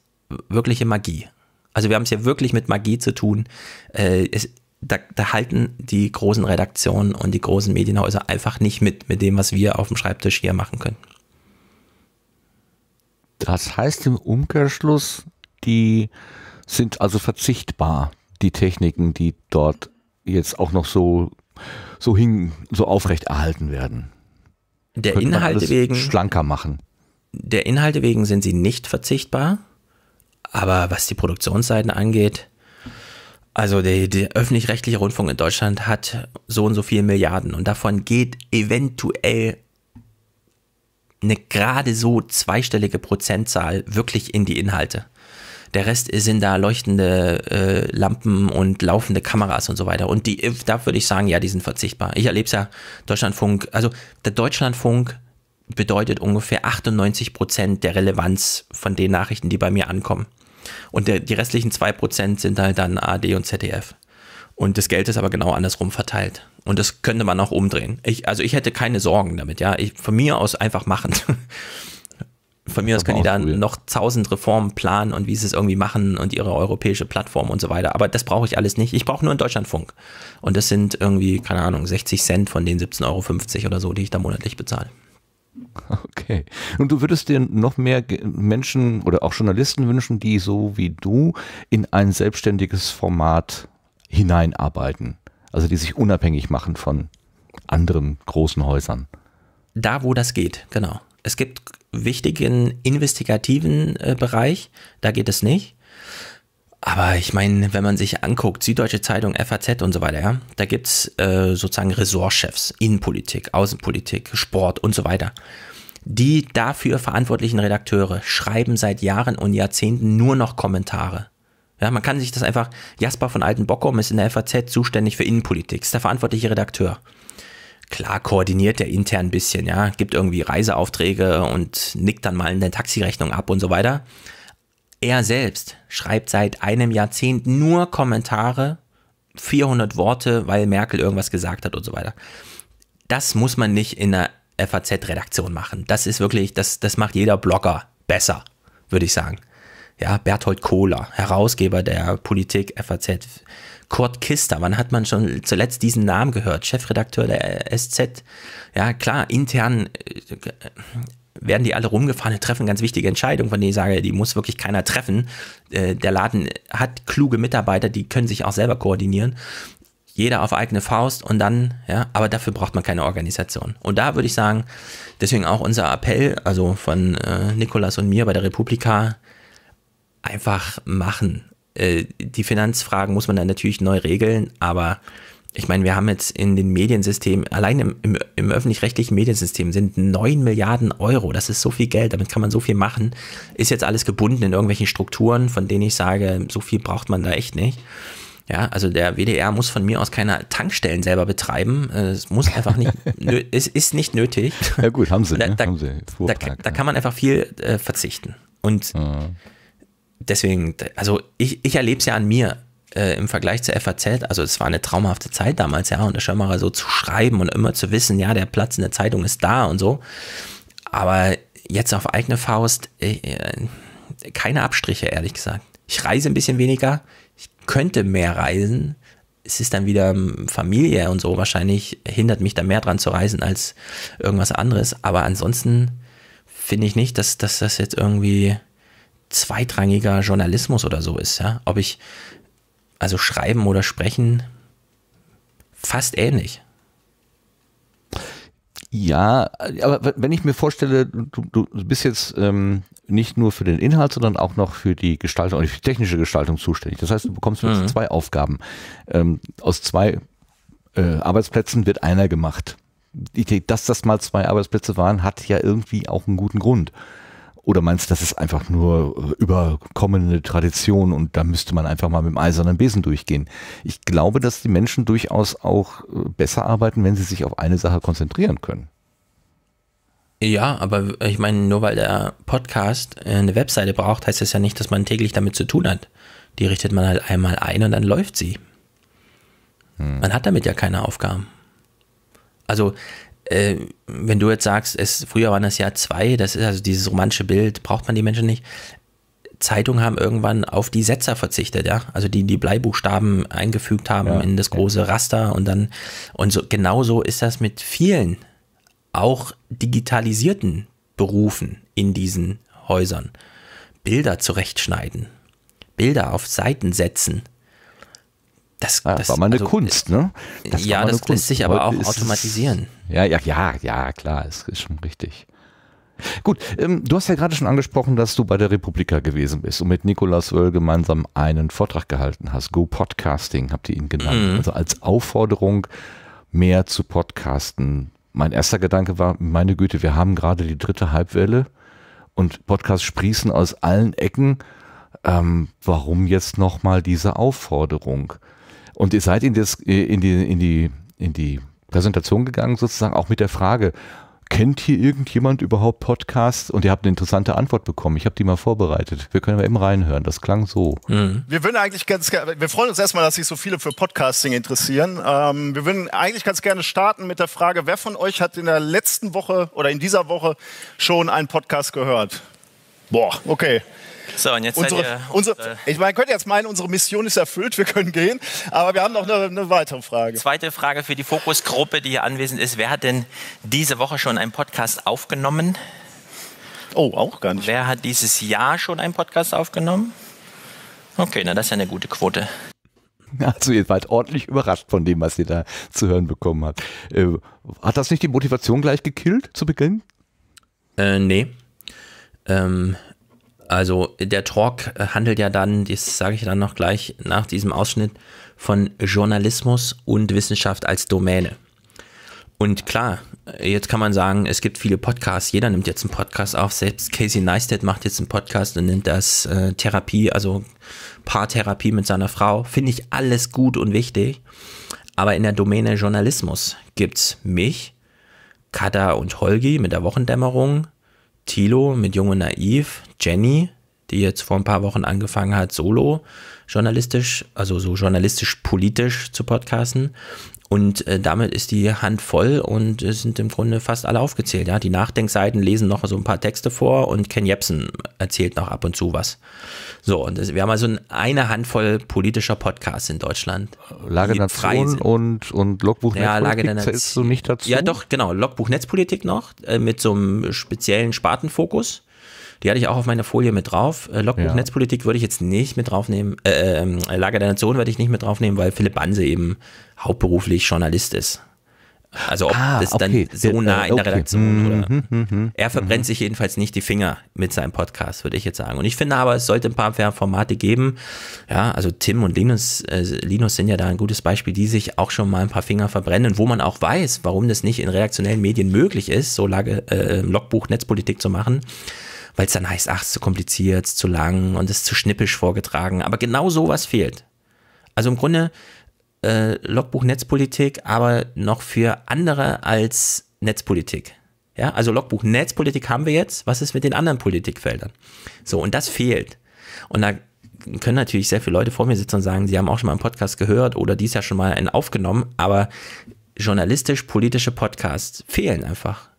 wirkliche Magie. Also wir haben es ja wirklich mit Magie zu tun. Äh, es, da, da, halten die großen Redaktionen und die großen Medienhäuser einfach nicht mit, mit dem, was wir auf dem Schreibtisch hier machen können. Das heißt im Umkehrschluss, die sind also verzichtbar, die Techniken, die dort jetzt auch noch so, so hing, so aufrechterhalten werden. Der Könnte Inhalte wegen. Schlanker machen. Der Inhalte wegen sind sie nicht verzichtbar, aber was die Produktionsseiten angeht, also der, der öffentlich-rechtliche Rundfunk in Deutschland hat so und so viele Milliarden und davon geht eventuell eine gerade so zweistellige Prozentzahl wirklich in die Inhalte. Der Rest sind da leuchtende äh, Lampen und laufende Kameras und so weiter. Und die, da würde ich sagen, ja, die sind verzichtbar. Ich erlebe es ja, Deutschlandfunk, also der Deutschlandfunk bedeutet ungefähr 98 Prozent der Relevanz von den Nachrichten, die bei mir ankommen. Und der, die restlichen 2 Prozent sind halt dann AD und ZDF. Und das Geld ist aber genau andersrum verteilt. Und das könnte man auch umdrehen. Ich, also ich hätte keine Sorgen damit, ja. Ich, von mir aus einfach machen. von mir aus können die da noch tausend Reformen planen und wie sie es irgendwie machen und ihre europäische Plattform und so weiter. Aber das brauche ich alles nicht. Ich brauche nur einen Deutschlandfunk. Und das sind irgendwie, keine Ahnung, 60 Cent von den 17,50 Euro oder so, die ich da monatlich bezahle. Okay. Und du würdest dir noch mehr Menschen oder auch Journalisten wünschen, die so wie du in ein selbstständiges Format hineinarbeiten. Also die sich unabhängig machen von anderen großen Häusern. Da, wo das geht, genau. Es gibt wichtigen investigativen äh, Bereich, da geht es nicht. Aber ich meine, wenn man sich anguckt, Süddeutsche Zeitung, FAZ und so weiter, ja, da gibt es äh, sozusagen Ressortchefs, Innenpolitik, Außenpolitik, Sport und so weiter. Die dafür verantwortlichen Redakteure schreiben seit Jahren und Jahrzehnten nur noch Kommentare. Ja, man kann sich das einfach, Jasper von Altenbockum ist in der FAZ zuständig für Innenpolitik, ist der verantwortliche Redakteur. Klar koordiniert er intern ein bisschen, ja, gibt irgendwie Reiseaufträge und nickt dann mal eine Taxirechnung ab und so weiter. Er selbst schreibt seit einem Jahrzehnt nur Kommentare, 400 Worte, weil Merkel irgendwas gesagt hat und so weiter. Das muss man nicht in einer FAZ-Redaktion machen. Das ist wirklich, das, das macht jeder Blogger besser, würde ich sagen. Ja, Berthold Kohler, Herausgeber der Politik FAZ, Kurt Kister, wann hat man schon zuletzt diesen Namen gehört? Chefredakteur der SZ. Ja, klar, intern äh, äh, werden die alle rumgefahren treffen ganz wichtige Entscheidungen, von denen ich sage, die muss wirklich keiner treffen. Äh, der Laden hat kluge Mitarbeiter, die können sich auch selber koordinieren. Jeder auf eigene Faust und dann, ja, aber dafür braucht man keine Organisation. Und da würde ich sagen, deswegen auch unser Appell, also von äh, Nikolas und mir bei der Republika, einfach machen äh, die Finanzfragen muss man dann natürlich neu regeln, aber ich meine, wir haben jetzt in den Mediensystemen, allein im, im, im öffentlich-rechtlichen Mediensystem sind 9 Milliarden Euro, das ist so viel Geld, damit kann man so viel machen, ist jetzt alles gebunden in irgendwelchen Strukturen, von denen ich sage, so viel braucht man da echt nicht. Ja, also der WDR muss von mir aus keine Tankstellen selber betreiben. Äh, es muss einfach nicht, es ist nicht nötig. Ja gut, haben sie. Da, ne? da, haben sie Vortrag, da, ja. kann man einfach viel äh, verzichten. Und ja deswegen, also ich, ich erlebe es ja an mir äh, im Vergleich zur FAZ. Also es war eine traumhafte Zeit damals, ja, und das der Schirmacher so zu schreiben und immer zu wissen, ja, der Platz in der Zeitung ist da und so. Aber jetzt auf eigene Faust äh, äh keine Abstriche, ehrlich gesagt. Ich reise ein bisschen weniger, ich könnte mehr reisen. Es ist dann wieder ähm, Familie und so wahrscheinlich hindert mich da mehr dran zu reisen als irgendwas anderes. Aber ansonsten finde ich nicht, dass, dass das jetzt irgendwie zweitrangiger Journalismus oder so ist. Ja? Ob ich, also schreiben oder sprechen, fast ähnlich. Ja, aber wenn ich mir vorstelle, du, du bist jetzt ähm, nicht nur für den Inhalt, sondern auch noch für die Gestaltung, also für die technische Gestaltung zuständig. Das heißt, du bekommst mhm. jetzt zwei Aufgaben. Ähm, aus zwei äh, Arbeitsplätzen wird einer gemacht. Ich denke, dass das mal zwei Arbeitsplätze waren, hat ja irgendwie auch einen guten Grund. Oder meinst du, das ist einfach nur äh, überkommene Tradition und da müsste man einfach mal mit dem eisernen Besen durchgehen? Ich glaube, dass die Menschen durchaus auch äh, besser arbeiten, wenn sie sich auf eine Sache konzentrieren können. Ja, aber ich meine, nur weil der Podcast äh, eine Webseite braucht, heißt das ja nicht, dass man täglich damit zu tun hat. Die richtet man halt einmal ein und dann läuft sie. Hm. Man hat damit ja keine Aufgaben. Also äh, wenn du jetzt sagst, es, früher waren das Jahr zwei, das ist also dieses romantische Bild, braucht man die Menschen nicht. Zeitungen haben irgendwann auf die Setzer verzichtet, ja, also die die Bleibuchstaben eingefügt haben ja, in das große ja. Raster und dann und so genauso ist das mit vielen auch digitalisierten Berufen in diesen Häusern. Bilder zurechtschneiden, Bilder auf Seiten setzen, das, ja, das war mal eine also, Kunst, äh, ne? Äh, das ja, das Kunst. lässt sich aber auch automatisieren. ja, ja, ja, ja, klar, es ist schon richtig. Gut, ähm, du hast ja gerade schon angesprochen, dass du bei der Republika gewesen bist und mit Nikolaus Wöll gemeinsam einen Vortrag gehalten hast. Go Podcasting habt ihr ihn genannt. Mhm. Also als Aufforderung, mehr zu podcasten. Mein erster Gedanke war, meine Güte, wir haben gerade die dritte Halbwelle und Podcasts sprießen aus allen Ecken. Ähm, warum jetzt nochmal diese Aufforderung? Und ihr seid in, das, äh, in, die, in, die, in die Präsentation gegangen, sozusagen auch mit der Frage, kennt hier irgendjemand überhaupt Podcasts? Und ihr habt eine interessante Antwort bekommen. Ich habe die mal vorbereitet. Wir können ja eben reinhören. Das klang so. Mhm. Wir würden eigentlich ganz wir freuen uns erstmal, dass sich so viele für Podcasting interessieren. Ähm, wir würden eigentlich ganz gerne starten mit der Frage, wer von euch hat in der letzten Woche oder in dieser Woche schon einen Podcast gehört? Boah, okay. So, und jetzt unsere, ihr, unsere, unsere, Ich meine, könnt jetzt meinen, unsere Mission ist erfüllt, wir können gehen. Aber wir haben noch eine, eine weitere Frage. Zweite Frage für die Fokusgruppe, die hier anwesend ist. Wer hat denn diese Woche schon einen Podcast aufgenommen? Oh, auch gar nicht. Wer hat dieses Jahr schon einen Podcast aufgenommen? Okay, na das ist ja eine gute Quote. Also ihr seid ordentlich überrascht von dem, was ihr da zu hören bekommen habt. Äh, hat das nicht die Motivation gleich gekillt zu Beginn? Äh, nee. Ähm, also der Talk handelt ja dann, das sage ich dann noch gleich nach diesem Ausschnitt, von Journalismus und Wissenschaft als Domäne. Und klar, jetzt kann man sagen, es gibt viele Podcasts, jeder nimmt jetzt einen Podcast auf, selbst Casey Neistat macht jetzt einen Podcast und nennt das äh, Therapie, also Paartherapie mit seiner Frau. Finde ich alles gut und wichtig. Aber in der Domäne Journalismus gibt es mich, Kada und Holgi mit der Wochendämmerung, Tilo mit Junge Naiv, Jenny, die jetzt vor ein paar Wochen angefangen hat, solo journalistisch, also so journalistisch-politisch zu podcasten und äh, damit ist die Hand voll und äh, sind im Grunde fast alle aufgezählt. Ja? Die Nachdenkseiten lesen noch so ein paar Texte vor und Ken Jebsen erzählt noch ab und zu was. So, und das, wir haben also eine Handvoll politischer Podcasts in Deutschland. Lage der Nation und, und Logbuch ja, Netzpolitik Lage zählst du nicht dazu? Ja, doch, genau. Logbuch Netzpolitik noch äh, mit so einem speziellen Spartenfokus. Die hatte ich auch auf meiner Folie mit drauf. Äh, Logbuch ja. Netzpolitik würde ich jetzt nicht mit draufnehmen. Äh, ähm, Lage der Nation werde ich nicht mit draufnehmen, weil Philipp Banse eben hauptberuflich Journalist ist. Also ob ah, das okay. dann so äh, nah in der okay. Redaktion oder. Mhm, mhm, mhm, er verbrennt mm sich jedenfalls nicht die Finger mit seinem Podcast, würde ich jetzt sagen. Und ich finde aber, es sollte ein paar Formate geben. Ja, also Tim und Linus, äh, Linus sind ja da ein gutes Beispiel, die sich auch schon mal ein paar Finger verbrennen, wo man auch weiß, warum das nicht in redaktionellen Medien möglich ist, so lange äh, Logbuch Netzpolitik zu machen. Weil es dann heißt, ach, es ist zu kompliziert, es ist zu lang und es ist zu schnippisch vorgetragen. Aber genau sowas fehlt. Also im Grunde äh, Logbuch Netzpolitik, aber noch für andere als Netzpolitik. Ja, also Logbuch Netzpolitik haben wir jetzt. Was ist mit den anderen Politikfeldern? So, und das fehlt. Und da können natürlich sehr viele Leute vor mir sitzen und sagen, sie haben auch schon mal einen Podcast gehört oder dies ja schon mal einen aufgenommen, aber journalistisch-politische Podcasts fehlen einfach.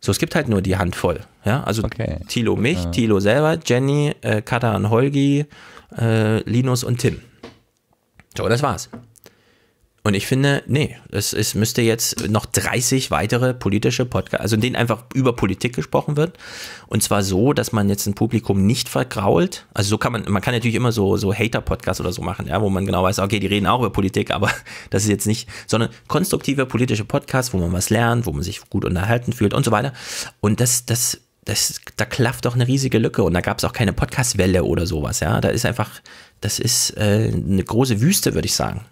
So, es gibt halt nur die Handvoll. Ja, also okay. Tilo mich, ja. Tilo selber, Jenny, äh, Kata und Holgi, äh, Linus und Tim. So, das war's. Und ich finde, nee, es, es müsste jetzt noch 30 weitere politische Podcasts, also in denen einfach über Politik gesprochen wird. Und zwar so, dass man jetzt ein Publikum nicht vergrault. Also so kann man, man kann natürlich immer so, so Hater-Podcasts oder so machen, ja, wo man genau weiß, okay, die reden auch über Politik, aber das ist jetzt nicht, sondern konstruktive politische Podcasts, wo man was lernt, wo man sich gut unterhalten fühlt und so weiter. Und das, das das, da klafft doch eine riesige Lücke und da gab es auch keine Podcast-Welle oder sowas, ja. Da ist einfach, das ist äh, eine große Wüste, würde ich sagen.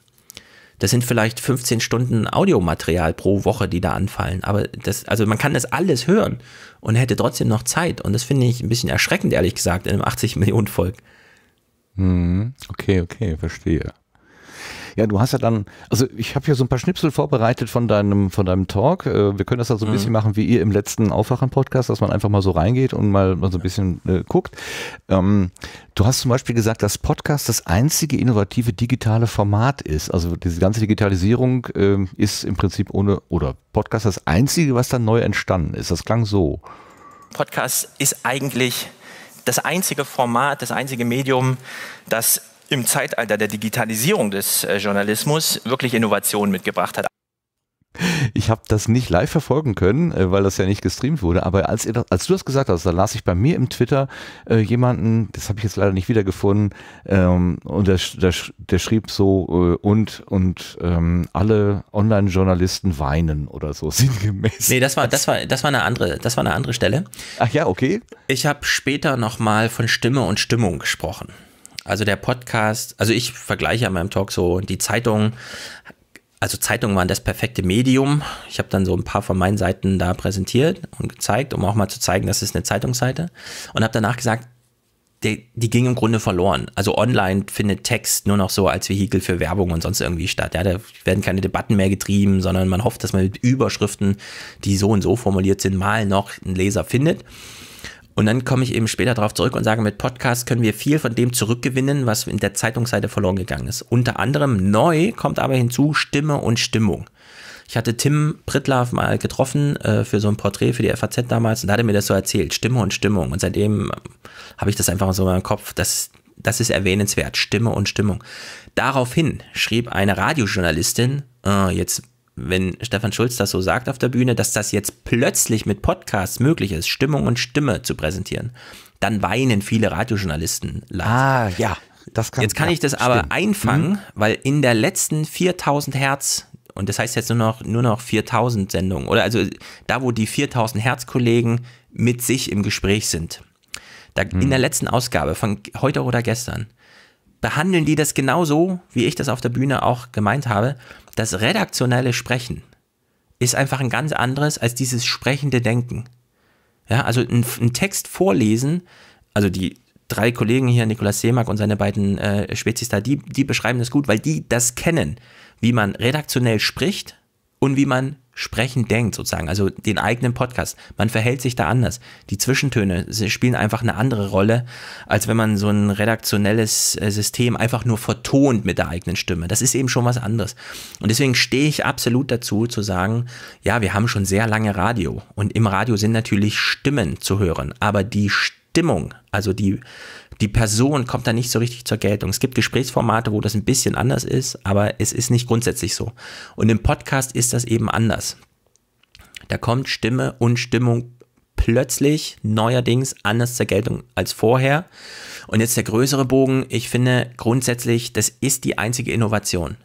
Das sind vielleicht 15 Stunden Audiomaterial pro Woche, die da anfallen. Aber das, also man kann das alles hören und hätte trotzdem noch Zeit. Und das finde ich ein bisschen erschreckend, ehrlich gesagt, in einem 80 Millionen Volk. Hm, okay, okay, verstehe. Ja, du hast ja dann, also ich habe hier so ein paar Schnipsel vorbereitet von deinem, von deinem Talk. Äh, wir können das ja so ein mhm. bisschen machen wie ihr im letzten Aufwachen-Podcast, dass man einfach mal so reingeht und mal, mal so ein bisschen äh, guckt. Ähm, du hast zum Beispiel gesagt, dass Podcast das einzige innovative digitale Format ist. Also diese ganze Digitalisierung äh, ist im Prinzip ohne, oder Podcast das einzige, was dann neu entstanden ist. Das klang so. Podcast ist eigentlich das einzige Format, das einzige Medium, das im Zeitalter der Digitalisierung des äh, Journalismus wirklich Innovationen mitgebracht hat. Ich habe das nicht live verfolgen können, äh, weil das ja nicht gestreamt wurde. Aber als, als du das gesagt hast, da las ich bei mir im Twitter äh, jemanden, das habe ich jetzt leider nicht wiedergefunden, ähm, und der, der, der, schrieb so, äh, und, und ähm, alle Online-Journalisten weinen oder so sinngemäß. Nee, das war, das war, das war eine andere, das war eine andere Stelle. Ach ja, okay. Ich habe später nochmal von Stimme und Stimmung gesprochen. Also der Podcast, also ich vergleiche an meinem Talk so die Zeitung, also Zeitungen waren das perfekte Medium. Ich habe dann so ein paar von meinen Seiten da präsentiert und gezeigt, um auch mal zu zeigen, das ist eine Zeitungsseite. Und habe danach gesagt, die, die, ging im Grunde verloren. Also online findet Text nur noch so als Vehikel für Werbung und sonst irgendwie statt. Ja, da werden keine Debatten mehr getrieben, sondern man hofft, dass man mit Überschriften, die so und so formuliert sind, mal noch einen Leser findet. Und dann komme ich eben später darauf zurück und sage, mit Podcast können wir viel von dem zurückgewinnen, was in der Zeitungsseite verloren gegangen ist. Unter anderem neu kommt aber hinzu Stimme und Stimmung. Ich hatte Tim Prittlaff mal getroffen äh, für so ein Porträt für die FAZ damals und da hat er mir das so erzählt, Stimme und Stimmung. Und seitdem ähm, habe ich das einfach so in meinem Kopf, das, das ist erwähnenswert, Stimme und Stimmung. Daraufhin schrieb eine Radiojournalistin, äh, jetzt wenn Stefan Schulz das so sagt auf der Bühne, dass das jetzt plötzlich mit Podcasts möglich ist, Stimmung und Stimme zu präsentieren, dann weinen viele Radiojournalisten. Laut. Ah, ja. Das kann, jetzt kann ja, ich das aber stimmt. einfangen, mhm. weil in der letzten 4000 Hertz und das heißt jetzt nur noch, nur noch 4000 Sendungen oder also da, wo die 4000 Hertz-Kollegen mit sich im Gespräch sind. Da, mhm. In der mhm. letzten Ausgabe von heute oder gestern behandeln die das genauso, wie ich das auf der Bühne auch gemeint habe das redaktionelle Sprechen ist einfach ein ganz anderes als dieses sprechende Denken. Ja, also ein Text vorlesen, also die drei Kollegen hier, Nikolaus Seemack und seine beiden äh, Spezies die, die beschreiben das gut, weil die das kennen, wie man redaktionell spricht und wie man Sprechen denkt, sozusagen, also den eigenen Podcast. Man verhält sich da anders. Die Zwischentöne spielen einfach eine andere Rolle, als wenn man so ein redaktionelles äh, System einfach nur vertont mit der eigenen Stimme. Das ist eben schon was anderes. Und deswegen stehe ich absolut dazu, zu sagen, ja, wir haben schon sehr lange Radio. Und im Radio sind natürlich Stimmen zu hören, aber die Stimmung, also die die Person kommt da nicht so richtig zur Geltung. Es gibt Gesprächsformate, wo das ein bisschen anders ist, aber es ist nicht grundsätzlich so. Und im Podcast ist das eben anders. Da kommt Stimme und Stimmung plötzlich neuerdings anders zur Geltung als vorher. Und jetzt der größere Bogen. Ich finde grundsätzlich, das ist die einzige Innovation.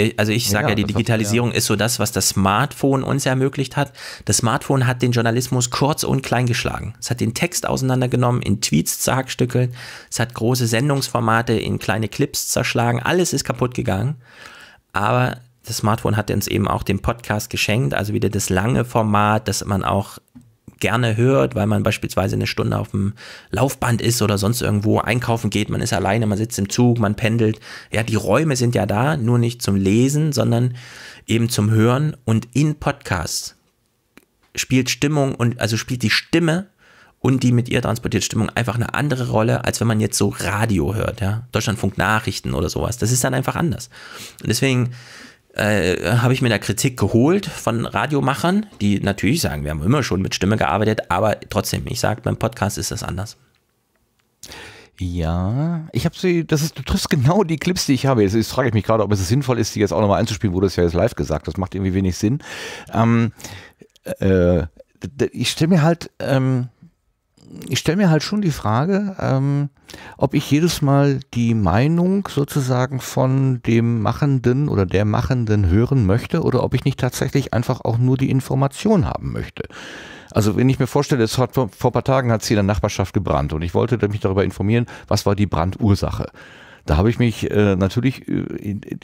Äh, also ich sage ja, ja, die Digitalisierung hat, ja. ist so das, was das Smartphone uns ermöglicht hat. Das Smartphone hat den Journalismus kurz und klein geschlagen. Es hat den Text auseinandergenommen, in Tweets zerhackstückelt, es hat große Sendungsformate in kleine Clips zerschlagen, alles ist kaputt gegangen. Aber das Smartphone hat uns eben auch den Podcast geschenkt, also wieder das lange Format, dass man auch gerne hört, weil man beispielsweise eine Stunde auf dem Laufband ist oder sonst irgendwo einkaufen geht, man ist alleine, man sitzt im Zug, man pendelt. Ja, die Räume sind ja da, nur nicht zum Lesen, sondern eben zum Hören und in Podcasts spielt Stimmung und also spielt die Stimme und die mit ihr transportierte Stimmung einfach eine andere Rolle, als wenn man jetzt so Radio hört, ja. Deutschlandfunk Nachrichten oder sowas. Das ist dann einfach anders. Und deswegen äh, habe ich mir da Kritik geholt von Radiomachern, die natürlich sagen, wir haben immer schon mit Stimme gearbeitet, aber trotzdem, ich sage, beim Podcast ist das anders. Ja, ich habe sie, das ist, du triffst genau die Clips, die ich habe. Jetzt, jetzt frage ich mich gerade, ob es sinnvoll ist, die jetzt auch nochmal einzuspielen, wurde es ja jetzt live gesagt Das macht irgendwie wenig Sinn. Ähm, äh, ich stelle mir halt, ähm, ich stelle mir halt schon die Frage, ähm, ob ich jedes Mal die Meinung sozusagen von dem Machenden oder der Machenden hören möchte oder ob ich nicht tatsächlich einfach auch nur die Information haben möchte. Also wenn ich mir vorstelle, es hat vor, vor ein paar Tagen hat es hier in der Nachbarschaft gebrannt und ich wollte mich darüber informieren, was war die Brandursache. Da habe ich mich äh, natürlich, äh,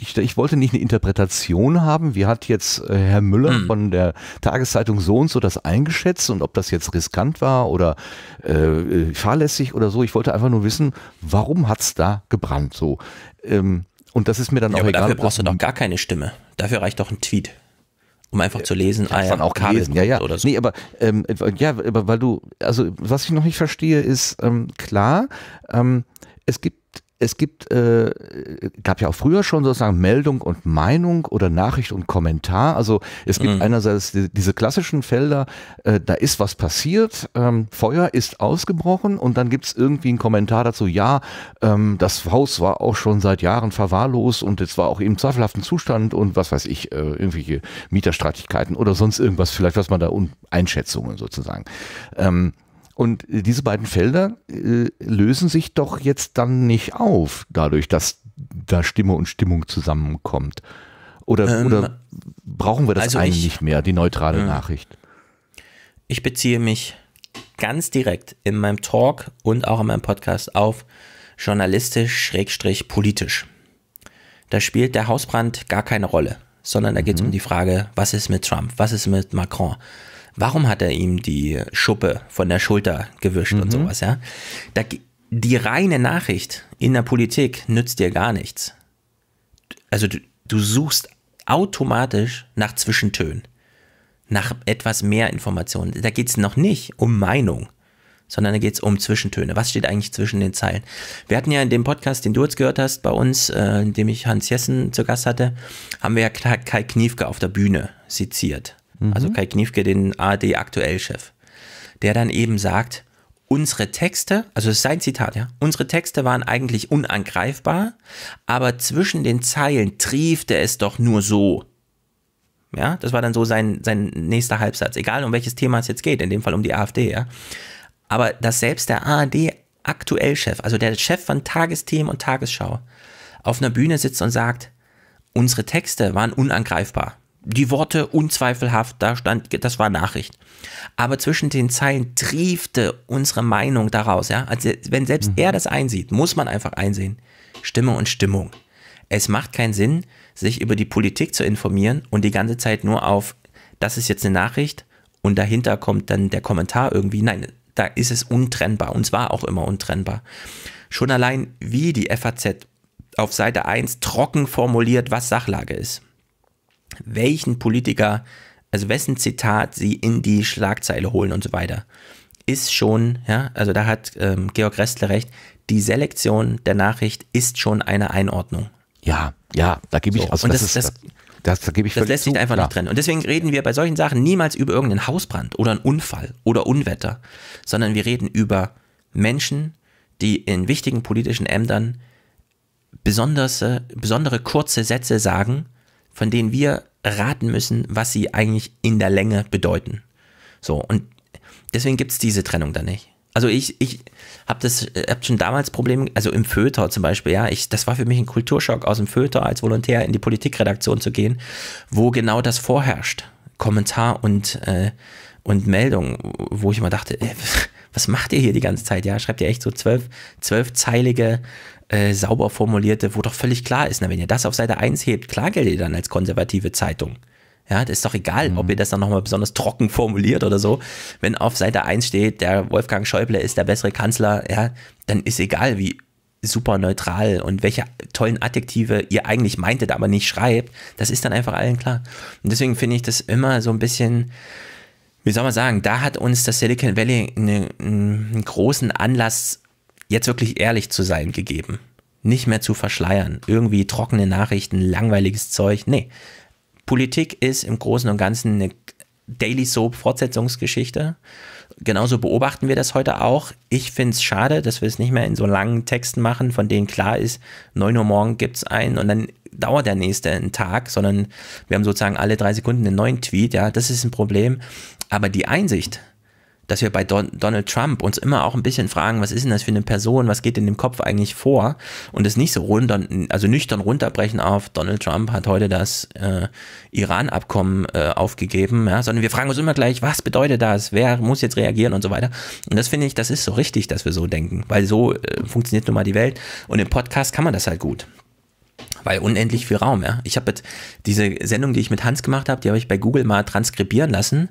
ich, ich, wollte nicht eine Interpretation haben, wie hat jetzt äh, Herr Müller hm. von der Tageszeitung so und so das eingeschätzt und ob das jetzt riskant war oder äh, äh fahrlässig oder so. Ich wollte einfach nur wissen, warum hat es da gebrannt so. Ähm, und das ist mir dann ja, auch aber egal. Dafür brauchst du doch gar keine Stimme. Dafür reicht doch ein Tweet um einfach zu lesen, ah, ja, auch Kabel lesen. ja, ja. oder so. Nee, aber ähm, ja, weil du, also was ich noch nicht verstehe, ist ähm, klar, ähm, es gibt es gibt, äh, gab ja auch früher schon sozusagen Meldung und Meinung oder Nachricht und Kommentar. Also es gibt mhm. einerseits die, diese klassischen Felder, äh, da ist was passiert, ähm, Feuer ist ausgebrochen und dann gibt es irgendwie einen Kommentar dazu, ja, ähm, das Haus war auch schon seit Jahren verwahrlost und es war auch im zweifelhaften Zustand und was weiß ich, äh, irgendwelche Mieterstreitigkeiten oder sonst irgendwas vielleicht, was man da, um Einschätzungen sozusagen. Ähm, und äh, diese beiden Felder äh, lösen sich doch jetzt dann nicht auf, dadurch, dass da Stimme und Stimmung zusammenkommt. Oder, ähm, oder brauchen wir das also eigentlich nicht mehr, die neutrale äh, Nachricht? Ich beziehe mich ganz direkt in meinem Talk und auch in meinem Podcast auf journalistisch-politisch. Da spielt der Hausbrand gar keine Rolle, sondern da geht es mhm. um die Frage, was ist mit Trump, was ist mit Macron, Warum hat er ihm die Schuppe von der Schulter gewischt mhm. und sowas, ja? Da, die reine Nachricht in der Politik nützt dir gar nichts. Also du, du suchst automatisch nach Zwischentönen, nach etwas mehr Informationen. Da geht es noch nicht um Meinung, sondern da geht es um Zwischentöne. Was steht eigentlich zwischen den Zeilen? Wir hatten ja in dem Podcast, den du jetzt gehört hast, bei uns, äh, in dem ich Hans Jessen zu Gast hatte, haben wir ja Kai Kniefke auf der Bühne seziert. Also mhm. also Kai Kniefke, den ARD-Aktuell-Chef, der dann eben sagt, unsere Texte, also es ist sein Zitat, ja, unsere Texte waren eigentlich unangreifbar, aber zwischen den Zeilen triefte es doch nur so. Ja, das war dann so sein, sein nächster Halbsatz, egal um welches Thema es jetzt geht, in dem Fall um die AfD, ja. Aber dass selbst der ARD aktuell Chef, also der Chef von Tagesthemen und Tagesschau, auf einer Bühne sitzt und sagt, unsere Texte waren unangreifbar die Worte unzweifelhaft, da stand, das war Nachricht. Aber zwischen den Zeilen triefte unsere Meinung daraus, ja. Also wenn selbst mhm. er das einsieht, muss man einfach einsehen. Stimme und Stimmung. Es macht keinen Sinn, sich über die Politik zu informieren und die ganze Zeit nur auf, das ist jetzt eine Nachricht und dahinter kommt dann der Kommentar irgendwie. Nein, da ist es untrennbar und zwar auch immer untrennbar. Schon allein, wie die FAZ auf Seite 1 trocken formuliert, was Sachlage ist welchen Politiker, also wessen Zitat sie in die Schlagzeile holen und so weiter, ist schon, ja, also da hat ähm, Georg Restle recht, die Selektion der Nachricht ist schon eine Einordnung. Ja, ja, da gebe ich so. also und das, das, ist, das, das, das, gebe ich das lässt sich einfach klar. nicht trennen. Und deswegen reden wir bei solchen Sachen niemals über irgendeinen Hausbrand oder einen Unfall oder Unwetter, sondern wir reden über Menschen, die in wichtigen politischen Ämtern besonders, äh, besondere kurze Sätze sagen, von denen wir raten müssen, was sie eigentlich in der Länge bedeuten. So, und deswegen gibt es diese Trennung da nicht. Also ich, ich habe das äh, hab schon damals Probleme, also im Föter zum Beispiel, ja, ich, das war für mich ein Kulturschock, aus dem Föter als Volontär in die Politikredaktion zu gehen, wo genau das vorherrscht. Kommentar und, äh, und Meldung, wo ich immer dachte, ey, äh, was macht ihr hier die ganze Zeit? Ja, schreibt ihr echt so zwölf, zwölfzeilige äh, sauber formulierte, wo doch völlig klar ist, na, wenn ihr das auf Seite 1 hebt, klar gilt ihr dann als konservative Zeitung. Ja, das ist doch egal, mhm. ob ihr das dann nochmal besonders trocken formuliert oder so. Wenn auf Seite 1 steht, der Wolfgang Schäuble ist der bessere Kanzler, ja, dann ist egal, wie super neutral und welche tollen Adjektive ihr eigentlich meintet, aber nicht schreibt, das ist dann einfach allen klar. Und deswegen finde ich das immer so ein bisschen, wie soll man sagen, da hat uns das Silicon Valley einen, einen großen Anlass jetzt wirklich ehrlich zu sein gegeben. Nicht mehr zu verschleiern. Irgendwie trockene Nachrichten, langweiliges Zeug. Nee. Politik ist im Großen und Ganzen eine Daily Soap Fortsetzungsgeschichte. Genauso beobachten wir das heute auch. Ich finde es schade, dass wir es nicht mehr in so langen Texten machen, von denen klar ist, 9 Uhr morgen gibt es einen und dann dauert der nächste einen Tag, sondern wir haben sozusagen alle drei Sekunden einen neuen Tweet. Ja, das ist ein Problem. Aber die Einsicht, dass wir bei Don Donald Trump uns immer auch ein bisschen fragen, was ist denn das für eine Person, was geht in dem Kopf eigentlich vor und es nicht so runter, also nüchtern runterbrechen auf, Donald Trump hat heute das äh, Iran-Abkommen äh, aufgegeben, ja, sondern wir fragen uns immer gleich, was bedeutet das, wer muss jetzt reagieren und so weiter. Und das finde ich, das ist so richtig, dass wir so denken, weil so äh, funktioniert nun mal die Welt und im Podcast kann man das halt gut weil unendlich viel Raum, ja. Ich habe jetzt diese Sendung, die ich mit Hans gemacht habe, die habe ich bei Google mal transkribieren lassen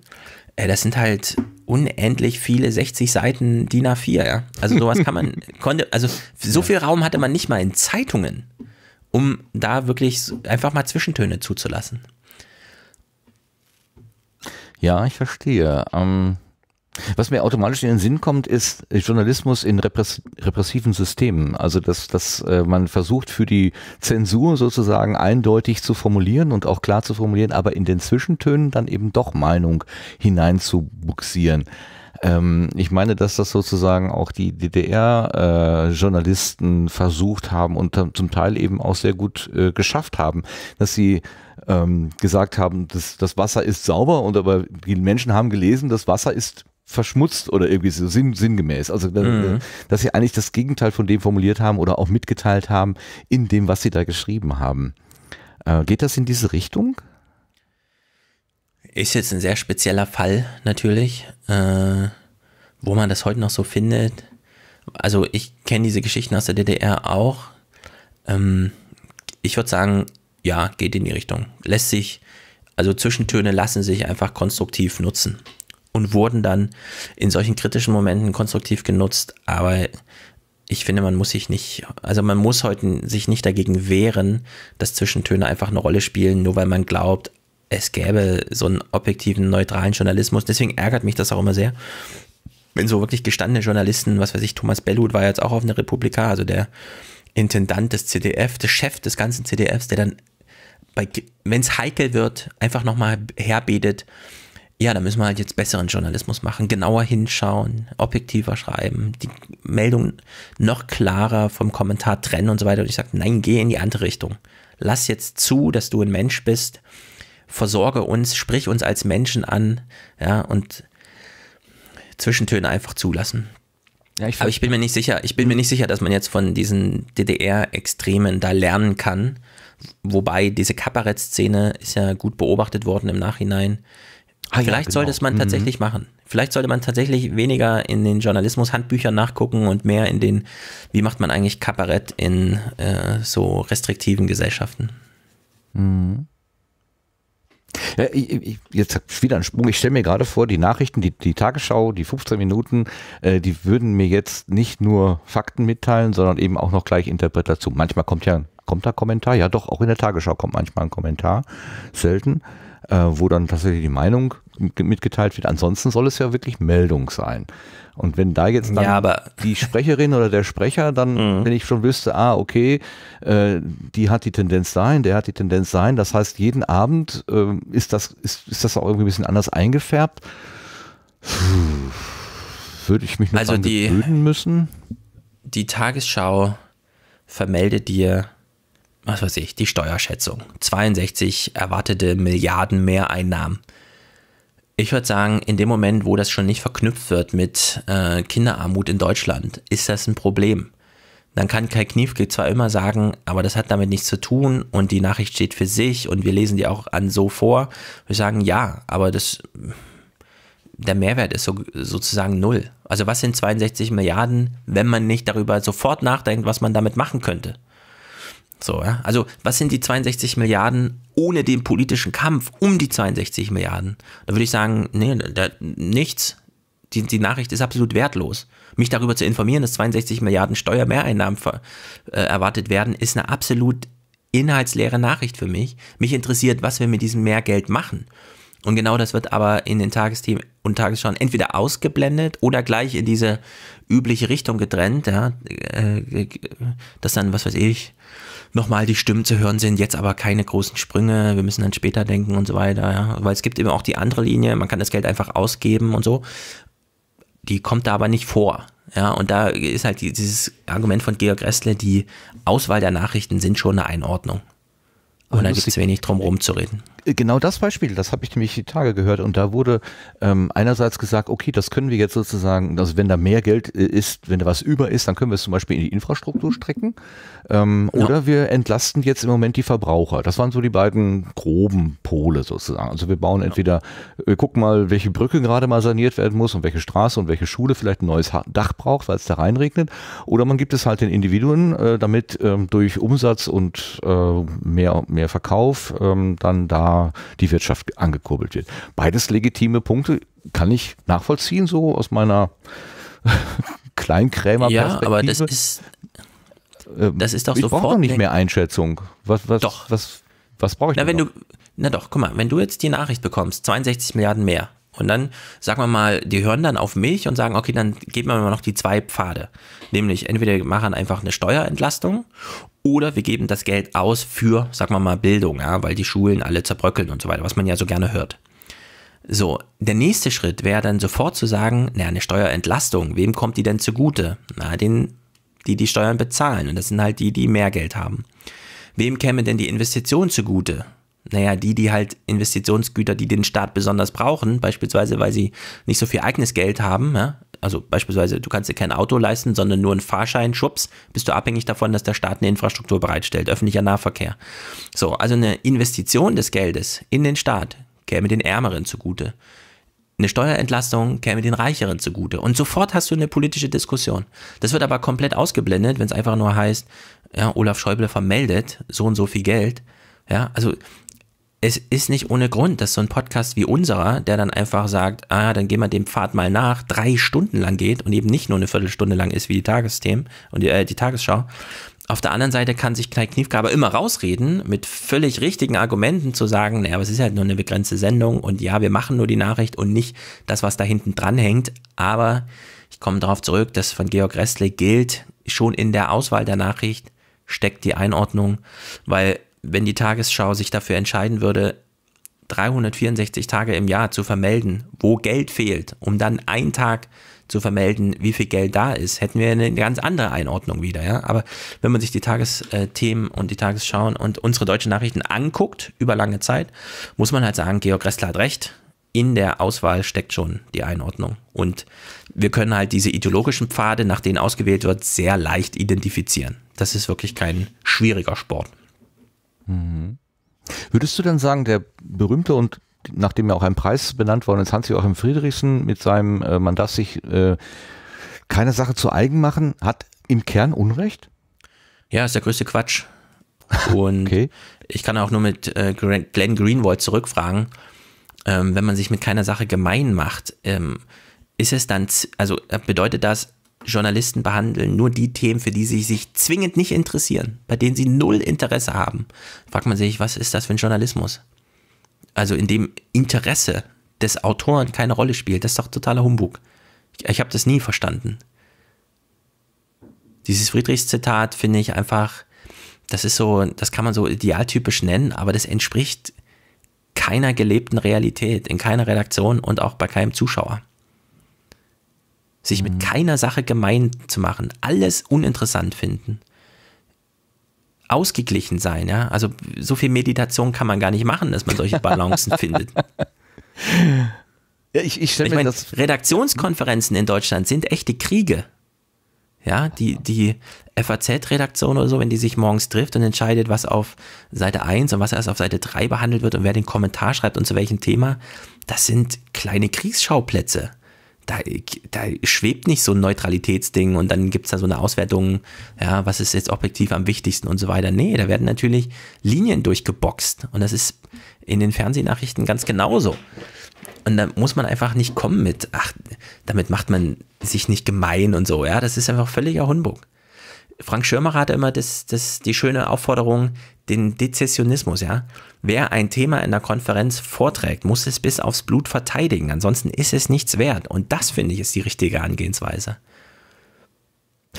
äh, das sind halt unendlich viele 60 Seiten DIN A4, ja. Also sowas kann man, konnte, also so viel Raum hatte man nicht mal in Zeitungen, um da wirklich einfach mal Zwischentöne zuzulassen. Ja, ich verstehe. Ähm, was mir automatisch in den Sinn kommt, ist Journalismus in repressiven Systemen. Also dass, dass äh, man versucht für die Zensur sozusagen eindeutig zu formulieren und auch klar zu formulieren, aber in den Zwischentönen dann eben doch Meinung hineinzubuxieren Ähm, ich meine, dass das sozusagen auch die DDR-Journalisten äh, versucht haben und zum Teil eben auch sehr gut äh, geschafft haben, dass sie ähm, gesagt haben, dass, das Wasser ist sauber und aber die Menschen haben gelesen, das Wasser ist verschmutzt oder irgendwie so sinn, sinngemäß. Also, mhm. Äh, dass sie eigentlich das Gegenteil von dem formuliert haben oder auch mitgeteilt haben in dem, was sie da geschrieben haben. Äh, geht das in diese Richtung? Ist jetzt ein sehr spezieller Fall natürlich, äh, wo man das heute noch so findet. Also ich kenne diese Geschichten aus der DDR auch. Ähm, ich würde sagen, ja, geht in die Richtung. Lässt sich, also Zwischentöne lassen sich einfach konstruktiv nutzen und wurden dann in solchen kritischen Momenten konstruktiv genutzt. Aber ich finde, man muss sich nicht, also man muss heute halt sich nicht dagegen wehren, dass Zwischentöne einfach eine Rolle spielen, nur weil man glaubt, es gäbe so einen objektiven, neutralen Journalismus. Deswegen ärgert mich das auch immer sehr. Wenn so wirklich gestandene Journalisten, was weiß ich, Thomas Bellut war jetzt auch auf einer Republika, also der Intendant des CDF, der Chef des ganzen CDFs, der dann, wenn es heikel wird, einfach nochmal herbetet, ja, da müssen wir halt jetzt besseren Journalismus machen, genauer hinschauen, objektiver schreiben, die Meldung noch klarer vom Kommentar trennen und so weiter. Und ich sage, nein, geh in die andere Richtung. Lass jetzt zu, dass du ein Mensch bist, versorge uns, sprich uns als Menschen an, ja, und Zwischentöne einfach zulassen. Ja, ich Aber ich bin mir nicht sicher, ich bin mir nicht sicher, dass man jetzt von diesen DDR-Extremen da lernen kann. Wobei diese Kabarett-Szene ist ja gut beobachtet worden im Nachhinein Ah, Vielleicht ja, genau. sollte es man mhm. tatsächlich machen. Vielleicht sollte man tatsächlich weniger in den Journalismus-Handbüchern nachgucken und mehr in den, wie macht man eigentlich Kabarett in äh, so restriktiven Gesellschaften. Mhm. Ja, ich, ich, jetzt wieder ein Sprung. Ich stelle mir gerade vor, die Nachrichten, die, die Tagesschau, die 15 Minuten, äh, die würden mir jetzt nicht nur Fakten mitteilen, sondern eben auch noch gleich Interpretation. Manchmal kommt ja kommt da Kommentar, ja doch, auch in der Tagesschau kommt manchmal ein Kommentar, selten, äh, wo dann tatsächlich die Meinung mitgeteilt wird. Ansonsten soll es ja wirklich Meldung sein. Und wenn da jetzt dann ja, die Sprecherin oder der Sprecher dann, mhm. wenn ich schon wüsste, ah, okay, äh, die hat die Tendenz sein, der hat die Tendenz sein, das heißt, jeden Abend äh, ist, das, ist, ist das auch irgendwie ein bisschen anders eingefärbt. Puh, würde ich mich noch also die, müssen? Die Tagesschau vermeldet dir was weiß ich, die Steuerschätzung. 62 erwartete Milliarden Mehreinnahmen. Ich würde sagen, in dem Moment, wo das schon nicht verknüpft wird mit äh, Kinderarmut in Deutschland, ist das ein Problem. Dann kann Kai Kniefke zwar immer sagen, aber das hat damit nichts zu tun und die Nachricht steht für sich und wir lesen die auch an so vor. Wir sagen ja, aber das, der Mehrwert ist so, sozusagen null. Also was sind 62 Milliarden, wenn man nicht darüber sofort nachdenkt, was man damit machen könnte? So, ja? Also, was sind die 62 Milliarden ohne den politischen Kampf um die 62 Milliarden? Da würde ich sagen, nee, da, nichts. Die, die, Nachricht ist absolut wertlos. Mich darüber zu informieren, dass 62 Milliarden Steuermehreinnahmen äh, erwartet werden, ist eine absolut inhaltsleere Nachricht für mich. Mich interessiert, was wir mit diesem Mehrgeld machen. Und genau das wird aber in den Tagesthemen und Tagesschauen entweder ausgeblendet oder gleich in diese übliche Richtung getrennt, ja, äh, äh, dass dann, was weiß ich, nochmal die Stimmen zu hören sind, jetzt aber keine großen Sprünge, wir müssen dann später denken und so weiter, ja. Weil es gibt eben auch die andere Linie, man kann das Geld einfach ausgeben und so. Die kommt da aber nicht vor. Ja, und da ist halt dieses Argument von Georg Restle, die Auswahl der Nachrichten sind schon eine Einordnung. Und also da gibt es wenig drum rumzureden. Äh, genau das Beispiel, das habe ich nämlich die Tage gehört und da wurde ähm, einerseits gesagt, okay, das können wir jetzt sozusagen, also wenn da mehr Geld äh, ist, wenn da was über ist, dann können wir es zum Beispiel in die Infrastruktur strecken ähm, ja. oder wir entlasten jetzt im Moment die Verbraucher. Das waren so die beiden groben Pole sozusagen. Also wir bauen entweder, äh, wir gucken mal, welche Brücke gerade mal saniert werden muss und welche Straße und welche Schule vielleicht ein neues Dach braucht, weil es da reinregnet oder man gibt es halt den Individuen, äh, damit ähm, durch Umsatz und äh, mehr, mehr Verkauf ähm, dann da die Wirtschaft angekurbelt wird. Beides legitime Punkte, kann ich nachvollziehen, so aus meiner Kleinkrämerperspektive. Ja, aber das ist, ähm, das ist doch ich sofort. Ich brauche nicht mehr Einschätzung. Was, was, doch. Was, was brauche ich na, wenn noch? du, na doch, guck mal, wenn du jetzt die Nachricht bekommst, 62 Milliarden mehr. Und dann, sagen wir mal, die hören dann auf mich und sagen, okay, dann geben wir mal noch die zwei Pfade. Nämlich entweder machen einfach eine Steuerentlastung oder wir geben das Geld aus für, sagen wir mal, Bildung, ja, weil die Schulen alle zerbröckeln und so weiter, was man ja so gerne hört. So, der nächste Schritt wäre dann sofort zu sagen, na, eine Steuerentlastung, wem kommt die denn zugute? Na, den, die die Steuern bezahlen und das sind halt die, die mehr Geld haben. Wem käme denn die Investition zugute? Naja, die, die halt Investitionsgüter, die den Staat besonders brauchen, beispielsweise weil sie nicht so viel eigenes Geld haben, ja, also beispielsweise, du kannst dir kein Auto leisten, sondern nur einen Fahrschein, Schubs, bist du abhängig davon, dass der Staat eine Infrastruktur bereitstellt, öffentlicher Nahverkehr. So, also eine Investition des Geldes in den Staat käme den Ärmeren zugute. Eine Steuerentlastung käme den Reicheren zugute. Und sofort hast du eine politische Diskussion. Das wird aber komplett ausgeblendet, wenn es einfach nur heißt, ja, Olaf Schäuble vermeldet so und so viel Geld. Ja, also es ist nicht ohne Grund, dass so ein Podcast wie unserer, der dann einfach sagt, ah, dann gehen wir dem Pfad mal nach, drei Stunden lang geht und eben nicht nur eine Viertelstunde lang ist wie die Tagesthemen und die, äh, die Tagesschau. Auf der anderen Seite kann sich Kneipp Kniefke aber immer rausreden, mit völlig richtigen Argumenten zu sagen, naja, aber es ist halt nur eine begrenzte Sendung und ja, wir machen nur die Nachricht und nicht das, was da hinten dran hängt. Aber ich komme darauf zurück, dass von Georg Restle gilt, schon in der Auswahl der Nachricht steckt die Einordnung, weil wenn die Tagesschau sich dafür entscheiden würde, 364 Tage im Jahr zu vermelden, wo Geld fehlt, um dann einen Tag zu vermelden, wie viel Geld da ist, hätten wir eine ganz andere Einordnung wieder. Ja? Aber wenn man sich die Tagesthemen und die Tagesschauen und unsere deutschen Nachrichten anguckt über lange Zeit, muss man halt sagen, Georg Ressler hat recht. In der Auswahl steckt schon die Einordnung. Und wir können halt diese ideologischen Pfade, nach denen ausgewählt wird, sehr leicht identifizieren. Das ist wirklich kein schwieriger Sport. Mhm. Würdest du dann sagen, der berühmte und nachdem ja auch ein Preis benannt worden ist, Hans-Joachim Friedrichsen mit seinem, äh, man darf sich äh, keine Sache zu eigen machen, hat im Kern Unrecht? Ja, ist der größte Quatsch. Und okay. ich kann auch nur mit äh, Glenn Greenwald zurückfragen, ähm, wenn man sich mit keiner Sache gemein macht, ähm, ist es dann, also äh, bedeutet das, Journalisten behandeln nur die Themen, für die sie sich zwingend nicht interessieren, bei denen sie null Interesse haben. Fragt man sich, was ist das für ein Journalismus? Also in dem Interesse des Autoren keine Rolle spielt, das ist doch totaler Humbug. Ich, ich habe das nie verstanden. Dieses Friedrichs-Zitat finde ich einfach, das ist so, das kann man so idealtypisch nennen, aber das entspricht keiner gelebten Realität, in keiner Redaktion und auch bei keinem Zuschauer sich mit mhm. keiner Sache gemein zu machen, alles uninteressant finden, ausgeglichen sein, ja. Also so viel Meditation kann man gar nicht machen, dass man solche Balancen findet. Ja, ich, ich stelle mir Redaktionskonferenzen in Deutschland sind echte Kriege. Ja, die, die FAZ-Redaktion oder so, wenn die sich morgens trifft und entscheidet, was auf Seite 1 und was erst auf Seite 3 behandelt wird und wer den Kommentar schreibt und zu welchem Thema, das sind kleine Kriegsschauplätze da, da schwebt nicht so ein Neutralitätsding und dann gibt es da so eine Auswertung, ja, was ist jetzt objektiv am wichtigsten und so weiter. Nee, da werden natürlich Linien durchgeboxt und das ist in den Fernsehnachrichten ganz genauso. Und da muss man einfach nicht kommen mit, ach, damit macht man sich nicht gemein und so, ja, das ist einfach völliger Humbug. Frank Schirmacher hatte immer das, das, die schöne Aufforderung, den Dezessionismus, ja. Wer ein Thema in der Konferenz vorträgt, muss es bis aufs Blut verteidigen, ansonsten ist es nichts wert. Und das, finde ich, ist die richtige Angehensweise.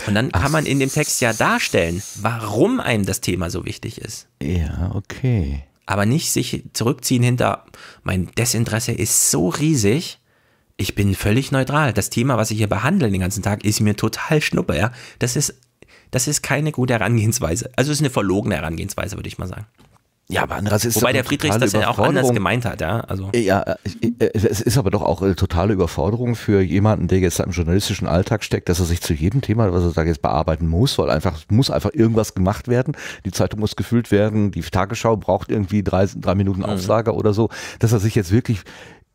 Und dann Ach, kann man in dem Text ja darstellen, warum einem das Thema so wichtig ist. Ja, okay. Aber nicht sich zurückziehen hinter, mein Desinteresse ist so riesig, ich bin völlig neutral. Das Thema, was ich hier behandle den ganzen Tag, ist mir total schnuppe, ja. Das ist das ist keine gute Herangehensweise. Also es ist eine verlogene Herangehensweise, würde ich mal sagen. Ja, aber andererseits ist Wobei der Friedrich das ja auch anders gemeint hat, ja. Also. Ja, äh, es ist aber doch auch eine totale Überforderung für jemanden, der jetzt im journalistischen Alltag steckt, dass er sich zu jedem Thema, was er da jetzt bearbeiten muss, weil einfach, muss einfach irgendwas gemacht werden. Die Zeitung muss gefüllt werden, die Tagesschau braucht irgendwie drei, drei Minuten Aufsage mhm. oder so, dass er sich jetzt wirklich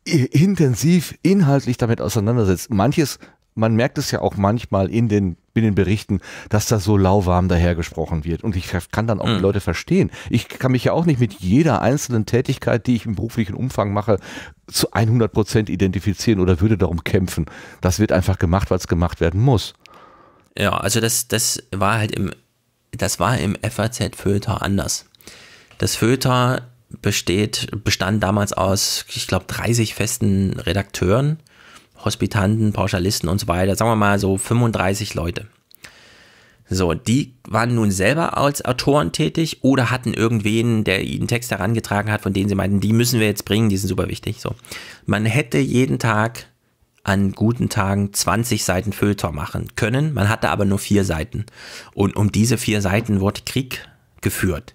intensiv inhaltlich damit auseinandersetzt. Manches man merkt es ja auch manchmal in den, in den Berichten, dass da so lauwarm dahergesprochen wird. Und ich kann dann auch mhm. die hm. Leute verstehen. Ich kann mich ja auch nicht mit jeder einzelnen Tätigkeit, die ich im beruflichen Umfang mache, zu 100 Prozent identifizieren oder würde darum kämpfen. Das wird einfach gemacht, weil es gemacht werden muss. Ja, also das, das war halt im, das war im FAZ-Föter anders. Das Föter besteht, bestand damals aus, ich glaube, 30 festen Redakteuren Hospitanten, Pauschalisten und so weiter, sagen wir mal so 35 Leute. So, die waren nun selber als Autoren tätig oder hatten irgendwen, der ihnen Text herangetragen hat, von denen sie meinten, die müssen wir jetzt bringen, die sind super wichtig. So, man hätte jeden Tag an guten Tagen 20 Seiten Feuilleton machen können, man hatte aber nur vier Seiten. Und um diese vier Seiten wurde Krieg geführt.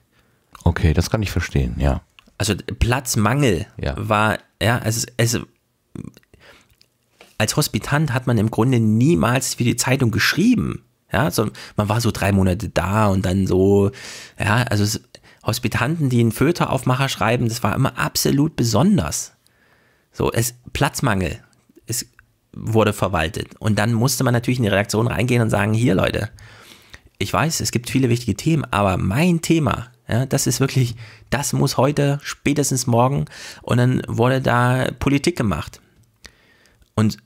Okay, das kann ich verstehen, ja. Also Platzmangel ja. war, ja, es, es als Hospitant hat man im Grunde niemals für die Zeitung geschrieben. Ja, so, man war so drei Monate da und dann so, ja, also es, Hospitanten, die einen Föteraufmacher schreiben, das war immer absolut besonders. So, es, Platzmangel es wurde verwaltet. Und dann musste man natürlich in die Redaktion reingehen und sagen, hier Leute, ich weiß, es gibt viele wichtige Themen, aber mein Thema, ja, das ist wirklich, das muss heute, spätestens morgen. Und dann wurde da Politik gemacht. Und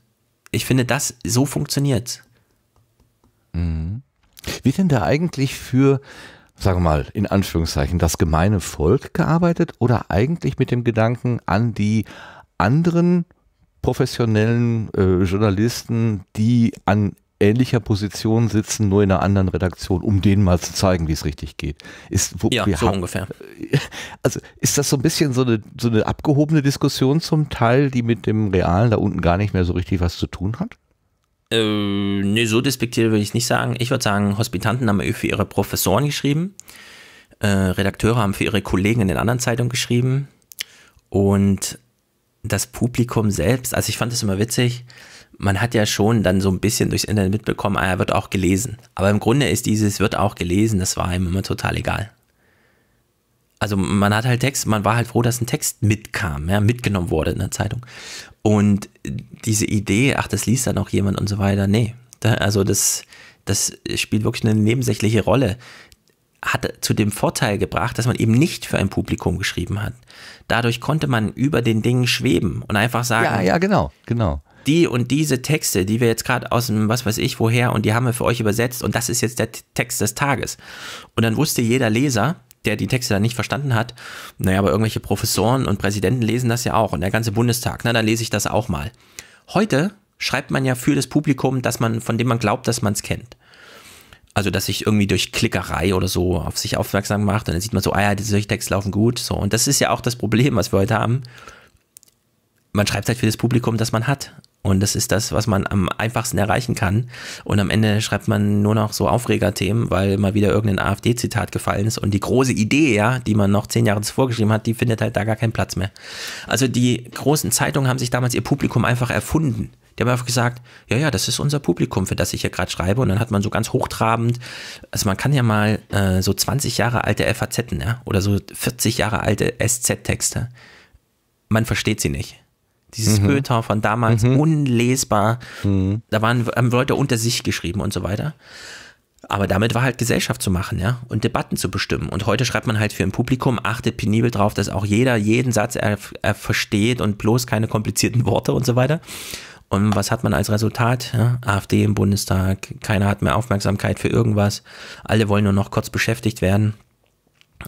ich finde, das so funktioniert. Mhm. Wird denn da eigentlich für, sagen wir mal, in Anführungszeichen, das gemeine Volk gearbeitet oder eigentlich mit dem Gedanken an die anderen professionellen äh, Journalisten, die an ähnlicher Position sitzen, nur in einer anderen Redaktion, um denen mal zu zeigen, wie es richtig geht. Ist, wo, ja, so haben, ungefähr. Also ist das so ein bisschen so eine, so eine abgehobene Diskussion zum Teil, die mit dem Realen da unten gar nicht mehr so richtig was zu tun hat? Äh, nee, so despektiert würde ich nicht sagen. Ich würde sagen, Hospitanten haben für ihre Professoren geschrieben, äh, Redakteure haben für ihre Kollegen in den anderen Zeitungen geschrieben und das Publikum selbst, also ich fand es immer witzig, man hat ja schon dann so ein bisschen durchs Internet mitbekommen, ah, er wird auch gelesen. Aber im Grunde ist dieses wird auch gelesen, das war ihm immer total egal. Also man hat halt Text, man war halt froh, dass ein Text mitkam, ja, mitgenommen wurde in der Zeitung. Und diese Idee, ach, das liest dann auch jemand und so weiter, nee. Da, also das, das spielt wirklich eine nebensächliche Rolle. Hat zu dem Vorteil gebracht, dass man eben nicht für ein Publikum geschrieben hat. Dadurch konnte man über den Dingen schweben und einfach sagen. Ja, ja, genau, genau die und diese Texte, die wir jetzt gerade aus dem was weiß ich woher und die haben wir für euch übersetzt und das ist jetzt der Text des Tages. Und dann wusste jeder Leser, der die Texte dann nicht verstanden hat, naja, aber irgendwelche Professoren und Präsidenten lesen das ja auch und der ganze Bundestag, na, dann lese ich das auch mal. Heute schreibt man ja für das Publikum, dass man, von dem man glaubt, dass man es kennt. Also, dass sich irgendwie durch Klickerei oder so auf sich aufmerksam macht und dann sieht man so, ah ja, solche Texte laufen gut, so. Und das ist ja auch das Problem, was wir heute haben man schreibt halt für das Publikum, das man hat. Und das ist das, was man am einfachsten erreichen kann. Und am Ende schreibt man nur noch so Aufregerthemen, weil mal wieder irgendein AfD-Zitat gefallen ist. Und die große Idee, ja, die man noch zehn Jahre zuvor geschrieben hat, die findet halt da gar keinen Platz mehr. Also die großen Zeitungen haben sich damals ihr Publikum einfach erfunden. Die haben einfach gesagt, ja, ja, das ist unser Publikum, für das ich hier gerade schreibe. Und dann hat man so ganz hochtrabend, also man kann ja mal äh, so 20 Jahre alte FAZ ja, oder so 40 Jahre alte SZ-Texte. Man versteht sie nicht dieses mhm. Feuilleton von damals, mhm. unlesbar. Mhm. Da waren, haben Leute unter sich geschrieben und so weiter. Aber damit war halt Gesellschaft zu machen, ja, und Debatten zu bestimmen. Und heute schreibt man halt für ein Publikum, achtet penibel drauf, dass auch jeder jeden Satz er, er versteht und bloß keine komplizierten Worte und so weiter. Und was hat man als Resultat? Ja, AfD im Bundestag, keiner hat mehr Aufmerksamkeit für irgendwas, alle wollen nur noch kurz beschäftigt werden.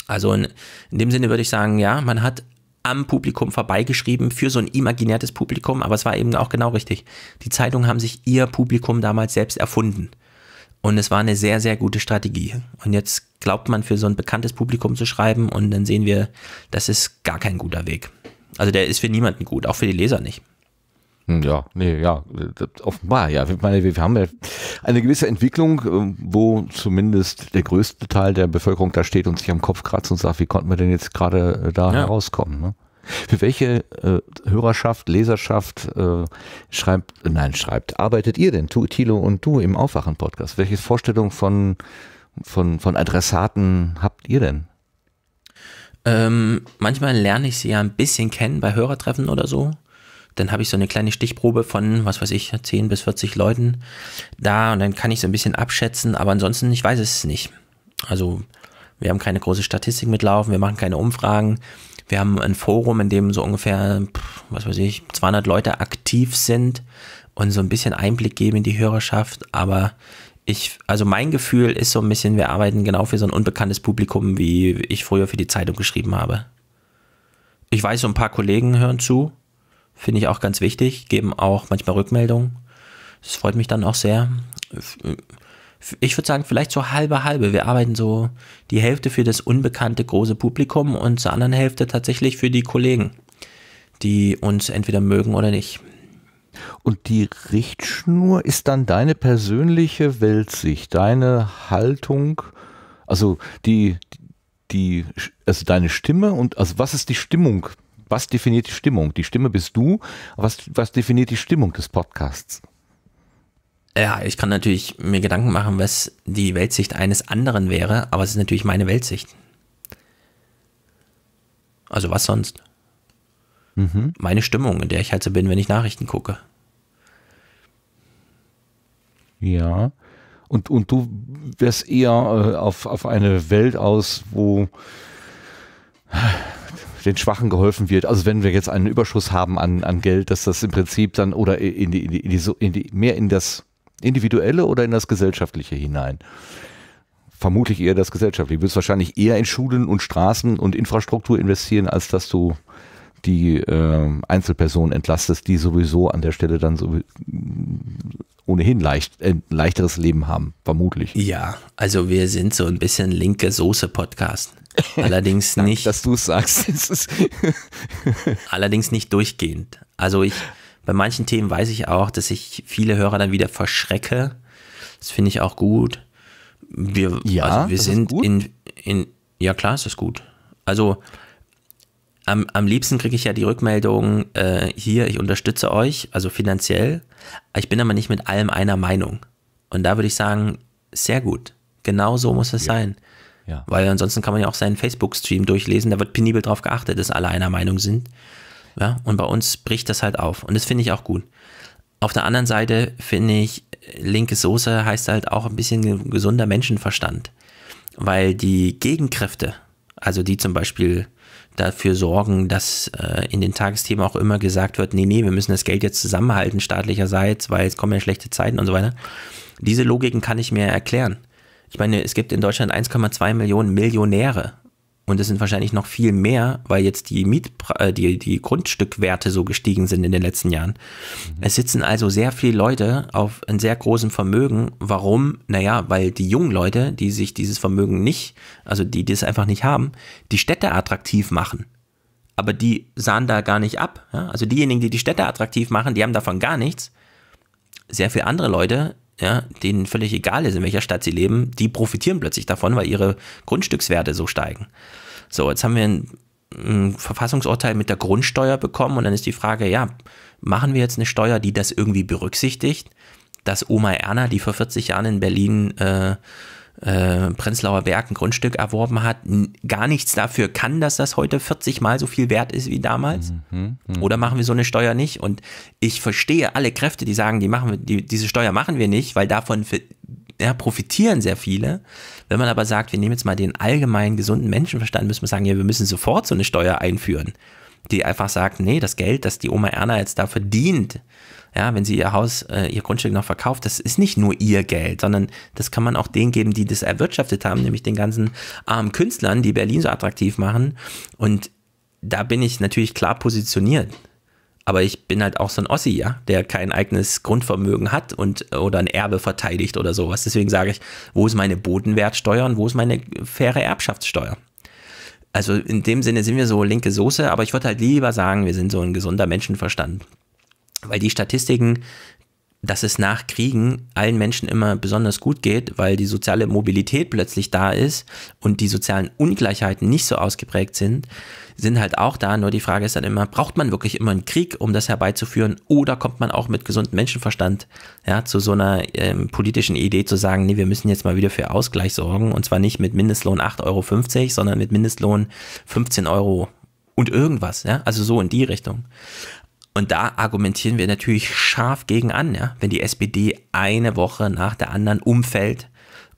Also in, in dem Sinne würde ich sagen, ja, man hat am Publikum vorbeigeschrieben für so ein imaginäres Publikum, aber es war eben auch genau richtig. Die Zeitungen haben sich ihr Publikum damals selbst erfunden. Und es war eine sehr, sehr gute Strategie. Und jetzt glaubt man, für so ein bekanntes Publikum zu schreiben und dann sehen wir, das ist gar kein guter Weg. Also der ist für niemanden gut, auch für die Leser nicht. Hm, ja, nee, ja, offenbar, ja. Ich meine, wir haben ja eine gewisse Entwicklung, ähm, wo zumindest der größte Teil der Bevölkerung da steht und sich am Kopf kratzt und sagt, wie konnten wir denn jetzt gerade äh, da ja. herauskommen? Ne? Für welche äh, Hörerschaft, Leserschaft äh, schreibt, nein, schreibt, arbeitet ihr denn, tu, Thilo und du im Aufwachen-Podcast? Welche Vorstellung von, von, von Adressaten habt ihr denn? Ähm, manchmal lerne ich sie ja ein bisschen kennen bei Hörertreffen oder so. Dann habe ich so eine kleine Stichprobe von, was weiß ich, 10 bis 40 Leuten da und dann kann ich so ein bisschen abschätzen, aber ansonsten, ich weiß es nicht. Also wir haben keine große Statistik mitlaufen, wir machen keine Umfragen. Wir haben ein Forum, in dem so ungefähr, was weiß ich, 200 Leute aktiv sind und so ein bisschen Einblick geben in die Hörerschaft. Aber ich, also mein Gefühl ist so ein bisschen, wir arbeiten genau für so ein unbekanntes Publikum, wie ich früher für die Zeitung geschrieben habe. Ich weiß, so ein paar Kollegen hören zu, finde ich auch ganz wichtig, geben auch manchmal Rückmeldungen. Das freut mich dann auch sehr. Ich würde sagen, vielleicht so halbe halbe. Wir arbeiten so die Hälfte für das unbekannte große Publikum und zur anderen Hälfte tatsächlich für die Kollegen, die uns entweder mögen oder nicht. Und die Richtschnur ist dann deine persönliche Weltsicht, deine Haltung, also die, die, also deine Stimme und also was ist die Stimmung was definiert die Stimmung? Die Stimme bist du. Was, was definiert die Stimmung des Podcasts? Ja, ich kann natürlich mir Gedanken machen, was die Weltsicht eines anderen wäre, aber es ist natürlich meine Weltsicht. Also was sonst? Mhm. Meine Stimmung, in der ich halt so bin, wenn ich Nachrichten gucke. Ja. Und, und du wärst eher äh, auf, auf eine Welt aus, wo den Schwachen geholfen wird. Also wenn wir jetzt einen Überschuss haben an, an Geld, dass das im Prinzip dann oder in die, in die, in die, in die mehr in das Individuelle oder in das Gesellschaftliche hinein. Vermutlich eher das Gesellschaftliche. Du wirst wahrscheinlich eher in Schulen und Straßen und Infrastruktur investieren, als dass du die äh, Einzelpersonen entlastest, die sowieso an der Stelle dann so mm, ohnehin leicht, äh, leichteres Leben haben, vermutlich. Ja, also wir sind so ein bisschen linke Soße-Podcast. Allerdings Dank, nicht. Dass du es sagst. allerdings nicht durchgehend. Also ich, bei manchen Themen weiß ich auch, dass ich viele Hörer dann wieder verschrecke. Das finde ich auch gut. Wir, ja, also wir sind in, in, ja klar ist das gut. Also am, am liebsten kriege ich ja die Rückmeldung, äh, hier, ich unterstütze euch, also finanziell. Ich bin aber nicht mit allem einer Meinung. Und da würde ich sagen, sehr gut. Genau so muss es ja. sein. Ja. Weil ansonsten kann man ja auch seinen Facebook-Stream durchlesen, da wird penibel drauf geachtet, dass alle einer Meinung sind. Ja, und bei uns bricht das halt auf. Und das finde ich auch gut. Auf der anderen Seite finde ich, linke Soße heißt halt auch ein bisschen gesunder Menschenverstand. Weil die Gegenkräfte, also die zum Beispiel dafür sorgen, dass äh, in den Tagesthemen auch immer gesagt wird, nee, nee, wir müssen das Geld jetzt zusammenhalten staatlicherseits, weil es kommen ja schlechte Zeiten und so weiter. Diese Logiken kann ich mir erklären. Ich meine, es gibt in Deutschland 1,2 Millionen Millionäre. Und es sind wahrscheinlich noch viel mehr, weil jetzt die, Miet, äh, die, die Grundstückwerte so gestiegen sind in den letzten Jahren. Mhm. Es sitzen also sehr viele Leute auf einem sehr großen Vermögen. Warum? Naja, weil die jungen Leute, die sich dieses Vermögen nicht, also die das einfach nicht haben, die Städte attraktiv machen aber die sahen da gar nicht ab. Ja? Also diejenigen, die die Städte attraktiv machen, die haben davon gar nichts. Sehr viele andere Leute ja, denen völlig egal ist, in welcher Stadt sie leben, die profitieren plötzlich davon, weil ihre Grundstückswerte so steigen. So, jetzt haben wir ein, ein Verfassungsurteil mit der Grundsteuer bekommen und dann ist die Frage, ja, machen wir jetzt eine Steuer, die das irgendwie berücksichtigt, dass Oma Erna, die vor 40 Jahren in Berlin äh, äh, Prenzlauer Berg ein Grundstück erworben hat, gar nichts dafür kann, dass das heute 40 mal so viel wert ist wie damals? Mhm, mh. Hm, hm. Oder machen wir so eine Steuer nicht? Und ich verstehe alle Kräfte, die sagen, die machen wir, die, diese Steuer machen wir nicht, weil davon für, ja, profitieren sehr viele. Wenn man aber sagt, wir nehmen jetzt mal den allgemeinen gesunden Menschenverstand, müssen wir sagen, ja, wir müssen sofort so eine Steuer einführen, die einfach sagt, nee, das Geld, das die Oma Erna jetzt da verdient, ja, wenn sie ihr Haus, äh, ihr Grundstück noch verkauft, das ist nicht nur ihr Geld, sondern das kann man auch denen geben, die das erwirtschaftet haben, nämlich den ganzen armen Künstlern, die Berlin so attraktiv machen. Und da bin ich natürlich klar positioniert. Aber ich bin halt auch so ein Ossi, ja, der kein eigenes Grundvermögen hat und oder ein Erbe verteidigt oder sowas. Deswegen sage ich, wo ist meine Bodenwertsteuer und wo ist meine faire Erbschaftssteuer? Also in dem Sinne sind wir so linke Soße, aber ich würde halt lieber sagen, wir sind so ein gesunder Menschenverstand weil die Statistiken, dass es nach Kriegen allen Menschen immer besonders gut geht, weil die soziale Mobilität plötzlich da ist und die sozialen Ungleichheiten nicht so ausgeprägt sind, sind halt auch da. Nur die Frage ist dann immer, braucht man wirklich immer einen Krieg, um das herbeizuführen? Oder kommt man auch mit gesundem Menschenverstand ja, zu so einer ähm, politischen Idee zu sagen, nee, wir müssen jetzt mal wieder für Ausgleich sorgen. Und zwar nicht mit Mindestlohn 8,50 Euro, sondern mit Mindestlohn 15 Euro und irgendwas. Ja? Also so in die Richtung. Und da argumentieren wir natürlich scharf gegen an, ja? wenn die SPD eine Woche nach der anderen umfällt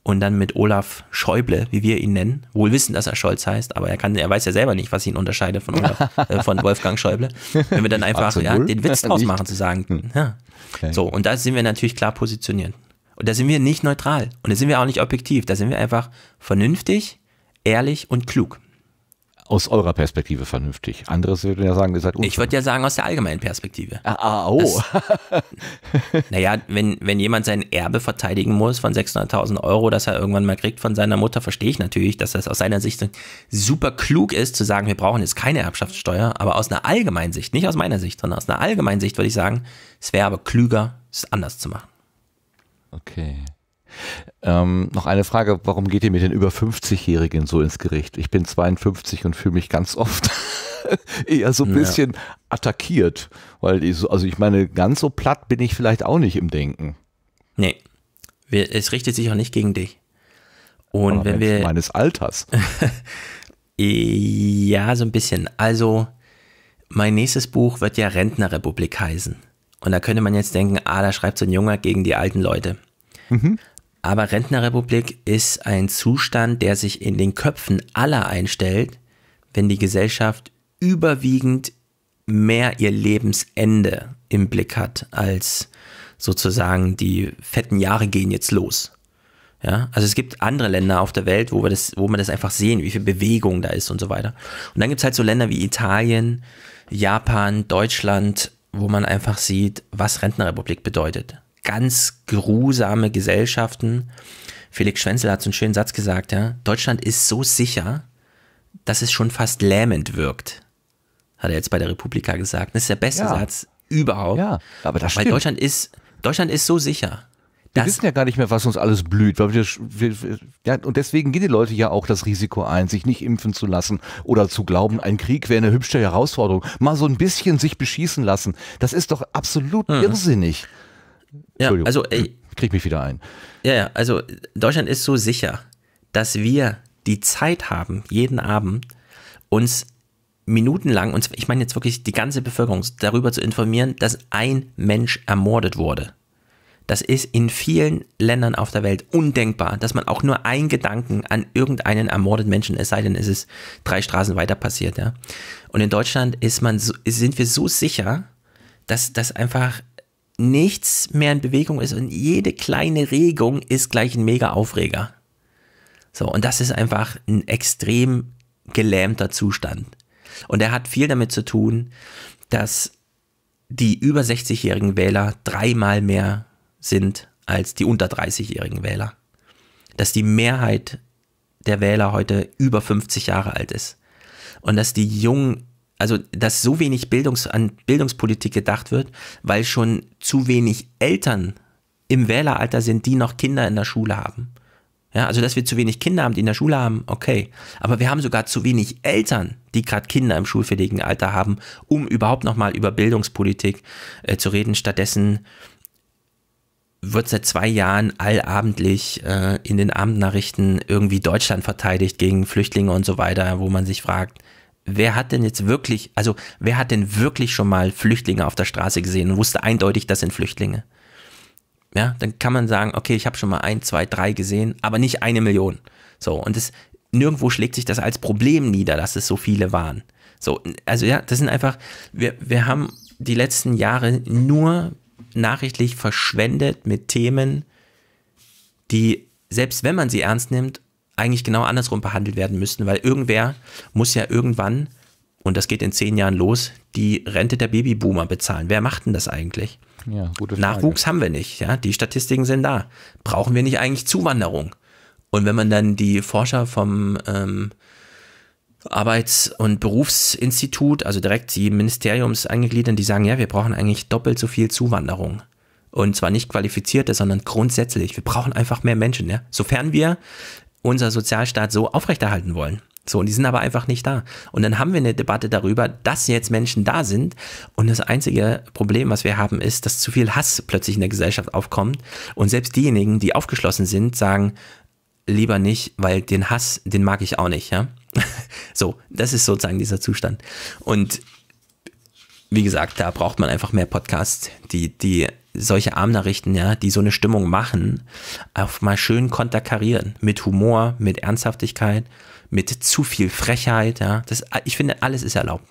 und dann mit Olaf Schäuble, wie wir ihn nennen, wohl wissen, dass er Scholz heißt, aber er, kann, er weiß ja selber nicht, was ihn unterscheidet von, Olaf, äh, von Wolfgang Schäuble, wenn wir dann einfach ja, den Witz draus machen, zu sagen, hm. ja. okay. so, und da sind wir natürlich klar positioniert. Und da sind wir nicht neutral und da sind wir auch nicht objektiv, da sind wir einfach vernünftig, ehrlich und klug aus eurer Perspektive vernünftig. Andere würden ja sagen, ihr seid unfair. Ich würde ja sagen, aus der allgemeinen Perspektive. Ah, ah oh. naja, wenn, wenn jemand sein Erbe verteidigen muss von 600.000 Euro, das er irgendwann mal kriegt von seiner Mutter, verstehe ich natürlich, dass das aus seiner Sicht super klug ist, zu sagen, wir brauchen jetzt keine Erbschaftssteuer, aber aus einer allgemeinen Sicht, nicht aus meiner Sicht, sondern aus einer allgemeinen Sicht würde ich sagen, es wäre aber klüger, es anders zu machen. Okay. Ähm, noch eine Frage, warum geht ihr mit den über 50-Jährigen so ins Gericht? Ich bin 52 und fühle mich ganz oft eher so ein ja. bisschen attackiert, weil ich, also ich meine, ganz so platt bin ich vielleicht auch nicht im Denken. Nee, wir, es richtet sich auch nicht gegen dich. Und Aber wenn Mensch, wir. Meines Alters. ja, so ein bisschen. Also, mein nächstes Buch wird ja Rentnerrepublik heißen. Und da könnte man jetzt denken, ah, da schreibt so ein Junger gegen die alten Leute. Mhm. Aber Rentnerrepublik ist ein Zustand, der sich in den Köpfen aller einstellt, wenn die Gesellschaft überwiegend mehr ihr Lebensende im Blick hat, als sozusagen die fetten Jahre gehen jetzt los. Ja, also es gibt andere Länder auf der Welt, wo, wir das, wo man das einfach sehen, wie viel Bewegung da ist und so weiter. Und dann gibt es halt so Länder wie Italien, Japan, Deutschland, wo man einfach sieht, was Rentnerrepublik bedeutet ganz grusame Gesellschaften. Felix Schwenzel hat so einen schönen Satz gesagt, ja. Deutschland ist so sicher, dass es schon fast lähmend wirkt. Hat er jetzt bei der Republika gesagt. Das ist der beste ja. Satz überhaupt. Ja, aber das Weil stimmt. Deutschland ist, Deutschland ist so sicher. Wir wissen ja gar nicht mehr, was uns alles blüht. Weil wir, wir, ja, und deswegen gehen die Leute ja auch das Risiko ein, sich nicht impfen zu lassen oder zu glauben, ein Krieg wäre eine hübsche Herausforderung. Mal so ein bisschen sich beschießen lassen. Das ist doch absolut mhm. irrsinnig. Ja, also ey, krieg mich wieder ein. Ja, ja, also Deutschland ist so sicher, dass wir die Zeit haben, jeden Abend uns minutenlang, und ich meine jetzt wirklich die ganze Bevölkerung, darüber zu informieren, dass ein Mensch ermordet wurde. Das ist in vielen Ländern auf der Welt undenkbar, dass man auch nur einen Gedanken an irgendeinen ermordeten Menschen, es sei denn, es ist drei Straßen weiter passiert. Ja? Und in Deutschland ist man so, sind wir so sicher, dass das einfach nichts mehr in Bewegung ist und jede kleine Regung ist gleich ein mega Aufreger. So, und das ist einfach ein extrem gelähmter Zustand. Und er hat viel damit zu tun, dass die über 60-jährigen Wähler dreimal mehr sind als die unter 30-jährigen Wähler. Dass die Mehrheit der Wähler heute über 50 Jahre alt ist. Und dass die jungen also dass so wenig Bildungs an Bildungspolitik gedacht wird, weil schon zu wenig Eltern im Wähleralter sind, die noch Kinder in der Schule haben. Ja, also dass wir zu wenig Kinder haben, die in der Schule haben, okay. Aber wir haben sogar zu wenig Eltern, die gerade Kinder im schulfähigen Alter haben, um überhaupt nochmal über Bildungspolitik äh, zu reden. Stattdessen wird seit zwei Jahren allabendlich äh, in den Abendnachrichten irgendwie Deutschland verteidigt gegen Flüchtlinge und so weiter, wo man sich fragt, wer hat denn jetzt wirklich, also wer hat denn wirklich schon mal Flüchtlinge auf der Straße gesehen und wusste eindeutig, das sind Flüchtlinge? Ja, dann kann man sagen, okay, ich habe schon mal ein, zwei, drei gesehen, aber nicht eine Million. So, und das, nirgendwo schlägt sich das als Problem nieder, dass es so viele waren. So, also ja, das sind einfach, wir, wir haben die letzten Jahre nur nachrichtlich verschwendet mit Themen, die, selbst wenn man sie ernst nimmt, eigentlich genau andersrum behandelt werden müssten, weil irgendwer muss ja irgendwann, und das geht in zehn Jahren los, die Rente der Babyboomer bezahlen. Wer macht denn das eigentlich? Ja, Nachwuchs haben wir nicht, ja. Die Statistiken sind da. Brauchen wir nicht eigentlich Zuwanderung? Und wenn man dann die Forscher vom ähm, Arbeits- und Berufsinstitut, also direkt die Ministeriums angegliedert, die sagen, ja, wir brauchen eigentlich doppelt so viel Zuwanderung. Und zwar nicht qualifizierte, sondern grundsätzlich. Wir brauchen einfach mehr Menschen, ja. Sofern wir unser Sozialstaat so aufrechterhalten wollen. So, und die sind aber einfach nicht da. Und dann haben wir eine Debatte darüber, dass jetzt Menschen da sind. Und das einzige Problem, was wir haben, ist, dass zu viel Hass plötzlich in der Gesellschaft aufkommt. Und selbst diejenigen, die aufgeschlossen sind, sagen, lieber nicht, weil den Hass, den mag ich auch nicht. Ja? so, das ist sozusagen dieser Zustand. Und wie gesagt, da braucht man einfach mehr Podcasts, die, die solche Armnachrichten, ja, die so eine Stimmung machen, auf mal schön konterkarieren. Mit Humor, mit Ernsthaftigkeit, mit zu viel Frechheit, ja. Das, ich finde, alles ist erlaubt.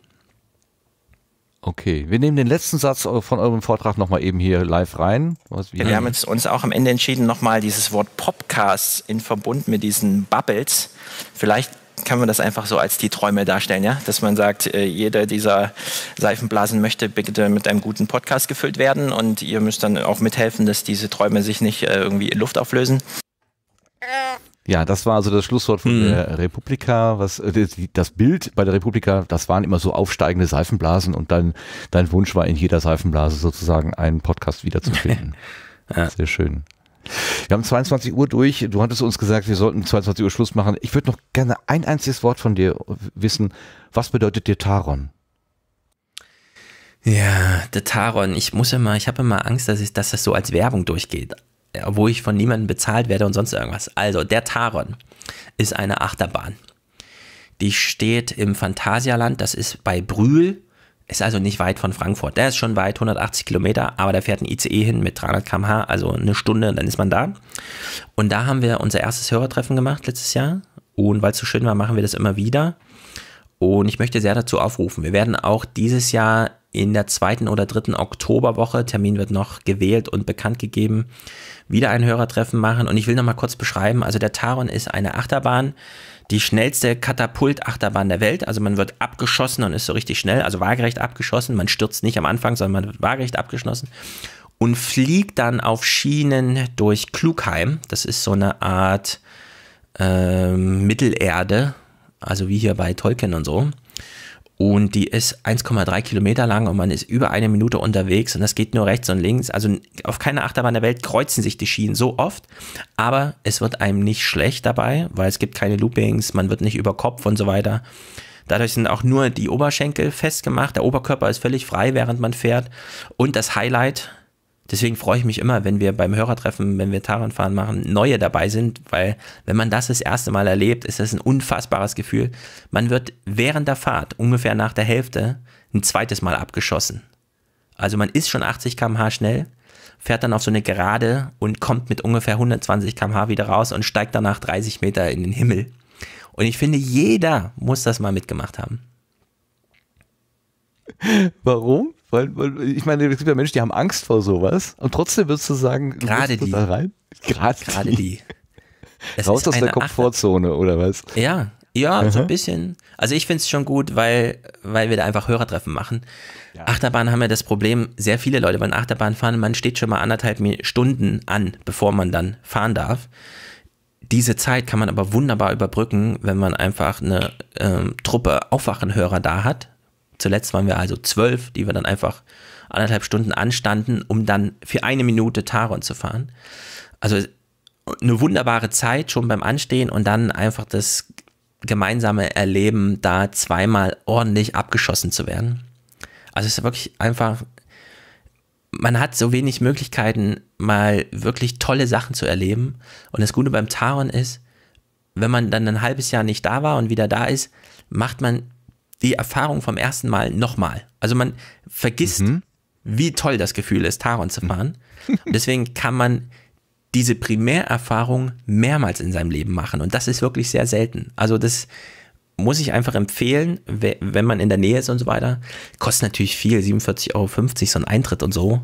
Okay, wir nehmen den letzten Satz von eurem Vortrag nochmal eben hier live rein. Ja, wir haben jetzt uns auch am Ende entschieden, nochmal dieses Wort Popcasts in Verbund mit diesen Bubbles vielleicht kann man das einfach so als die Träume darstellen, ja? Dass man sagt, äh, jeder dieser Seifenblasen möchte bitte mit einem guten Podcast gefüllt werden und ihr müsst dann auch mithelfen, dass diese Träume sich nicht äh, irgendwie in Luft auflösen. Ja, das war also das Schlusswort von mhm. der Republika. Was, äh, das Bild bei der Republika, das waren immer so aufsteigende Seifenblasen und dann dein Wunsch war in jeder Seifenblase sozusagen einen Podcast wiederzufinden. ja. Sehr schön. Wir haben 22 Uhr durch. Du hattest uns gesagt, wir sollten 22 Uhr Schluss machen. Ich würde noch gerne ein einziges Wort von dir wissen. Was bedeutet dir Taron? Ja, der Taron. Ich muss immer, ich habe immer Angst, dass, ich, dass das so als Werbung durchgeht, obwohl ich von niemandem bezahlt werde und sonst irgendwas. Also, der Taron ist eine Achterbahn. Die steht im Phantasialand, das ist bei Brühl ist also nicht weit von Frankfurt. Der ist schon weit, 180 Kilometer, aber da fährt ein ICE hin mit 300 km/h, also eine Stunde, dann ist man da. Und da haben wir unser erstes Hörertreffen gemacht letztes Jahr. Und weil es so schön war, machen wir das immer wieder. Und ich möchte sehr dazu aufrufen. Wir werden auch dieses Jahr in der zweiten oder dritten Oktoberwoche, Termin wird noch gewählt und bekannt gegeben, wieder ein Hörertreffen machen. Und ich will nochmal kurz beschreiben, also der Taron ist eine Achterbahn, die schnellste Katapultachterbahn der Welt. Also man wird abgeschossen und ist so richtig schnell, also waagerecht abgeschossen. Man stürzt nicht am Anfang, sondern man wird waagerecht abgeschossen und fliegt dann auf Schienen durch Klugheim. Das ist so eine Art äh, Mittelerde, also wie hier bei Tolkien und so. Und die ist 1,3 Kilometer lang und man ist über eine Minute unterwegs und das geht nur rechts und links. Also auf keiner Achterbahn der Welt kreuzen sich die Schienen so oft, aber es wird einem nicht schlecht dabei, weil es gibt keine Loopings, man wird nicht über Kopf und so weiter. Dadurch sind auch nur die Oberschenkel festgemacht, der Oberkörper ist völlig frei, während man fährt. Und das Highlight, Deswegen freue ich mich immer, wenn wir beim Hörertreffen, wenn wir Taranfahren machen, neue dabei sind, weil wenn man das das erste Mal erlebt, ist das ein unfassbares Gefühl. Man wird während der Fahrt, ungefähr nach der Hälfte, ein zweites Mal abgeschossen. Also man ist schon 80 km/h schnell, fährt dann auf so eine Gerade und kommt mit ungefähr 120 km/h wieder raus und steigt danach 30 Meter in den Himmel. Und ich finde, jeder muss das mal mitgemacht haben. Warum? Weil, weil ich meine, es gibt ja Menschen, die haben Angst vor sowas und trotzdem würdest du sagen, gerade die. Da rein? Gerade, gerade die. die. Raus aus der Komfortzone Achter oder was? Ja, ja, Aha. so ein bisschen. Also ich finde es schon gut, weil, weil wir da einfach Hörertreffen machen. Ja. Achterbahn haben ja das Problem, sehr viele Leute wollen Achterbahn fahren, man steht schon mal anderthalb Stunden an, bevor man dann fahren darf. Diese Zeit kann man aber wunderbar überbrücken, wenn man einfach eine ähm, Truppe Aufwachenhörer da hat Zuletzt waren wir also zwölf, die wir dann einfach anderthalb Stunden anstanden, um dann für eine Minute Taron zu fahren. Also eine wunderbare Zeit schon beim Anstehen und dann einfach das gemeinsame Erleben, da zweimal ordentlich abgeschossen zu werden. Also es ist wirklich einfach, man hat so wenig Möglichkeiten, mal wirklich tolle Sachen zu erleben. Und das Gute beim Taron ist, wenn man dann ein halbes Jahr nicht da war und wieder da ist, macht man die Erfahrung vom ersten Mal nochmal. Also man vergisst, mhm. wie toll das Gefühl ist, Taron zu fahren. Und deswegen kann man diese Primärerfahrung mehrmals in seinem Leben machen. Und das ist wirklich sehr selten. Also das muss ich einfach empfehlen, wenn man in der Nähe ist und so weiter. Kostet natürlich viel, 47,50 Euro so ein Eintritt und so.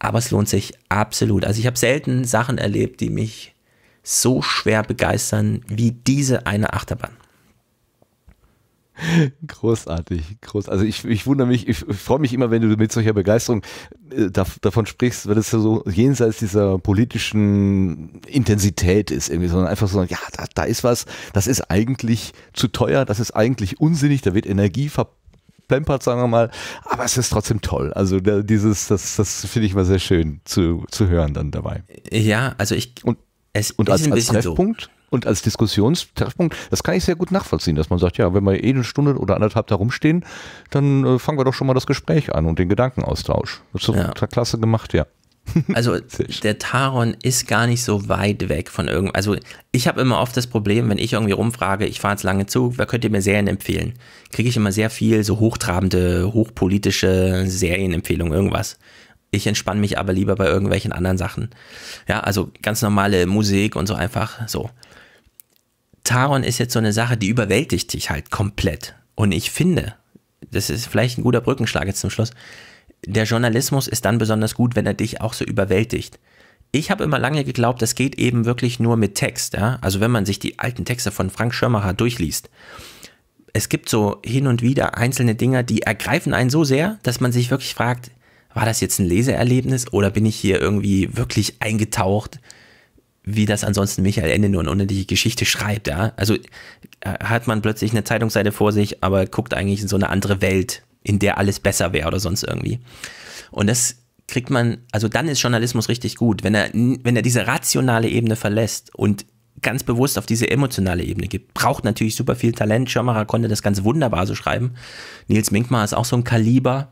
Aber es lohnt sich absolut. Also ich habe selten Sachen erlebt, die mich so schwer begeistern wie diese eine Achterbahn. Großartig, groß. Also ich, ich wundere mich, ich, ich freue mich immer, wenn du mit solcher Begeisterung äh, da, davon sprichst, weil das ja so jenseits dieser politischen Intensität ist, irgendwie, sondern einfach so, ja, da, da ist was, das ist eigentlich zu teuer, das ist eigentlich unsinnig, da wird Energie verplempert, sagen wir mal, aber es ist trotzdem toll. Also da, dieses, das, das finde ich mal sehr schön zu, zu hören dann dabei. Ja, also ich. Und, es und als, als Treffpunkt? So und als Diskussionstreffpunkt, das kann ich sehr gut nachvollziehen, dass man sagt, ja, wenn wir eh eine Stunde oder anderthalb da rumstehen, dann äh, fangen wir doch schon mal das Gespräch an und den Gedankenaustausch. Das ist ja. klasse gemacht, ja. Also der Taron ist gar nicht so weit weg von irgend. Also ich habe immer oft das Problem, wenn ich irgendwie rumfrage, ich fahre jetzt lange Zug, wer könnt ihr mir Serien empfehlen? Kriege ich immer sehr viel so hochtrabende, hochpolitische Serienempfehlungen, irgendwas. Ich entspanne mich aber lieber bei irgendwelchen anderen Sachen. Ja, also ganz normale Musik und so einfach so. Taron ist jetzt so eine Sache, die überwältigt dich halt komplett. Und ich finde, das ist vielleicht ein guter Brückenschlag jetzt zum Schluss, der Journalismus ist dann besonders gut, wenn er dich auch so überwältigt. Ich habe immer lange geglaubt, das geht eben wirklich nur mit Text. Ja? Also wenn man sich die alten Texte von Frank Schirmacher durchliest, es gibt so hin und wieder einzelne Dinge, die ergreifen einen so sehr, dass man sich wirklich fragt, war das jetzt ein Leseerlebnis oder bin ich hier irgendwie wirklich eingetaucht? wie das ansonsten Michael Ende nur eine unendliche Geschichte schreibt. Ja? Also äh, hat man plötzlich eine Zeitungsseite vor sich, aber guckt eigentlich in so eine andere Welt, in der alles besser wäre oder sonst irgendwie. Und das kriegt man, also dann ist Journalismus richtig gut, wenn er, wenn er diese rationale Ebene verlässt und ganz bewusst auf diese emotionale Ebene geht. Braucht natürlich super viel Talent. Schirmacher konnte das ganz wunderbar so schreiben. Nils Minkmar ist auch so ein Kaliber.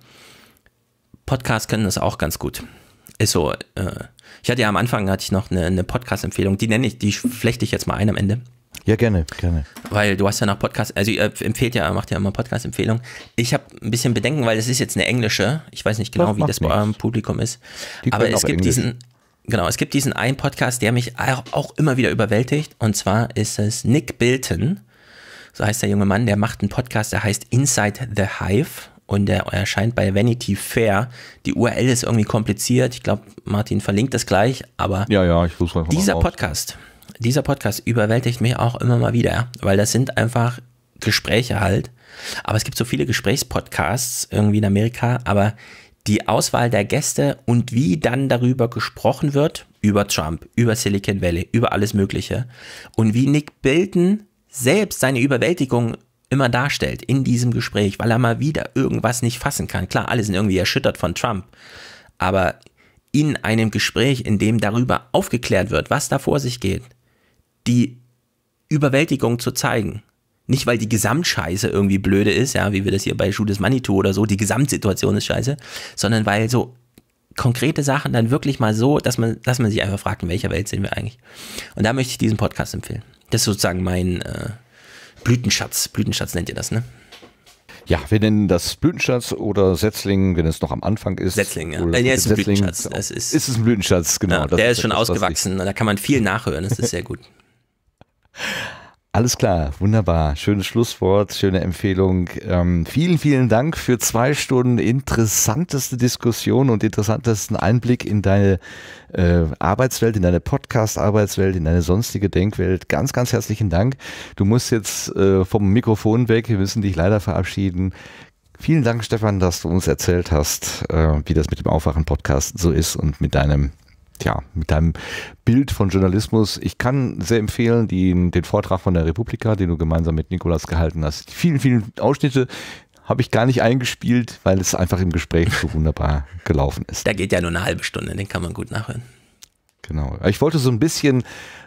Podcasts können das auch ganz gut ist so. Äh, ich hatte ja am Anfang hatte ich noch eine, eine Podcast-Empfehlung, die nenne ich, die flechte ich jetzt mal ein am Ende. Ja, gerne, gerne. Weil du hast ja noch Podcast, also ihr empfehlt ja, macht ja immer Podcast-Empfehlungen. Ich habe ein bisschen Bedenken, weil es ist jetzt eine englische, ich weiß nicht genau, das wie das nichts. Publikum ist. Die aber es gibt Englisch. diesen, genau, es gibt diesen einen Podcast, der mich auch immer wieder überwältigt. Und zwar ist es Nick Bilton, so heißt der junge Mann, der macht einen Podcast, der heißt Inside the Hive und der erscheint bei Vanity Fair. Die URL ist irgendwie kompliziert. Ich glaube, Martin verlinkt das gleich, aber ja, ja, dieser Podcast, dieser Podcast überwältigt mich auch immer mal wieder, weil das sind einfach Gespräche halt. Aber es gibt so viele Gesprächspodcasts irgendwie in Amerika, aber die Auswahl der Gäste und wie dann darüber gesprochen wird, über Trump, über Silicon Valley, über alles Mögliche und wie Nick Bilton selbst seine Überwältigung immer darstellt in diesem Gespräch, weil er mal wieder irgendwas nicht fassen kann. Klar, alle sind irgendwie erschüttert von Trump, aber in einem Gespräch, in dem darüber aufgeklärt wird, was da vor sich geht, die Überwältigung zu zeigen. Nicht, weil die Gesamtscheiße irgendwie blöde ist, ja, wie wir das hier bei Judas Manitou oder so, die Gesamtsituation ist scheiße, sondern weil so konkrete Sachen dann wirklich mal so, dass man, dass man sich einfach fragt, in welcher Welt sind wir eigentlich. Und da möchte ich diesen Podcast empfehlen. Das ist sozusagen mein, äh, Blütenschatz. Blütenschatz nennt ihr das, ne? Ja, wir nennen das Blütenschatz oder Setzling, wenn es noch am Anfang ist. Setzling, ja. Oder äh, ja, ist ein Setzling, Blütenschatz. Es genau. ist, ist es ein Blütenschatz, genau. Ja, der ist, ist schon etwas, ausgewachsen, da kann man viel nachhören, das ist sehr gut. Alles klar, wunderbar. Schönes Schlusswort, schöne Empfehlung. Ähm, vielen, vielen Dank für zwei Stunden interessanteste Diskussion und interessantesten Einblick in deine äh, Arbeitswelt, in deine Podcast-Arbeitswelt, in deine sonstige Denkwelt. Ganz, ganz herzlichen Dank. Du musst jetzt äh, vom Mikrofon weg. Wir müssen dich leider verabschieden. Vielen Dank, Stefan, dass du uns erzählt hast, äh, wie das mit dem Aufwachen-Podcast so ist und mit deinem ja, mit deinem Bild von Journalismus. Ich kann sehr empfehlen den, den Vortrag von der Republika, den du gemeinsam mit Nikolas gehalten hast. Die vielen, vielen Ausschnitte habe ich gar nicht eingespielt, weil es einfach im Gespräch so wunderbar gelaufen ist. Da geht ja nur eine halbe Stunde, den kann man gut nachhören. Genau. Ich wollte so ein bisschen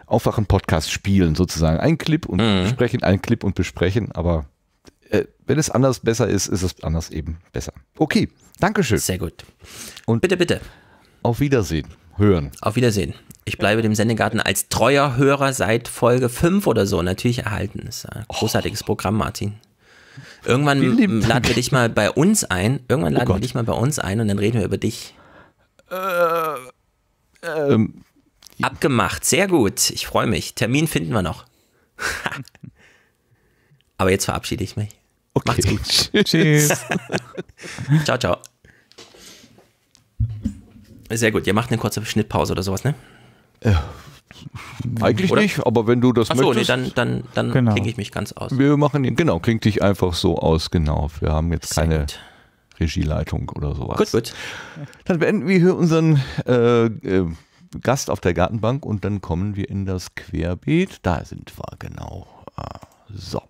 aufwachen Podcast spielen, sozusagen. Ein Clip und mhm. besprechen, ein Clip und besprechen, aber äh, wenn es anders besser ist, ist es anders eben besser. Okay, Dankeschön. Sehr gut. Und bitte, bitte. Auf Wiedersehen hören. Auf Wiedersehen. Ich bleibe dem Sendegarten als treuer Hörer seit Folge 5 oder so natürlich erhalten. Das ist ein großartiges oh. Programm, Martin. Irgendwann laden wir dich mal bei uns ein. Irgendwann oh laden oh wir dich mal bei uns ein und dann reden wir über dich. Äh, ähm, Abgemacht, sehr gut. Ich freue mich. Termin finden wir noch. Aber jetzt verabschiede ich mich. Okay. Macht's gut. Tschüss. ciao, ciao. Sehr gut. Ihr macht eine kurze Schnittpause oder sowas, ne? Ja. Äh, eigentlich oder? nicht, aber wenn du das Ach so, möchtest. Nee, dann, dann, dann genau. klinge ich mich ganz aus. Wir machen ihn, genau, klingt dich einfach so aus, genau. Wir haben jetzt keine gut. Regieleitung oder sowas. Gut, gut. Dann beenden wir hier unseren äh, äh, Gast auf der Gartenbank und dann kommen wir in das Querbeet. Da sind wir, genau. Ah, so.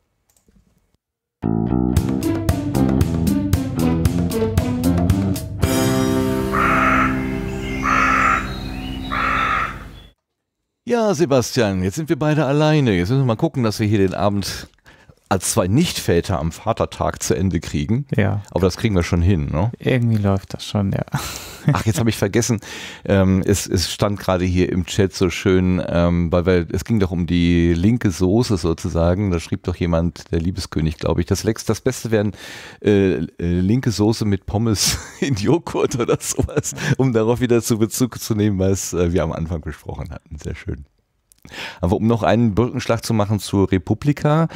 Ja, Sebastian, jetzt sind wir beide alleine. Jetzt müssen wir mal gucken, dass wir hier den Abend als zwei Nichtväter am Vatertag zu Ende kriegen. Ja. Aber das kriegen wir schon hin, ne? Irgendwie läuft das schon, ja. Ach, jetzt habe ich vergessen. Ähm, es, es, stand gerade hier im Chat so schön, ähm, weil weil es ging doch um die linke Soße sozusagen. Da schrieb doch jemand, der Liebeskönig, glaube ich, das Lex, das Beste wären äh, äh, linke Soße mit Pommes in Joghurt oder sowas, um darauf wieder zu Bezug zu nehmen, was äh, wir am Anfang besprochen hatten. Sehr schön. Aber um noch einen Brückenschlag zu machen zur Republika,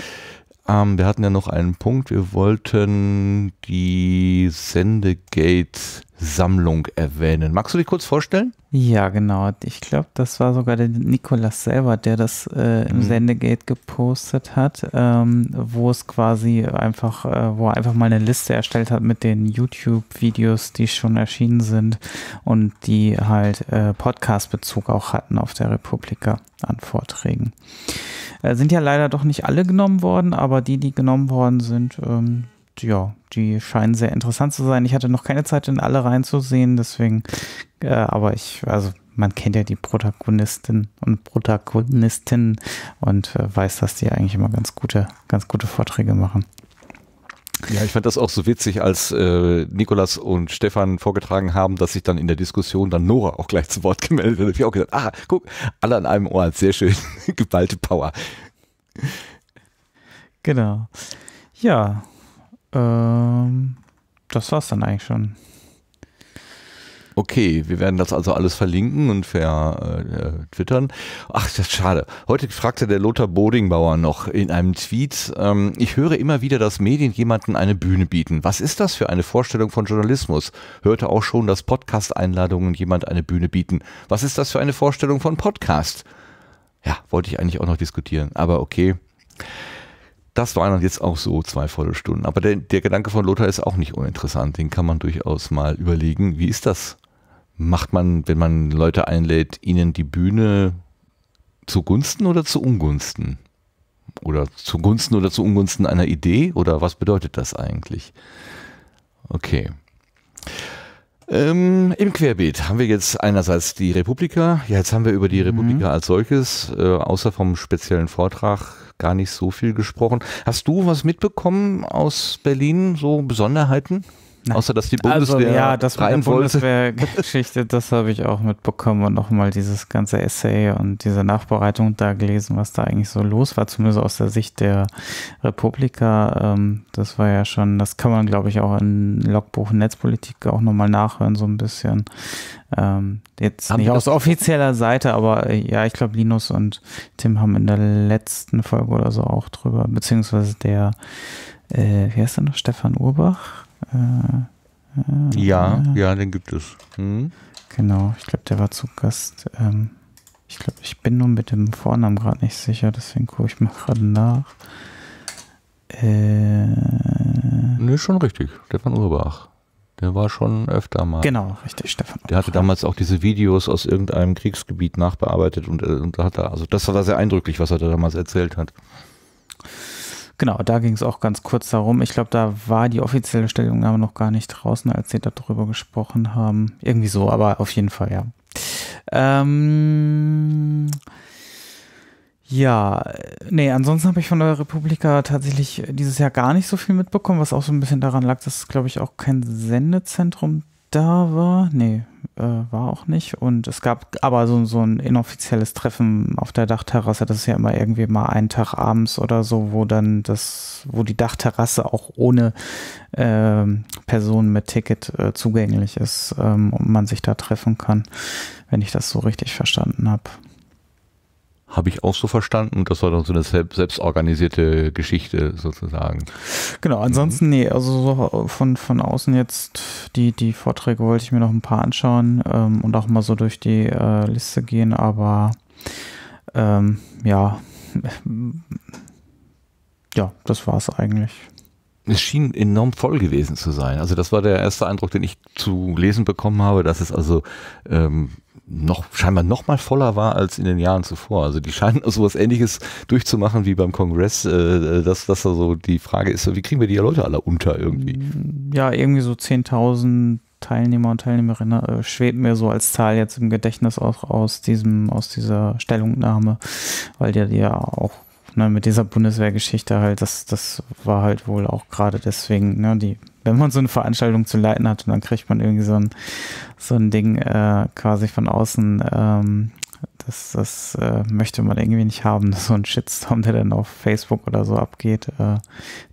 ähm, wir hatten ja noch einen Punkt. Wir wollten die Sendegate-Sammlung erwähnen. Magst du dich kurz vorstellen? Ja, genau. Ich glaube, das war sogar der Nikolas selber, der das äh, im mhm. Sendegate gepostet hat, ähm, wo es quasi einfach, äh, wo er einfach mal eine Liste erstellt hat mit den YouTube-Videos, die schon erschienen sind und die halt äh, Podcast-Bezug auch hatten auf der Republika an Vorträgen. Äh, sind ja leider doch nicht alle genommen worden, aber die, die genommen worden sind, ähm, ja, die scheinen sehr interessant zu sein. Ich hatte noch keine Zeit, in alle reinzusehen, deswegen, äh, aber ich, also man kennt ja die Protagonistin und Protagonistinnen und äh, weiß, dass die eigentlich immer ganz gute, ganz gute Vorträge machen. Ja, ich fand das auch so witzig, als äh, Nikolas und Stefan vorgetragen haben, dass sich dann in der Diskussion dann Nora auch gleich zu Wort gemeldet hat. Ich habe auch gesagt, ah, guck, alle an einem Ohr, sehr schön, geballte Power. Genau. Ja, ähm, das war's dann eigentlich schon. Okay, wir werden das also alles verlinken und ver, äh, äh, twittern. Ach, das ist schade. Heute fragte der Lothar Bodingbauer noch in einem Tweet, ähm, ich höre immer wieder, dass Medien jemanden eine Bühne bieten. Was ist das für eine Vorstellung von Journalismus? Hörte auch schon, dass Podcast-Einladungen jemand eine Bühne bieten. Was ist das für eine Vorstellung von Podcast? Ja, wollte ich eigentlich auch noch diskutieren, aber okay. Das waren jetzt auch so zwei volle Stunden. Aber der, der Gedanke von Lothar ist auch nicht uninteressant. Den kann man durchaus mal überlegen, wie ist das macht man, wenn man Leute einlädt, ihnen die Bühne zugunsten oder zu Ungunsten? Oder zugunsten oder zu Ungunsten einer Idee? Oder was bedeutet das eigentlich? Okay. Ähm, Im Querbeet haben wir jetzt einerseits die Republika. Ja, jetzt haben wir über die mhm. Republika mhm. als solches, äh, außer vom speziellen Vortrag, gar nicht so viel gesprochen. Hast du was mitbekommen aus Berlin, so Besonderheiten? Nein. Außer dass die also, Bundeswehr also, ja, das rein Bundeswehr-Geschichte, das habe ich auch mitbekommen und nochmal dieses ganze Essay und diese Nachbereitung da gelesen, was da eigentlich so los war, zumindest aus der Sicht der Republika. Ähm, das war ja schon, das kann man, glaube ich, auch in Logbuch Netzpolitik auch nochmal nachhören, so ein bisschen. Ähm, jetzt haben nicht aus offizieller Seite, aber äh, ja, ich glaube, Linus und Tim haben in der letzten Folge oder so auch drüber, beziehungsweise der, äh, wie heißt der noch, Stefan Urbach? Äh, äh, ja, äh. ja, den gibt es. Hm. Genau, ich glaube, der war zu Gast. Ähm, ich glaube, ich bin nur mit dem Vornamen gerade nicht sicher, deswegen gucke ich mal gerade nach. Äh, nee, schon richtig. Stefan Urbach. Der war schon öfter mal. Genau, richtig, Stefan. Urbach. Der hatte damals auch diese Videos aus irgendeinem Kriegsgebiet nachbearbeitet und, äh, und hat da, also das war sehr eindrücklich, was er da damals erzählt hat. Genau, da ging es auch ganz kurz darum. Ich glaube, da war die offizielle Stellungnahme noch gar nicht draußen, als sie darüber gesprochen haben. Irgendwie so, aber auf jeden Fall, ja. Ähm, ja, nee, ansonsten habe ich von der Republika tatsächlich dieses Jahr gar nicht so viel mitbekommen, was auch so ein bisschen daran lag, dass, glaube ich, auch kein Sendezentrum da war. Nee, äh, war auch nicht. Und es gab aber so, so ein inoffizielles Treffen auf der Dachterrasse. Das ist ja immer irgendwie mal einen Tag abends oder so, wo dann das, wo die Dachterrasse auch ohne äh, Personen mit Ticket äh, zugänglich ist ähm, und man sich da treffen kann, wenn ich das so richtig verstanden habe. Habe ich auch so verstanden. Das war dann so eine selbst, selbstorganisierte Geschichte sozusagen. Genau, mhm. ansonsten, mhm. nee, also so von, von außen jetzt die, die Vorträge wollte ich mir noch ein paar anschauen ähm, und auch mal so durch die äh, Liste gehen, aber ähm, ja, ja, das war es eigentlich es schien enorm voll gewesen zu sein. Also das war der erste Eindruck, den ich zu lesen bekommen habe, dass es also ähm, noch scheinbar noch mal voller war als in den Jahren zuvor. Also die scheinen sowas ähnliches durchzumachen wie beim Kongress, äh, äh dass da so die Frage ist, wie kriegen wir die Leute alle unter irgendwie? Mm, ja, irgendwie so 10.000 Teilnehmer und Teilnehmerinnen äh, schwebt mir so als Zahl jetzt im Gedächtnis auch aus diesem aus dieser Stellungnahme, weil die ja auch ne, mit dieser Bundeswehrgeschichte halt, das, das war halt wohl auch gerade deswegen, ne, die wenn man so eine Veranstaltung zu leiten hat und dann kriegt man irgendwie so ein, so ein Ding äh, quasi von außen, ähm, das, das äh, möchte man irgendwie nicht haben. So ein Shitstorm, der dann auf Facebook oder so abgeht, äh,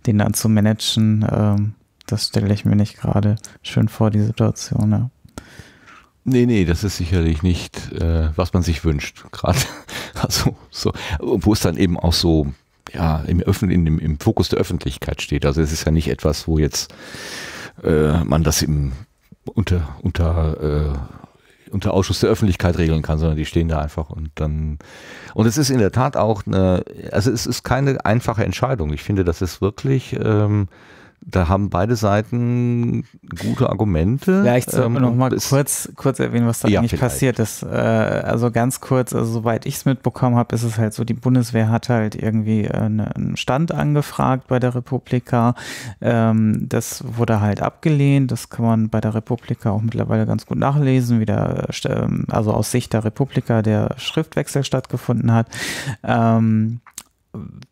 den dann zu managen, ähm, das stelle ich mir nicht gerade schön vor, die Situation. Ja. Nee, nee, das ist sicherlich nicht, äh, was man sich wünscht, gerade. Also, so, wo es dann eben auch so ja, im, Öffn in, im, im Fokus der Öffentlichkeit steht. Also es ist ja nicht etwas, wo jetzt äh, man das im unter, unter äh, unter Ausschuss der Öffentlichkeit regeln kann, sondern die stehen da einfach und dann. Und es ist in der Tat auch eine, also es ist keine einfache Entscheidung. Ich finde, das ist wirklich ähm, da haben beide Seiten gute Argumente. Vielleicht sollten ähm, noch mal kurz, kurz erwähnen, was da ja, eigentlich vielleicht. passiert ist. Äh, also ganz kurz, also soweit ich es mitbekommen habe, ist es halt so, die Bundeswehr hat halt irgendwie äh, ne, einen Stand angefragt bei der Republika. Ähm, das wurde halt abgelehnt. Das kann man bei der Republika auch mittlerweile ganz gut nachlesen, wie der, ähm, also aus Sicht der Republika der Schriftwechsel stattgefunden hat. Ähm,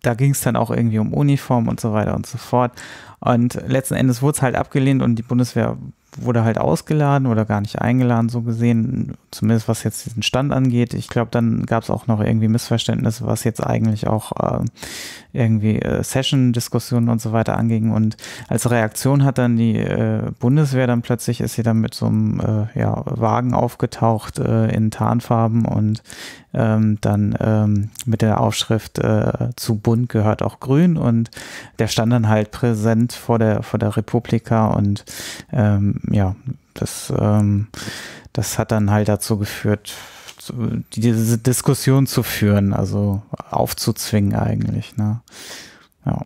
da ging es dann auch irgendwie um Uniform und so weiter und so fort. Und letzten Endes wurde es halt abgelehnt und die Bundeswehr wurde halt ausgeladen oder gar nicht eingeladen, so gesehen, zumindest was jetzt diesen Stand angeht. Ich glaube, dann gab es auch noch irgendwie Missverständnisse, was jetzt eigentlich auch äh, irgendwie äh, Session-Diskussionen und so weiter anging. Und als Reaktion hat dann die äh, Bundeswehr dann plötzlich, ist sie dann mit so einem äh, ja, Wagen aufgetaucht äh, in Tarnfarben und ähm, dann ähm, mit der Aufschrift äh, zu bunt gehört auch grün und der stand dann halt präsent vor der, vor der Republika und ähm, ja, das, ähm, das hat dann halt dazu geführt, diese Diskussion zu führen, also aufzuzwingen eigentlich. Ne? Ja.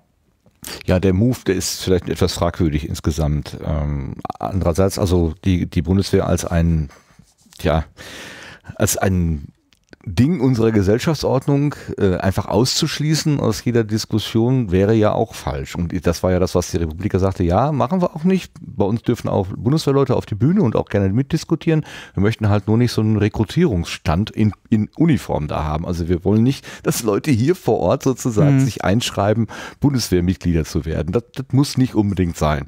Ja, der Move, der ist vielleicht etwas fragwürdig insgesamt. Ähm, andererseits, also die, die Bundeswehr als ein, ja, als ein Ding unserer Gesellschaftsordnung äh, einfach auszuschließen aus jeder Diskussion wäre ja auch falsch. Und das war ja das, was die Republika sagte, ja, machen wir auch nicht. Bei uns dürfen auch Bundeswehrleute auf die Bühne und auch gerne mitdiskutieren. Wir möchten halt nur nicht so einen Rekrutierungsstand in, in Uniform da haben. Also wir wollen nicht, dass Leute hier vor Ort sozusagen mhm. sich einschreiben, Bundeswehrmitglieder zu werden. Das, das muss nicht unbedingt sein.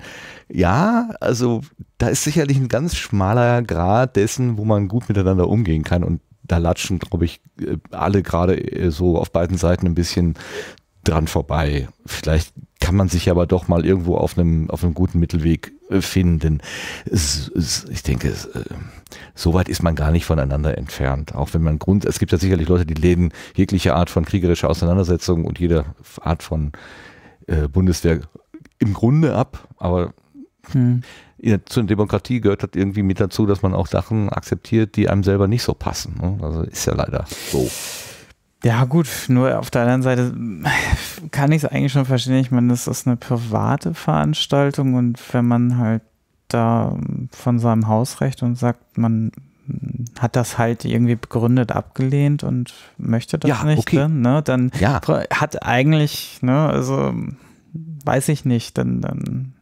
Ja, also da ist sicherlich ein ganz schmaler Grad dessen, wo man gut miteinander umgehen kann. Und da latschen, glaube ich, äh, alle gerade äh, so auf beiden Seiten ein bisschen dran vorbei. Vielleicht kann man sich aber doch mal irgendwo auf einem, auf einem guten Mittelweg äh, finden. Es, es, ich denke, es, so weit ist man gar nicht voneinander entfernt. Auch wenn man Grund, es gibt ja sicherlich Leute, die lehnen jegliche Art von kriegerischer Auseinandersetzung und jede Art von äh, Bundeswehr im Grunde ab, aber hm zu einer Demokratie gehört halt irgendwie mit dazu, dass man auch Sachen akzeptiert, die einem selber nicht so passen. Ne? Also ist ja leider so. Ja, gut, nur auf der anderen Seite kann ich es eigentlich schon verstehen. Ich meine, das ist eine private Veranstaltung und wenn man halt da von seinem Hausrecht und sagt, man hat das halt irgendwie begründet abgelehnt und möchte das ja, nicht, okay. ne, dann ja. hat eigentlich, ne, also weiß ich nicht, dann, dann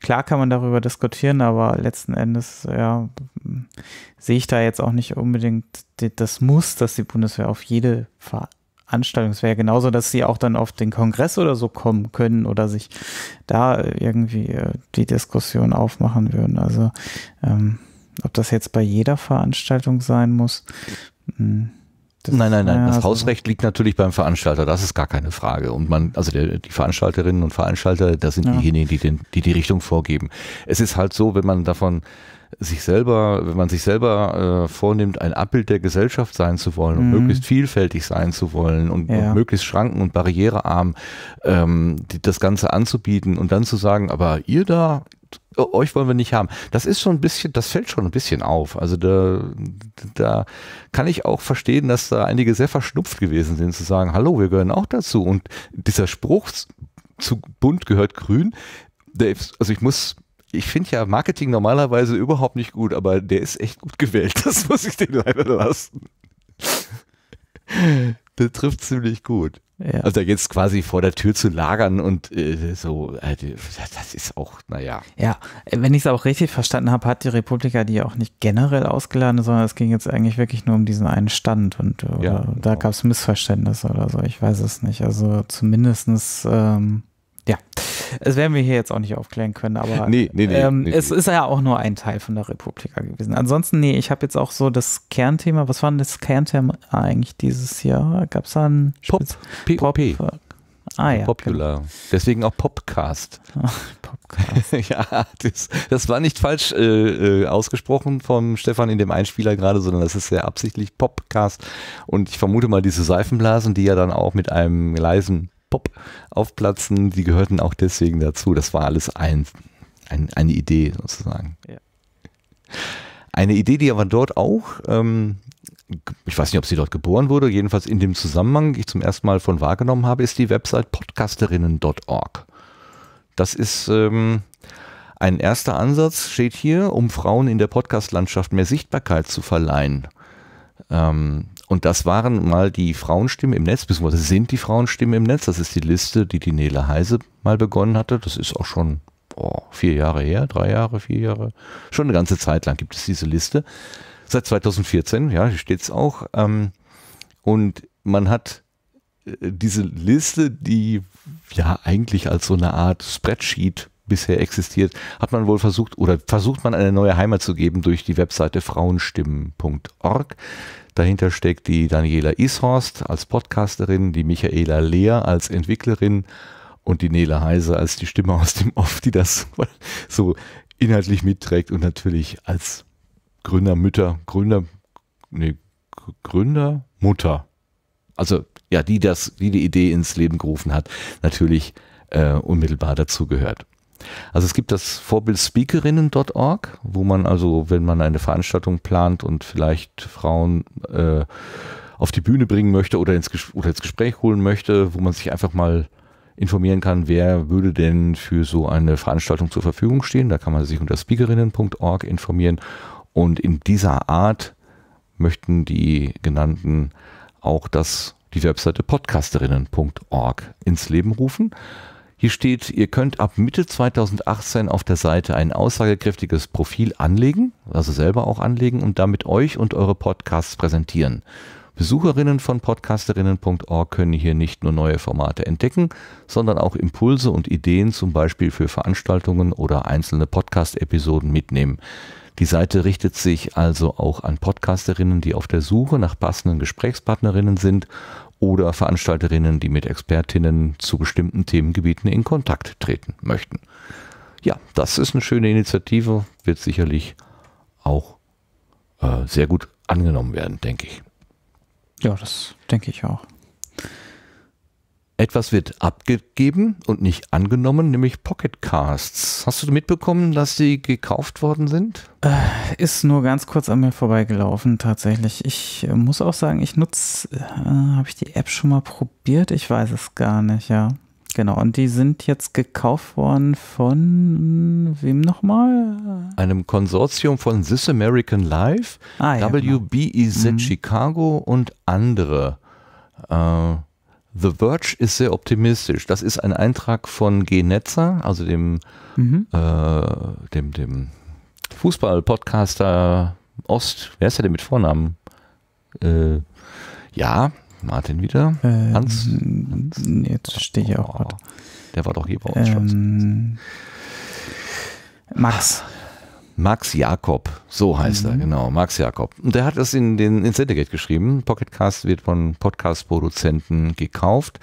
Klar kann man darüber diskutieren, aber letzten Endes ja, sehe ich da jetzt auch nicht unbedingt das Muss, dass die Bundeswehr auf jede Veranstaltung, es wäre genauso, dass sie auch dann auf den Kongress oder so kommen können oder sich da irgendwie äh, die Diskussion aufmachen würden. Also ähm, ob das jetzt bei jeder Veranstaltung sein muss. Mh. Hm. Das nein, nein, nein. Ah, das Hausrecht liegt natürlich beim Veranstalter, das ist gar keine Frage. Und man, also der, die Veranstalterinnen und Veranstalter, das sind ja. diejenigen, die, den, die die Richtung vorgeben. Es ist halt so, wenn man davon sich selber, wenn man sich selber äh, vornimmt, ein Abbild der Gesellschaft sein zu wollen und mhm. möglichst vielfältig sein zu wollen und, ja. und möglichst schranken- und barrierearm ähm, die, das Ganze anzubieten und dann zu sagen, aber ihr da, euch wollen wir nicht haben. Das ist schon ein bisschen, das fällt schon ein bisschen auf. Also da, da kann ich auch verstehen, dass da einige sehr verschnupft gewesen sind, zu sagen, hallo, wir gehören auch dazu. Und dieser Spruch, zu bunt gehört grün, der ist, also ich muss ich finde ja Marketing normalerweise überhaupt nicht gut, aber der ist echt gut gewählt. Das muss ich den leider lassen. Der trifft ziemlich gut. Ja. Also da jetzt quasi vor der Tür zu lagern und äh, so, äh, das ist auch, naja. Ja, wenn ich es auch richtig verstanden habe, hat die Republika die auch nicht generell ausgeladen, sondern es ging jetzt eigentlich wirklich nur um diesen einen Stand und äh, ja, genau. da gab es Missverständnisse oder so, ich weiß es nicht. Also zumindestens ähm, ja, Es werden wir hier jetzt auch nicht aufklären können, aber nee, nee, nee, ähm, es ist ja auch nur ein Teil von der Republika gewesen. Ansonsten, nee, ich habe jetzt auch so das Kernthema, was war denn das Kernthema eigentlich dieses Jahr? Gab es da ein Pop, Spitz Pop, Pop äh, Ah, ja, Popular. Genau. Deswegen auch Popcast. Ach, Popcast. ja, das, das, war nicht falsch äh, äh, ausgesprochen vom Stefan in dem Einspieler gerade, sondern das ist sehr absichtlich Popcast. Und ich vermute mal, diese Seifenblasen, die ja dann auch mit einem leisen pop, aufplatzen, die gehörten auch deswegen dazu. Das war alles ein, ein eine Idee sozusagen. Ja. Eine Idee, die aber dort auch, ähm, ich weiß nicht, ob sie dort geboren wurde, jedenfalls in dem Zusammenhang, ich zum ersten Mal von wahrgenommen habe, ist die Website podcasterinnen.org. Das ist ähm, ein erster Ansatz, steht hier, um Frauen in der Podcast-Landschaft mehr Sichtbarkeit zu verleihen. Ähm, und das waren mal die Frauenstimmen im Netz, beziehungsweise sind die Frauenstimmen im Netz. Das ist die Liste, die die Nele Heise mal begonnen hatte. Das ist auch schon oh, vier Jahre her, drei Jahre, vier Jahre. Schon eine ganze Zeit lang gibt es diese Liste. Seit 2014, ja, hier steht es auch. Ähm, und man hat äh, diese Liste, die ja eigentlich als so eine Art Spreadsheet bisher existiert, hat man wohl versucht oder versucht man eine neue Heimat zu geben durch die Webseite frauenstimmen.org. Dahinter steckt die Daniela Ishorst als Podcasterin, die Michaela Lehr als Entwicklerin und die Nele Heise als die Stimme aus dem Off, die das so inhaltlich mitträgt und natürlich als Gründermütter, Gründer, nee, Gründermutter. Also ja, die das, die die Idee ins Leben gerufen hat, natürlich äh, unmittelbar dazu gehört. Also es gibt das Vorbild speakerinnen.org, wo man also, wenn man eine Veranstaltung plant und vielleicht Frauen äh, auf die Bühne bringen möchte oder ins, oder ins Gespräch holen möchte, wo man sich einfach mal informieren kann, wer würde denn für so eine Veranstaltung zur Verfügung stehen. Da kann man sich unter speakerinnen.org informieren. Und in dieser Art möchten die genannten auch das, die Webseite podcasterinnen.org ins Leben rufen. Hier steht, ihr könnt ab Mitte 2018 auf der Seite ein aussagekräftiges Profil anlegen, also selber auch anlegen und damit euch und eure Podcasts präsentieren. Besucherinnen von podcasterinnen.org können hier nicht nur neue Formate entdecken, sondern auch Impulse und Ideen zum Beispiel für Veranstaltungen oder einzelne Podcast-Episoden mitnehmen. Die Seite richtet sich also auch an Podcasterinnen, die auf der Suche nach passenden Gesprächspartnerinnen sind oder Veranstalterinnen, die mit Expertinnen zu bestimmten Themengebieten in Kontakt treten möchten. Ja, das ist eine schöne Initiative, wird sicherlich auch äh, sehr gut angenommen werden, denke ich. Ja, das denke ich auch. Etwas wird abgegeben und nicht angenommen, nämlich Pocket Casts. Hast du mitbekommen, dass sie gekauft worden sind? Äh, ist nur ganz kurz an mir vorbeigelaufen, tatsächlich. Ich äh, muss auch sagen, ich nutze, äh, habe ich die App schon mal probiert? Ich weiß es gar nicht, ja. Genau, und die sind jetzt gekauft worden von hm, wem nochmal? Einem Konsortium von This American Life, ah, ja, WBEZ genau. E mhm. Chicago und andere. Äh, The Verge ist sehr optimistisch. Das ist ein Eintrag von G. Netzer, also dem, mhm. äh, dem, dem Fußball-Podcaster Ost. Wer ist der denn mit Vornamen? Äh, ja, Martin wieder. Ähm, Hans? Hans? Jetzt stehe ich auch. Oh, der war doch hier bei uns ähm, schon. Max. Ah. Max Jakob, so heißt mhm. er, genau, Max Jakob. Und der hat das in den Incendigate geschrieben. Pocketcast wird von Podcast-Produzenten gekauft.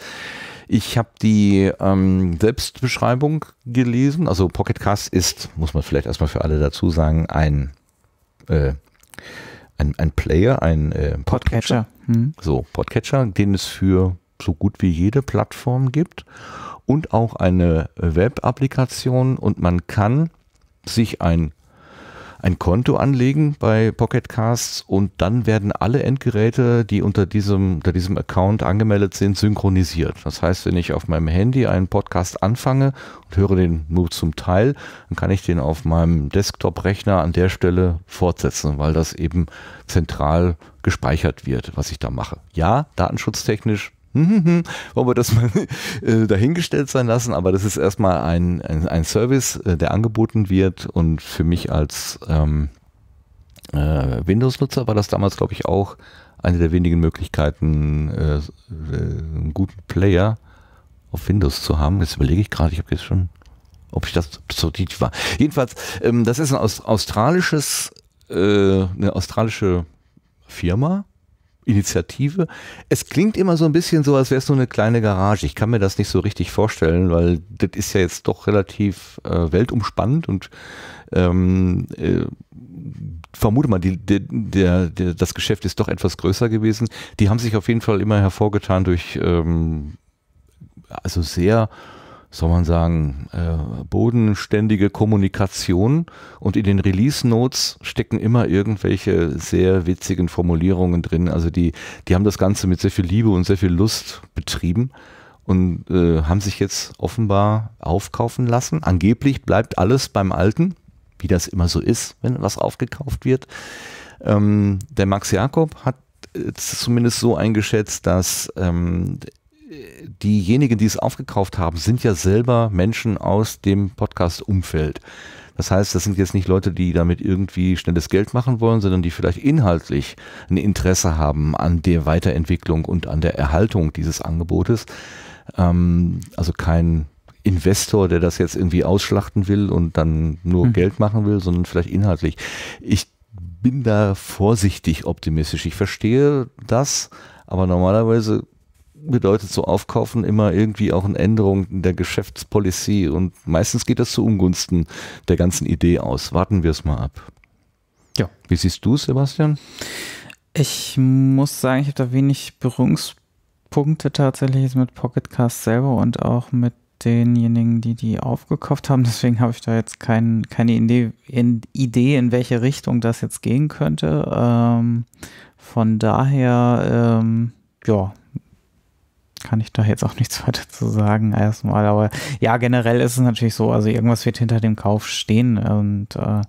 Ich habe die ähm, Selbstbeschreibung gelesen. Also Pocketcast ist, muss man vielleicht erstmal für alle dazu sagen, ein, äh, ein, ein Player, ein äh, Podcatcher. Podcatcher. Mhm. So, Podcatcher, den es für so gut wie jede Plattform gibt und auch eine Web-Applikation und man kann sich ein ein Konto anlegen bei Pocket Casts und dann werden alle Endgeräte, die unter diesem, unter diesem Account angemeldet sind, synchronisiert. Das heißt, wenn ich auf meinem Handy einen Podcast anfange und höre den nur zum Teil, dann kann ich den auf meinem Desktop-Rechner an der Stelle fortsetzen, weil das eben zentral gespeichert wird, was ich da mache. Ja, datenschutztechnisch Mhm. wollen wir das mal äh, dahingestellt sein lassen, aber das ist erstmal ein, ein, ein Service, äh, der angeboten wird und für mich als ähm, äh, Windows-Nutzer war das damals, glaube ich, auch eine der wenigen Möglichkeiten, äh, äh, einen guten Player auf Windows zu haben. Jetzt überlege ich gerade, ich habe jetzt schon, ob ich das so tief war. Jedenfalls, ähm, das ist ein aus, australisches, äh, eine australische Firma, Initiative. Es klingt immer so ein bisschen so, als wäre es so eine kleine Garage. Ich kann mir das nicht so richtig vorstellen, weil das ist ja jetzt doch relativ äh, weltumspannend und ähm, äh, vermute mal, die, die, der, der, das Geschäft ist doch etwas größer gewesen. Die haben sich auf jeden Fall immer hervorgetan durch ähm, also sehr soll man sagen, äh, bodenständige Kommunikation und in den Release Notes stecken immer irgendwelche sehr witzigen Formulierungen drin. Also die, die haben das Ganze mit sehr viel Liebe und sehr viel Lust betrieben und äh, haben sich jetzt offenbar aufkaufen lassen. Angeblich bleibt alles beim Alten, wie das immer so ist, wenn was aufgekauft wird. Ähm, der Max Jakob hat äh, zumindest so eingeschätzt, dass ähm, diejenigen, die es aufgekauft haben, sind ja selber Menschen aus dem Podcast-Umfeld. Das heißt, das sind jetzt nicht Leute, die damit irgendwie schnelles Geld machen wollen, sondern die vielleicht inhaltlich ein Interesse haben an der Weiterentwicklung und an der Erhaltung dieses Angebotes. Ähm, also kein Investor, der das jetzt irgendwie ausschlachten will und dann nur hm. Geld machen will, sondern vielleicht inhaltlich. Ich bin da vorsichtig optimistisch. Ich verstehe das, aber normalerweise bedeutet so Aufkaufen immer irgendwie auch eine Änderung in der Geschäftspolicy und meistens geht das zu Ungunsten der ganzen Idee aus. Warten wir es mal ab. Ja. Wie siehst du, es, Sebastian? Ich muss sagen, ich habe da wenig Berührungspunkte tatsächlich mit Pocketcast selber und auch mit denjenigen, die die aufgekauft haben. Deswegen habe ich da jetzt kein, keine Idee in, Idee, in welche Richtung das jetzt gehen könnte. Ähm, von daher, ähm, ja, kann ich da jetzt auch nichts weiter zu sagen erstmal. Aber ja, generell ist es natürlich so, also irgendwas wird hinter dem Kauf stehen und äh,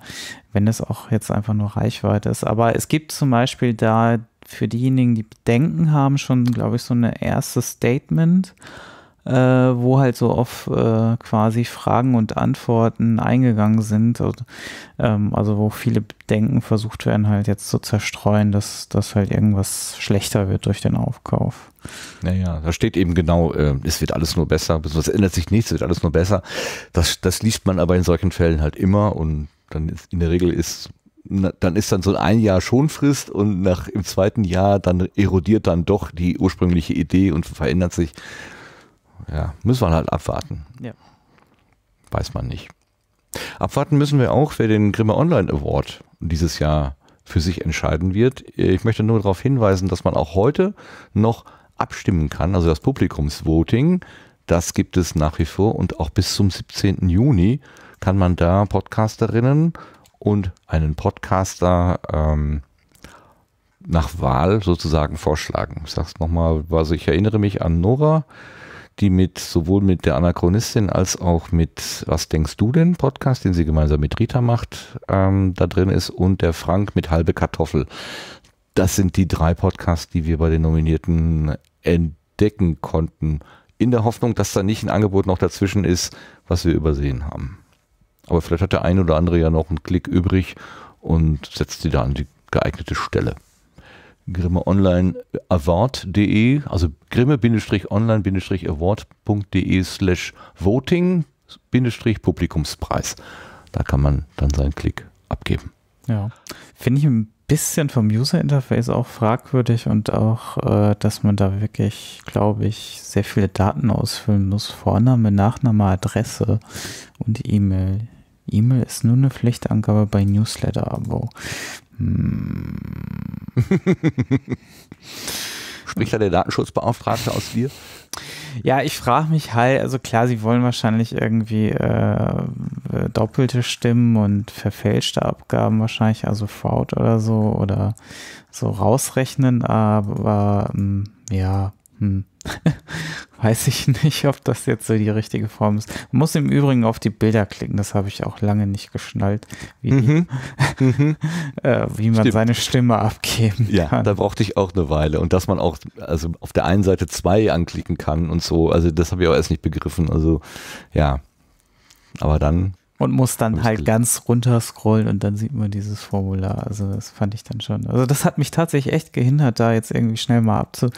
wenn es auch jetzt einfach nur Reichweite ist. Aber es gibt zum Beispiel da für diejenigen, die Bedenken haben, schon, glaube ich, so eine erste Statement, äh, wo halt so auf äh, quasi Fragen und Antworten eingegangen sind. Und, ähm, also wo viele Bedenken versucht werden, halt jetzt zu zerstreuen, dass, dass halt irgendwas schlechter wird durch den Aufkauf. Naja, da steht eben genau, äh, es wird alles nur besser, es ändert sich nichts, es wird alles nur besser. Das, das liest man aber in solchen Fällen halt immer und dann ist, in der Regel ist na, dann ist dann so ein Jahr Schonfrist und nach im zweiten Jahr dann erodiert dann doch die ursprüngliche Idee und verändert sich. Ja, müssen wir halt abwarten. Ja. Weiß man nicht. Abwarten müssen wir auch, wer den Grimme Online Award dieses Jahr für sich entscheiden wird. Ich möchte nur darauf hinweisen, dass man auch heute noch abstimmen kann, also das Publikumsvoting, das gibt es nach wie vor und auch bis zum 17. Juni kann man da Podcasterinnen und einen Podcaster ähm, nach Wahl sozusagen vorschlagen. Ich sag's nochmal, also ich erinnere mich an Nora, die mit sowohl mit der Anachronistin als auch mit Was denkst du denn Podcast, den sie gemeinsam mit Rita macht, ähm, da drin ist und der Frank mit halbe Kartoffel. Das sind die drei Podcasts, die wir bei den Nominierten entdecken konnten. In der Hoffnung, dass da nicht ein Angebot noch dazwischen ist, was wir übersehen haben. Aber vielleicht hat der ein oder andere ja noch einen Klick übrig und setzt sie da an die geeignete Stelle. Grimme Online Award.de, also grimme-online-award.de slash voting-publikumspreis. Da kann man dann seinen Klick abgeben. Ja, finde ich ein bisschen vom User Interface auch fragwürdig und auch, äh, dass man da wirklich, glaube ich, sehr viele Daten ausfüllen muss. Vorname, Nachname, Adresse und E-Mail. E-Mail ist nur eine Pflichtangabe bei Newsletter-Abo. Hm. Spricht da der Datenschutzbeauftragte aus dir? Ja, ich frage mich halt, also klar, sie wollen wahrscheinlich irgendwie äh, doppelte Stimmen und verfälschte Abgaben wahrscheinlich, also Fraud oder so oder so rausrechnen, aber ähm, ja, hm. weiß ich nicht, ob das jetzt so die richtige Form ist. Man muss im Übrigen auf die Bilder klicken, das habe ich auch lange nicht geschnallt, wie, mhm. Mhm. äh, wie man Stimmt. seine Stimme abgeben ja, kann. Ja, da brauchte ich auch eine Weile. Und dass man auch also auf der einen Seite zwei anklicken kann und so, also das habe ich auch erst nicht begriffen. Also ja, aber dann und muss dann halt gelesen. ganz runter scrollen und dann sieht man dieses Formular. Also das fand ich dann schon. Also das hat mich tatsächlich echt gehindert, da jetzt irgendwie schnell mal abzu,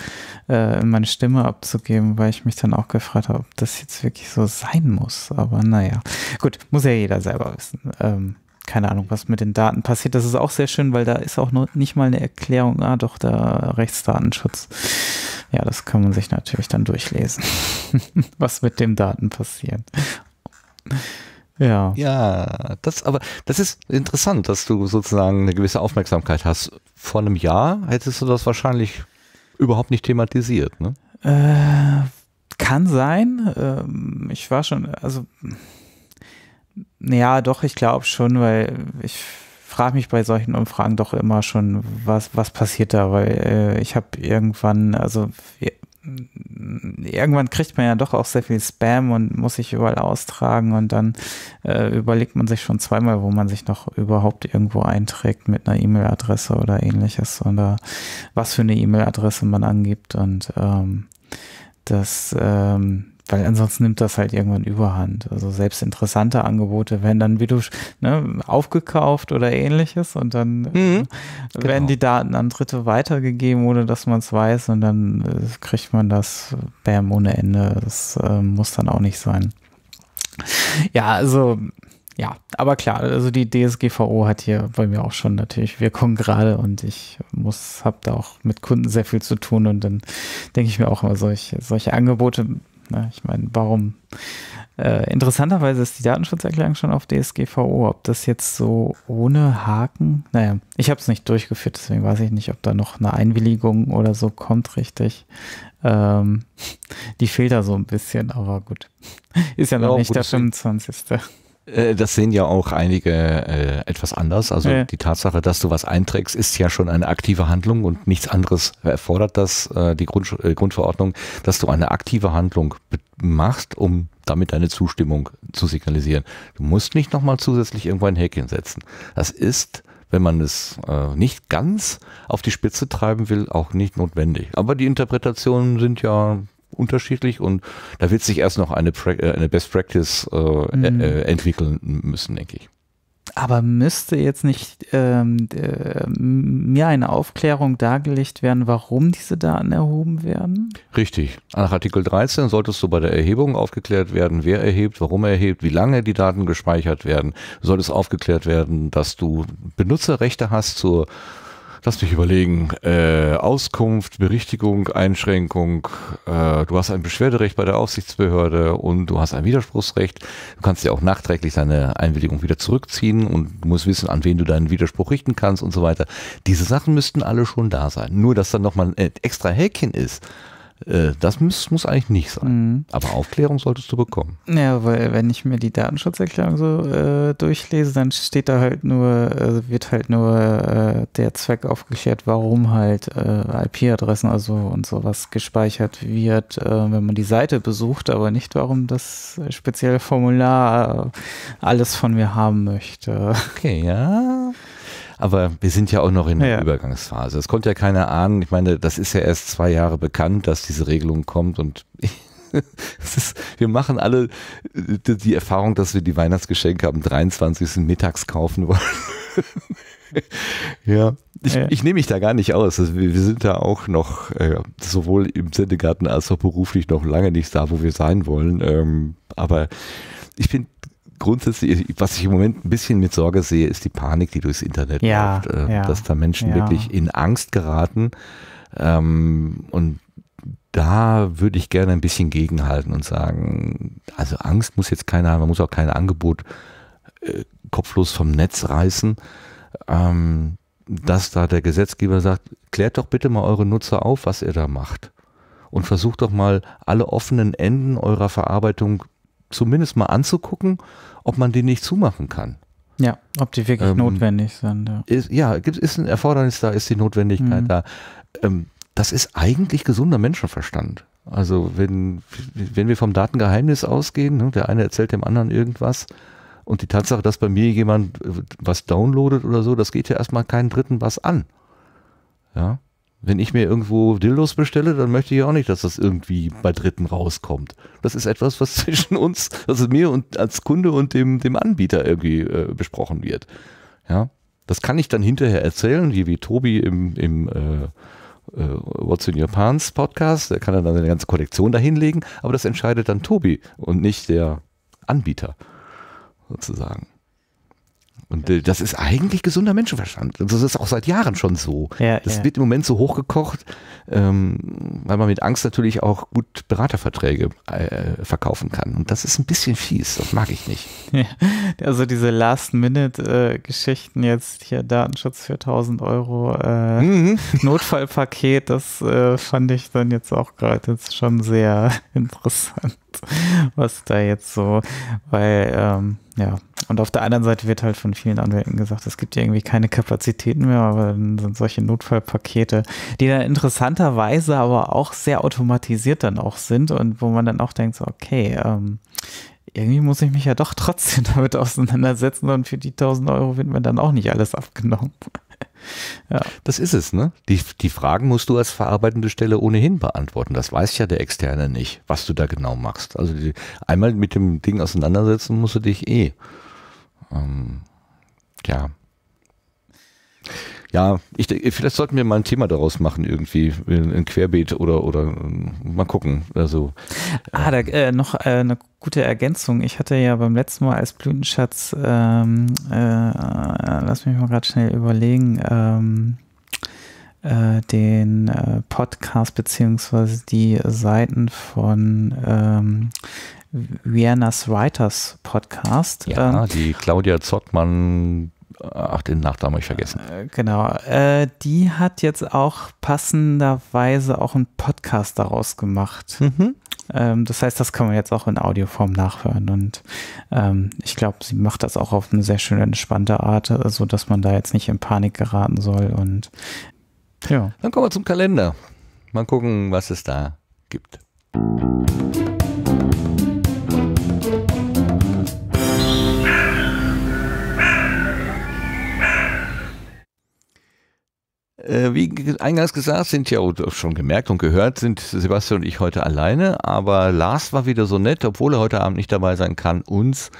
äh, meine Stimme abzugeben, weil ich mich dann auch gefragt habe, ob das jetzt wirklich so sein muss. Aber naja, gut, muss ja jeder selber wissen. Ähm, keine Ahnung, was mit den Daten passiert. Das ist auch sehr schön, weil da ist auch noch nicht mal eine Erklärung. Ah, doch, da Rechtsdatenschutz. Ja, das kann man sich natürlich dann durchlesen, was mit den Daten passiert. Ja. Ja, das, aber das ist interessant, dass du sozusagen eine gewisse Aufmerksamkeit hast. Vor einem Jahr hättest du das wahrscheinlich überhaupt nicht thematisiert, ne? Äh, kann sein. Ähm, ich war schon, also, ja, doch, ich glaube schon, weil ich frage mich bei solchen Umfragen doch immer schon, was, was passiert da, weil äh, ich habe irgendwann, also äh, irgendwann kriegt man ja doch auch sehr viel Spam und muss sich überall austragen und dann äh, überlegt man sich schon zweimal, wo man sich noch überhaupt irgendwo einträgt mit einer E-Mail-Adresse oder ähnliches oder was für eine E-Mail-Adresse man angibt und ähm, das ähm, weil ansonsten nimmt das halt irgendwann überhand. Also selbst interessante Angebote werden dann, wie du, ne, aufgekauft oder ähnliches und dann äh, mhm, genau. werden genau. die Daten an Dritte weitergegeben, ohne dass man es weiß und dann äh, kriegt man das Bäm ohne Ende. Das äh, muss dann auch nicht sein. Ja, also ja, aber klar, also die DSGVO hat hier bei mir auch schon natürlich Wirkung gerade und ich muss, hab da auch mit Kunden sehr viel zu tun und dann denke ich mir auch immer, solche, solche Angebote Ne? Ich meine, warum? Äh, interessanterweise ist die Datenschutzerklärung schon auf DSGVO. Ob das jetzt so ohne Haken? Naja, ich habe es nicht durchgeführt, deswegen weiß ich nicht, ob da noch eine Einwilligung oder so kommt richtig. Ähm, die fehlt da so ein bisschen, aber gut. Ist ja noch ja, nicht der 25. Äh, das sehen ja auch einige äh, etwas anders. Also ja. die Tatsache, dass du was einträgst, ist ja schon eine aktive Handlung und nichts anderes erfordert das, äh, die Grund, äh, Grundverordnung, dass du eine aktive Handlung machst, um damit deine Zustimmung zu signalisieren. Du musst nicht nochmal zusätzlich irgendwo ein Häkchen setzen. Das ist wenn man es äh, nicht ganz auf die Spitze treiben will, auch nicht notwendig. Aber die Interpretationen sind ja unterschiedlich und da wird sich erst noch eine, pra äh, eine Best Practice äh, mhm. äh, entwickeln müssen, denke ich. Aber müsste jetzt nicht ähm, äh, mir eine Aufklärung dargelegt werden, warum diese Daten erhoben werden? Richtig. Nach Artikel 13 solltest du bei der Erhebung aufgeklärt werden, wer erhebt, warum er erhebt, wie lange die Daten gespeichert werden. Soll es aufgeklärt werden, dass du Benutzerrechte hast zur Lass mich überlegen. Äh, Auskunft, Berichtigung, Einschränkung. Äh, du hast ein Beschwerderecht bei der Aufsichtsbehörde und du hast ein Widerspruchsrecht. Du kannst ja auch nachträglich deine Einwilligung wieder zurückziehen und du musst wissen, an wen du deinen Widerspruch richten kannst und so weiter. Diese Sachen müssten alle schon da sein. Nur, dass dann nochmal ein extra Häkchen ist äh, das muss, muss, eigentlich nicht sein. Mhm. Aber Aufklärung solltest du bekommen. Ja, weil wenn ich mir die Datenschutzerklärung so äh, durchlese, dann steht da halt nur, äh, wird halt nur äh, der Zweck aufgeklärt, warum halt äh, IP-Adressen also und sowas gespeichert wird, äh, wenn man die Seite besucht, aber nicht warum das spezielle Formular alles von mir haben möchte. Okay, ja. Aber wir sind ja auch noch in der ja. Übergangsphase. Das konnte ja keiner ahnen. Ich meine, das ist ja erst zwei Jahre bekannt, dass diese Regelung kommt und ist, wir machen alle äh, die Erfahrung, dass wir die Weihnachtsgeschenke am 23. mittags kaufen wollen. ja, ich, ja. ich nehme mich da gar nicht aus. Also wir, wir, sind da auch noch äh, sowohl im Sendegarten als auch beruflich noch lange nicht da, wo wir sein wollen. Ähm, aber ich bin grundsätzlich, was ich im Moment ein bisschen mit Sorge sehe, ist die Panik, die durchs Internet ja, läuft, äh, ja, dass da Menschen ja. wirklich in Angst geraten. Ähm, und da würde ich gerne ein bisschen gegenhalten und sagen, also Angst muss jetzt keiner haben, man muss auch kein Angebot äh, kopflos vom Netz reißen. Ähm, dass da der Gesetzgeber sagt, klärt doch bitte mal eure Nutzer auf, was ihr da macht. Und versucht doch mal alle offenen Enden eurer Verarbeitung zumindest mal anzugucken, ob man den nicht zumachen kann. Ja, ob die wirklich ähm, notwendig sind. Ja, ist, ja, ist ein Erfordernis da, ist die Notwendigkeit mhm. da. Ähm, das ist eigentlich gesunder Menschenverstand. Also wenn, wenn wir vom Datengeheimnis ausgehen, ne, der eine erzählt dem anderen irgendwas und die Tatsache, dass bei mir jemand äh, was downloadet oder so, das geht ja erstmal keinen Dritten was an. Ja, wenn ich mir irgendwo Dildos bestelle, dann möchte ich auch nicht, dass das irgendwie bei Dritten rauskommt. Das ist etwas, was zwischen uns, also mir und als Kunde und dem, dem Anbieter irgendwie äh, besprochen wird. Ja, das kann ich dann hinterher erzählen, wie, wie Tobi im, im äh, äh, What's in Your Pants Podcast, der kann dann seine ganze Kollektion dahinlegen, aber das entscheidet dann Tobi und nicht der Anbieter sozusagen. Und äh, das ist eigentlich gesunder Menschenverstand. Und Das ist auch seit Jahren schon so. Ja, das ja. wird im Moment so hochgekocht, ähm, weil man mit Angst natürlich auch gut Beraterverträge äh, verkaufen kann. Und das ist ein bisschen fies. Das mag ich nicht. Ja, also diese Last-Minute-Geschichten jetzt hier Datenschutz für 1000 Euro äh, mhm. Notfallpaket, das äh, fand ich dann jetzt auch gerade jetzt schon sehr interessant, was da jetzt so, weil ähm, ja, und auf der anderen Seite wird halt von vielen Anwälten gesagt, es gibt ja irgendwie keine Kapazitäten mehr, aber dann sind solche Notfallpakete, die dann interessanterweise aber auch sehr automatisiert dann auch sind und wo man dann auch denkt, so, okay, ähm, irgendwie muss ich mich ja doch trotzdem damit auseinandersetzen und für die 1000 Euro wird mir dann auch nicht alles abgenommen. Ja. Das ist es, ne? Die, die Fragen musst du als verarbeitende Stelle ohnehin beantworten. Das weiß ja der Externe nicht, was du da genau machst. Also die, einmal mit dem Ding auseinandersetzen musst du dich eh. Ähm, ja. Ja, ich, vielleicht sollten wir mal ein Thema daraus machen, irgendwie, ein Querbeet oder, oder mal gucken. Also, ah, da, äh, noch äh, eine gute Ergänzung. Ich hatte ja beim letzten Mal als Blütenschatz, ähm, äh, lass mich mal gerade schnell überlegen, ähm, äh, den äh, Podcast beziehungsweise die Seiten von ähm, Vienna's Writers Podcast. Ja, ähm, die Claudia Zottmann, äh, ach, den Nachnamen habe ich vergessen. Äh, genau, äh, die hat jetzt auch passenderweise auch einen Podcast daraus gemacht. Mhm. Ähm, das heißt, das kann man jetzt auch in Audioform nachhören. Und ähm, ich glaube, sie macht das auch auf eine sehr schöne, entspannte Art, äh, sodass man da jetzt nicht in Panik geraten soll. Und ja. Dann kommen wir zum Kalender. Mal gucken, was es da gibt. Äh, wie eingangs gesagt, sind ja schon gemerkt und gehört, sind Sebastian und ich heute alleine. Aber Lars war wieder so nett, obwohl er heute Abend nicht dabei sein kann, uns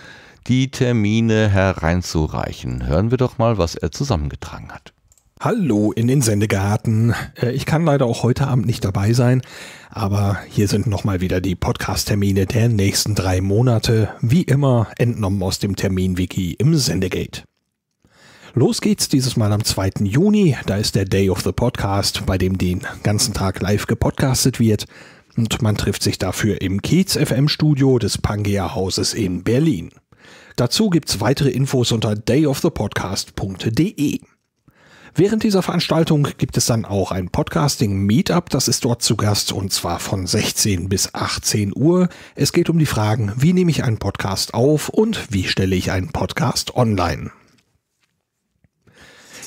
die Termine hereinzureichen. Hören wir doch mal, was er zusammengetragen hat. Hallo in den Sendegarten. Äh, ich kann leider auch heute Abend nicht dabei sein, aber hier sind nochmal wieder die Podcast-Termine der nächsten drei Monate, wie immer entnommen aus dem Termin-Wiki im Sendegate. Los geht's dieses Mal am 2. Juni. Da ist der Day of the Podcast, bei dem den ganzen Tag live gepodcastet wird. Und man trifft sich dafür im Kiez FM Studio des Pangea Hauses in Berlin. Dazu gibt's weitere Infos unter dayofthepodcast.de. Während dieser Veranstaltung gibt es dann auch ein Podcasting-Meetup, das ist dort zu Gast und zwar von 16 bis 18 Uhr. Es geht um die Fragen, wie nehme ich einen Podcast auf und wie stelle ich einen Podcast online.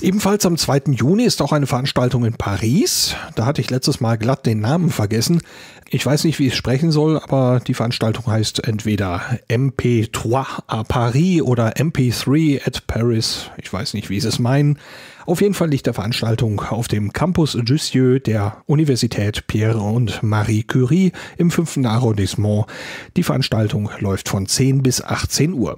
Ebenfalls am 2. Juni ist auch eine Veranstaltung in Paris. Da hatte ich letztes Mal glatt den Namen vergessen. Ich weiß nicht, wie ich sprechen soll, aber die Veranstaltung heißt entweder MP3 à Paris oder MP3 at Paris. Ich weiß nicht, wie sie es meinen. Auf jeden Fall liegt der Veranstaltung auf dem Campus Jussieu der Universität Pierre und Marie Curie im fünften Arrondissement. Die Veranstaltung läuft von 10 bis 18 Uhr.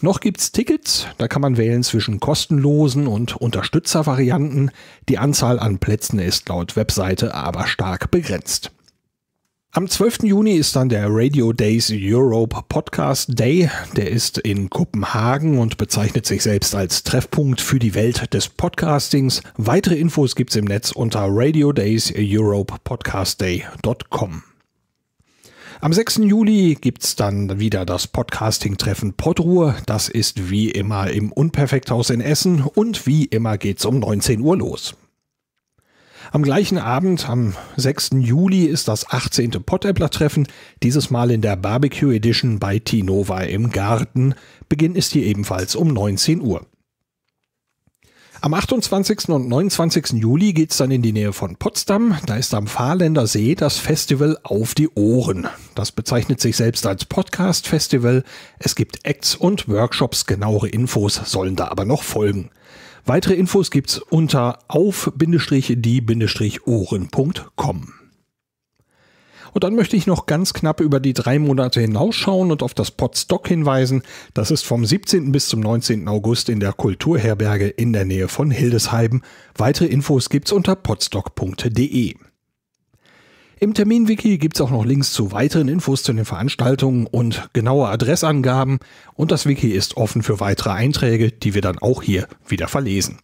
Noch gibt's Tickets, da kann man wählen zwischen kostenlosen und Unterstützervarianten. Die Anzahl an Plätzen ist laut Webseite aber stark begrenzt. Am 12. Juni ist dann der Radio Days Europe Podcast Day. Der ist in Kopenhagen und bezeichnet sich selbst als Treffpunkt für die Welt des Podcastings. Weitere Infos gibt's im Netz unter radiodayseuropepodcastday.com. Am 6. Juli gibt es dann wieder das Podcasting-Treffen Podruhr. Das ist wie immer im Unperfekthaus in Essen und wie immer geht's um 19 Uhr los. Am gleichen Abend, am 6. Juli, ist das 18. podäppler treffen dieses Mal in der Barbecue Edition bei Tinova im Garten. Beginn ist hier ebenfalls um 19 Uhr. Am 28. und 29. Juli geht's dann in die Nähe von Potsdam. Da ist am Fahrländer See das Festival auf die Ohren. Das bezeichnet sich selbst als Podcast-Festival. Es gibt Acts und Workshops. Genauere Infos sollen da aber noch folgen. Weitere Infos gibt's unter auf-die-ohren.com. Und dann möchte ich noch ganz knapp über die drei Monate hinausschauen und auf das Podstock hinweisen. Das ist vom 17. bis zum 19. August in der Kulturherberge in der Nähe von Hildesheim. Weitere Infos gibt's unter podstock.de. Im Terminwiki gibt es auch noch Links zu weiteren Infos zu den Veranstaltungen und genaue Adressangaben und das Wiki ist offen für weitere Einträge, die wir dann auch hier wieder verlesen.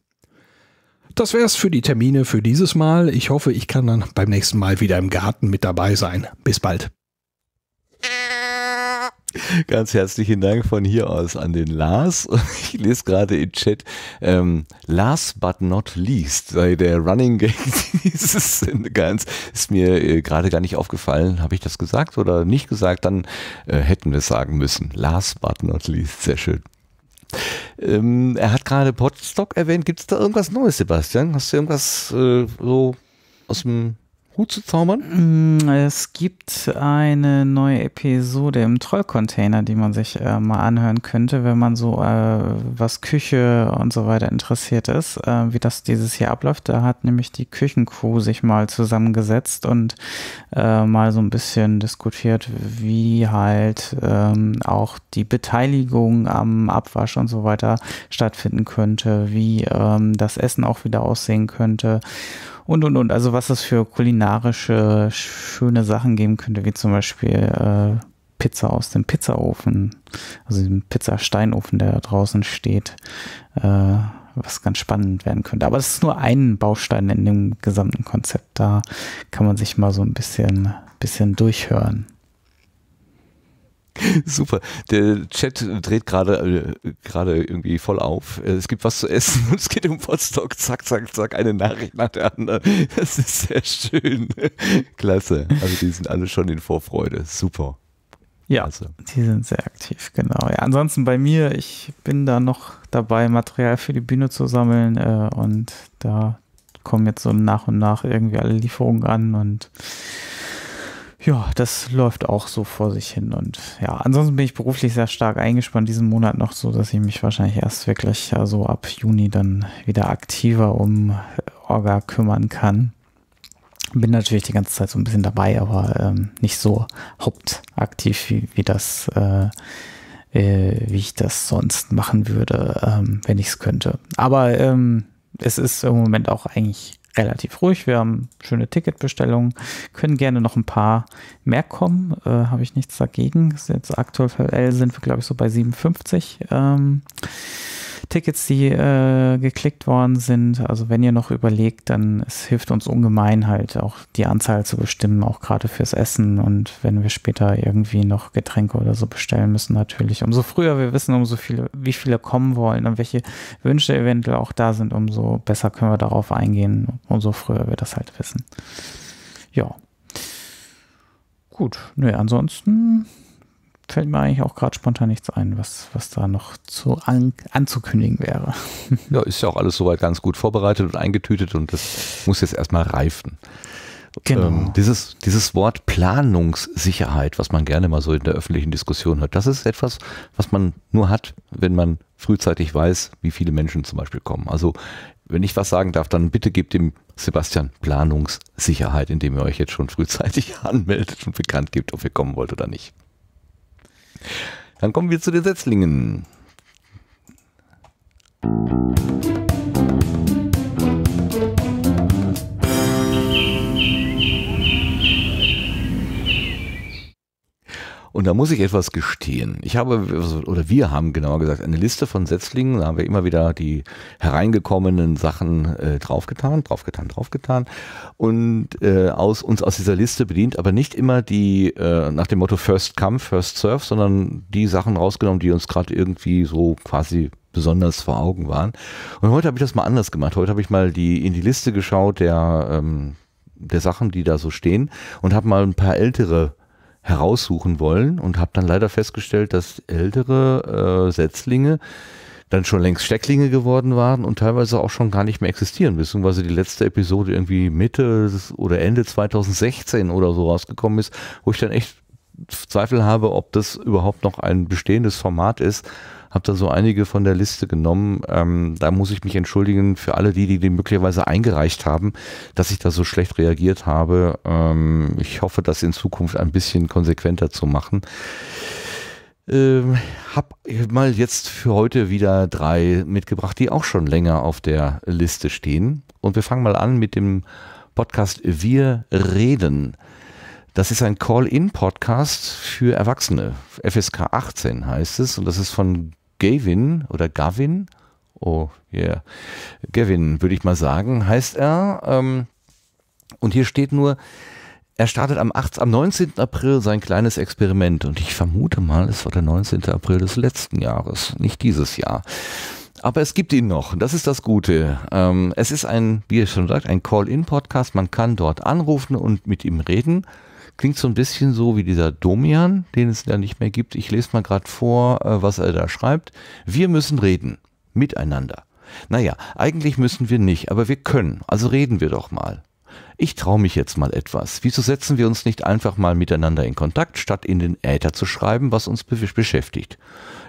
Das wär's für die Termine für dieses Mal. Ich hoffe, ich kann dann beim nächsten Mal wieder im Garten mit dabei sein. Bis bald. Ganz herzlichen Dank von hier aus an den Lars. Ich lese gerade im Chat, ähm, last but not least sei der Running Gang dieses Sendegarns. Ist mir äh, gerade gar nicht aufgefallen. Habe ich das gesagt oder nicht gesagt? Dann äh, hätten wir es sagen müssen. Last but not least. Sehr schön. Ähm, er hat gerade Podstock erwähnt. Gibt es da irgendwas Neues, Sebastian? Hast du irgendwas äh, so aus dem Hut zu zaubern? Mm, es gibt eine neue Episode im Trollcontainer, die man sich äh, mal anhören könnte, wenn man so äh, was Küche und so weiter interessiert ist, äh, wie das dieses Jahr abläuft. Da hat nämlich die Küchencrew sich mal zusammengesetzt und äh, mal so ein bisschen diskutiert, wie halt ähm, auch die Beteiligung am Abwasch und so weiter stattfinden könnte, wie ähm, das Essen auch wieder aussehen könnte und und und. Also was es für kulinarische schöne Sachen geben könnte, wie zum Beispiel äh, Pizza aus dem Pizzaofen, also dem Pizzasteinofen, der da draußen steht, äh, was ganz spannend werden könnte. Aber es ist nur ein Baustein in dem gesamten Konzept. Da kann man sich mal so ein bisschen, bisschen durchhören. Super. Der Chat dreht gerade äh, gerade irgendwie voll auf. Äh, es gibt was zu essen und es geht um Potsdok. Zack, zack, zack, eine Nachricht nach der anderen. Das ist sehr schön. Klasse. Also die sind alle schon in Vorfreude. Super. Ja, also. die sind sehr aktiv, genau. Ja, ansonsten bei mir, ich bin da noch dabei, Material für die Bühne zu sammeln äh, und da kommen jetzt so nach und nach irgendwie alle Lieferungen an und ja, das läuft auch so vor sich hin. Und ja, ansonsten bin ich beruflich sehr stark eingespannt diesen Monat noch, so dass ich mich wahrscheinlich erst wirklich also ab Juni dann wieder aktiver um äh, Orga kümmern kann. Bin natürlich die ganze Zeit so ein bisschen dabei, aber ähm, nicht so hauptaktiv, wie, wie das, äh, äh, wie ich das sonst machen würde, ähm, wenn ich es könnte. Aber ähm, es ist im Moment auch eigentlich relativ ruhig. Wir haben schöne Ticketbestellungen, können gerne noch ein paar mehr kommen. Äh, Habe ich nichts dagegen. Jetzt aktuell sind wir, glaube ich, so bei 57. Ähm, Tickets, die äh, geklickt worden sind. Also wenn ihr noch überlegt, dann es hilft uns ungemein halt auch die Anzahl zu bestimmen, auch gerade fürs Essen und wenn wir später irgendwie noch Getränke oder so bestellen müssen natürlich. Umso früher wir wissen, umso viele, wie viele kommen wollen und welche Wünsche eventuell auch da sind, umso besser können wir darauf eingehen, umso früher wir das halt wissen. Ja. Gut, nö, ansonsten fällt mir eigentlich auch gerade spontan nichts ein, was, was da noch zu an, anzukündigen wäre. Ja, ist ja auch alles soweit ganz gut vorbereitet und eingetütet und das muss jetzt erstmal reifen. Genau. Ähm, dieses, dieses Wort Planungssicherheit, was man gerne mal so in der öffentlichen Diskussion hört, das ist etwas, was man nur hat, wenn man frühzeitig weiß, wie viele Menschen zum Beispiel kommen. Also wenn ich was sagen darf, dann bitte gebt dem Sebastian Planungssicherheit, indem ihr euch jetzt schon frühzeitig anmeldet und bekannt gebt, ob ihr kommen wollt oder nicht. Dann kommen wir zu den Setzlingen. Und da muss ich etwas gestehen. Ich habe, also, oder wir haben genauer gesagt, eine Liste von Setzlingen, da haben wir immer wieder die hereingekommenen Sachen äh, draufgetan, draufgetan, draufgetan und äh, aus, uns aus dieser Liste bedient, aber nicht immer die äh, nach dem Motto First Come, First Serve, sondern die Sachen rausgenommen, die uns gerade irgendwie so quasi besonders vor Augen waren. Und heute habe ich das mal anders gemacht. Heute habe ich mal die in die Liste geschaut der, ähm, der Sachen, die da so stehen und habe mal ein paar ältere heraussuchen wollen und habe dann leider festgestellt, dass ältere äh, Setzlinge dann schon längst Stecklinge geworden waren und teilweise auch schon gar nicht mehr existieren, beziehungsweise die letzte Episode irgendwie Mitte oder Ende 2016 oder so rausgekommen ist, wo ich dann echt Zweifel habe, ob das überhaupt noch ein bestehendes Format ist habe da so einige von der Liste genommen. Ähm, da muss ich mich entschuldigen für alle die, die möglicherweise eingereicht haben, dass ich da so schlecht reagiert habe. Ähm, ich hoffe, das in Zukunft ein bisschen konsequenter zu machen. Ähm, hab mal jetzt für heute wieder drei mitgebracht, die auch schon länger auf der Liste stehen. Und wir fangen mal an mit dem Podcast Wir reden. Das ist ein Call-in-Podcast für Erwachsene. FSK 18 heißt es und das ist von Gavin oder Gavin, oh yeah, Gavin würde ich mal sagen, heißt er. Ähm, und hier steht nur, er startet am, 8, am 19. April sein kleines Experiment und ich vermute mal, es war der 19. April des letzten Jahres, nicht dieses Jahr. Aber es gibt ihn noch, das ist das Gute. Ähm, es ist ein, wie ihr schon sagt, ein Call-in-Podcast. Man kann dort anrufen und mit ihm reden. Klingt so ein bisschen so wie dieser Domian, den es da nicht mehr gibt. Ich lese mal gerade vor, äh, was er da schreibt. Wir müssen reden. Miteinander. Naja, eigentlich müssen wir nicht, aber wir können. Also reden wir doch mal. Ich traue mich jetzt mal etwas. Wieso setzen wir uns nicht einfach mal miteinander in Kontakt, statt in den Äther zu schreiben, was uns be beschäftigt?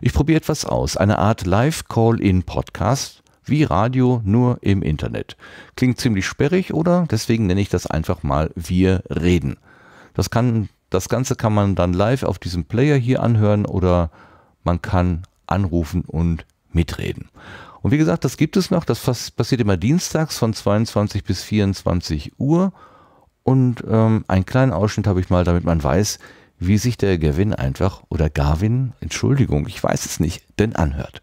Ich probiere etwas aus. Eine Art Live-Call-In-Podcast wie Radio nur im Internet. Klingt ziemlich sperrig, oder? Deswegen nenne ich das einfach mal Wir reden. Das, kann, das Ganze kann man dann live auf diesem Player hier anhören oder man kann anrufen und mitreden. Und wie gesagt, das gibt es noch. Das passiert immer dienstags von 22 bis 24 Uhr. Und ähm, einen kleinen Ausschnitt habe ich mal, damit man weiß, wie sich der Gewinn einfach oder Garvin, Entschuldigung, ich weiß es nicht, denn anhört.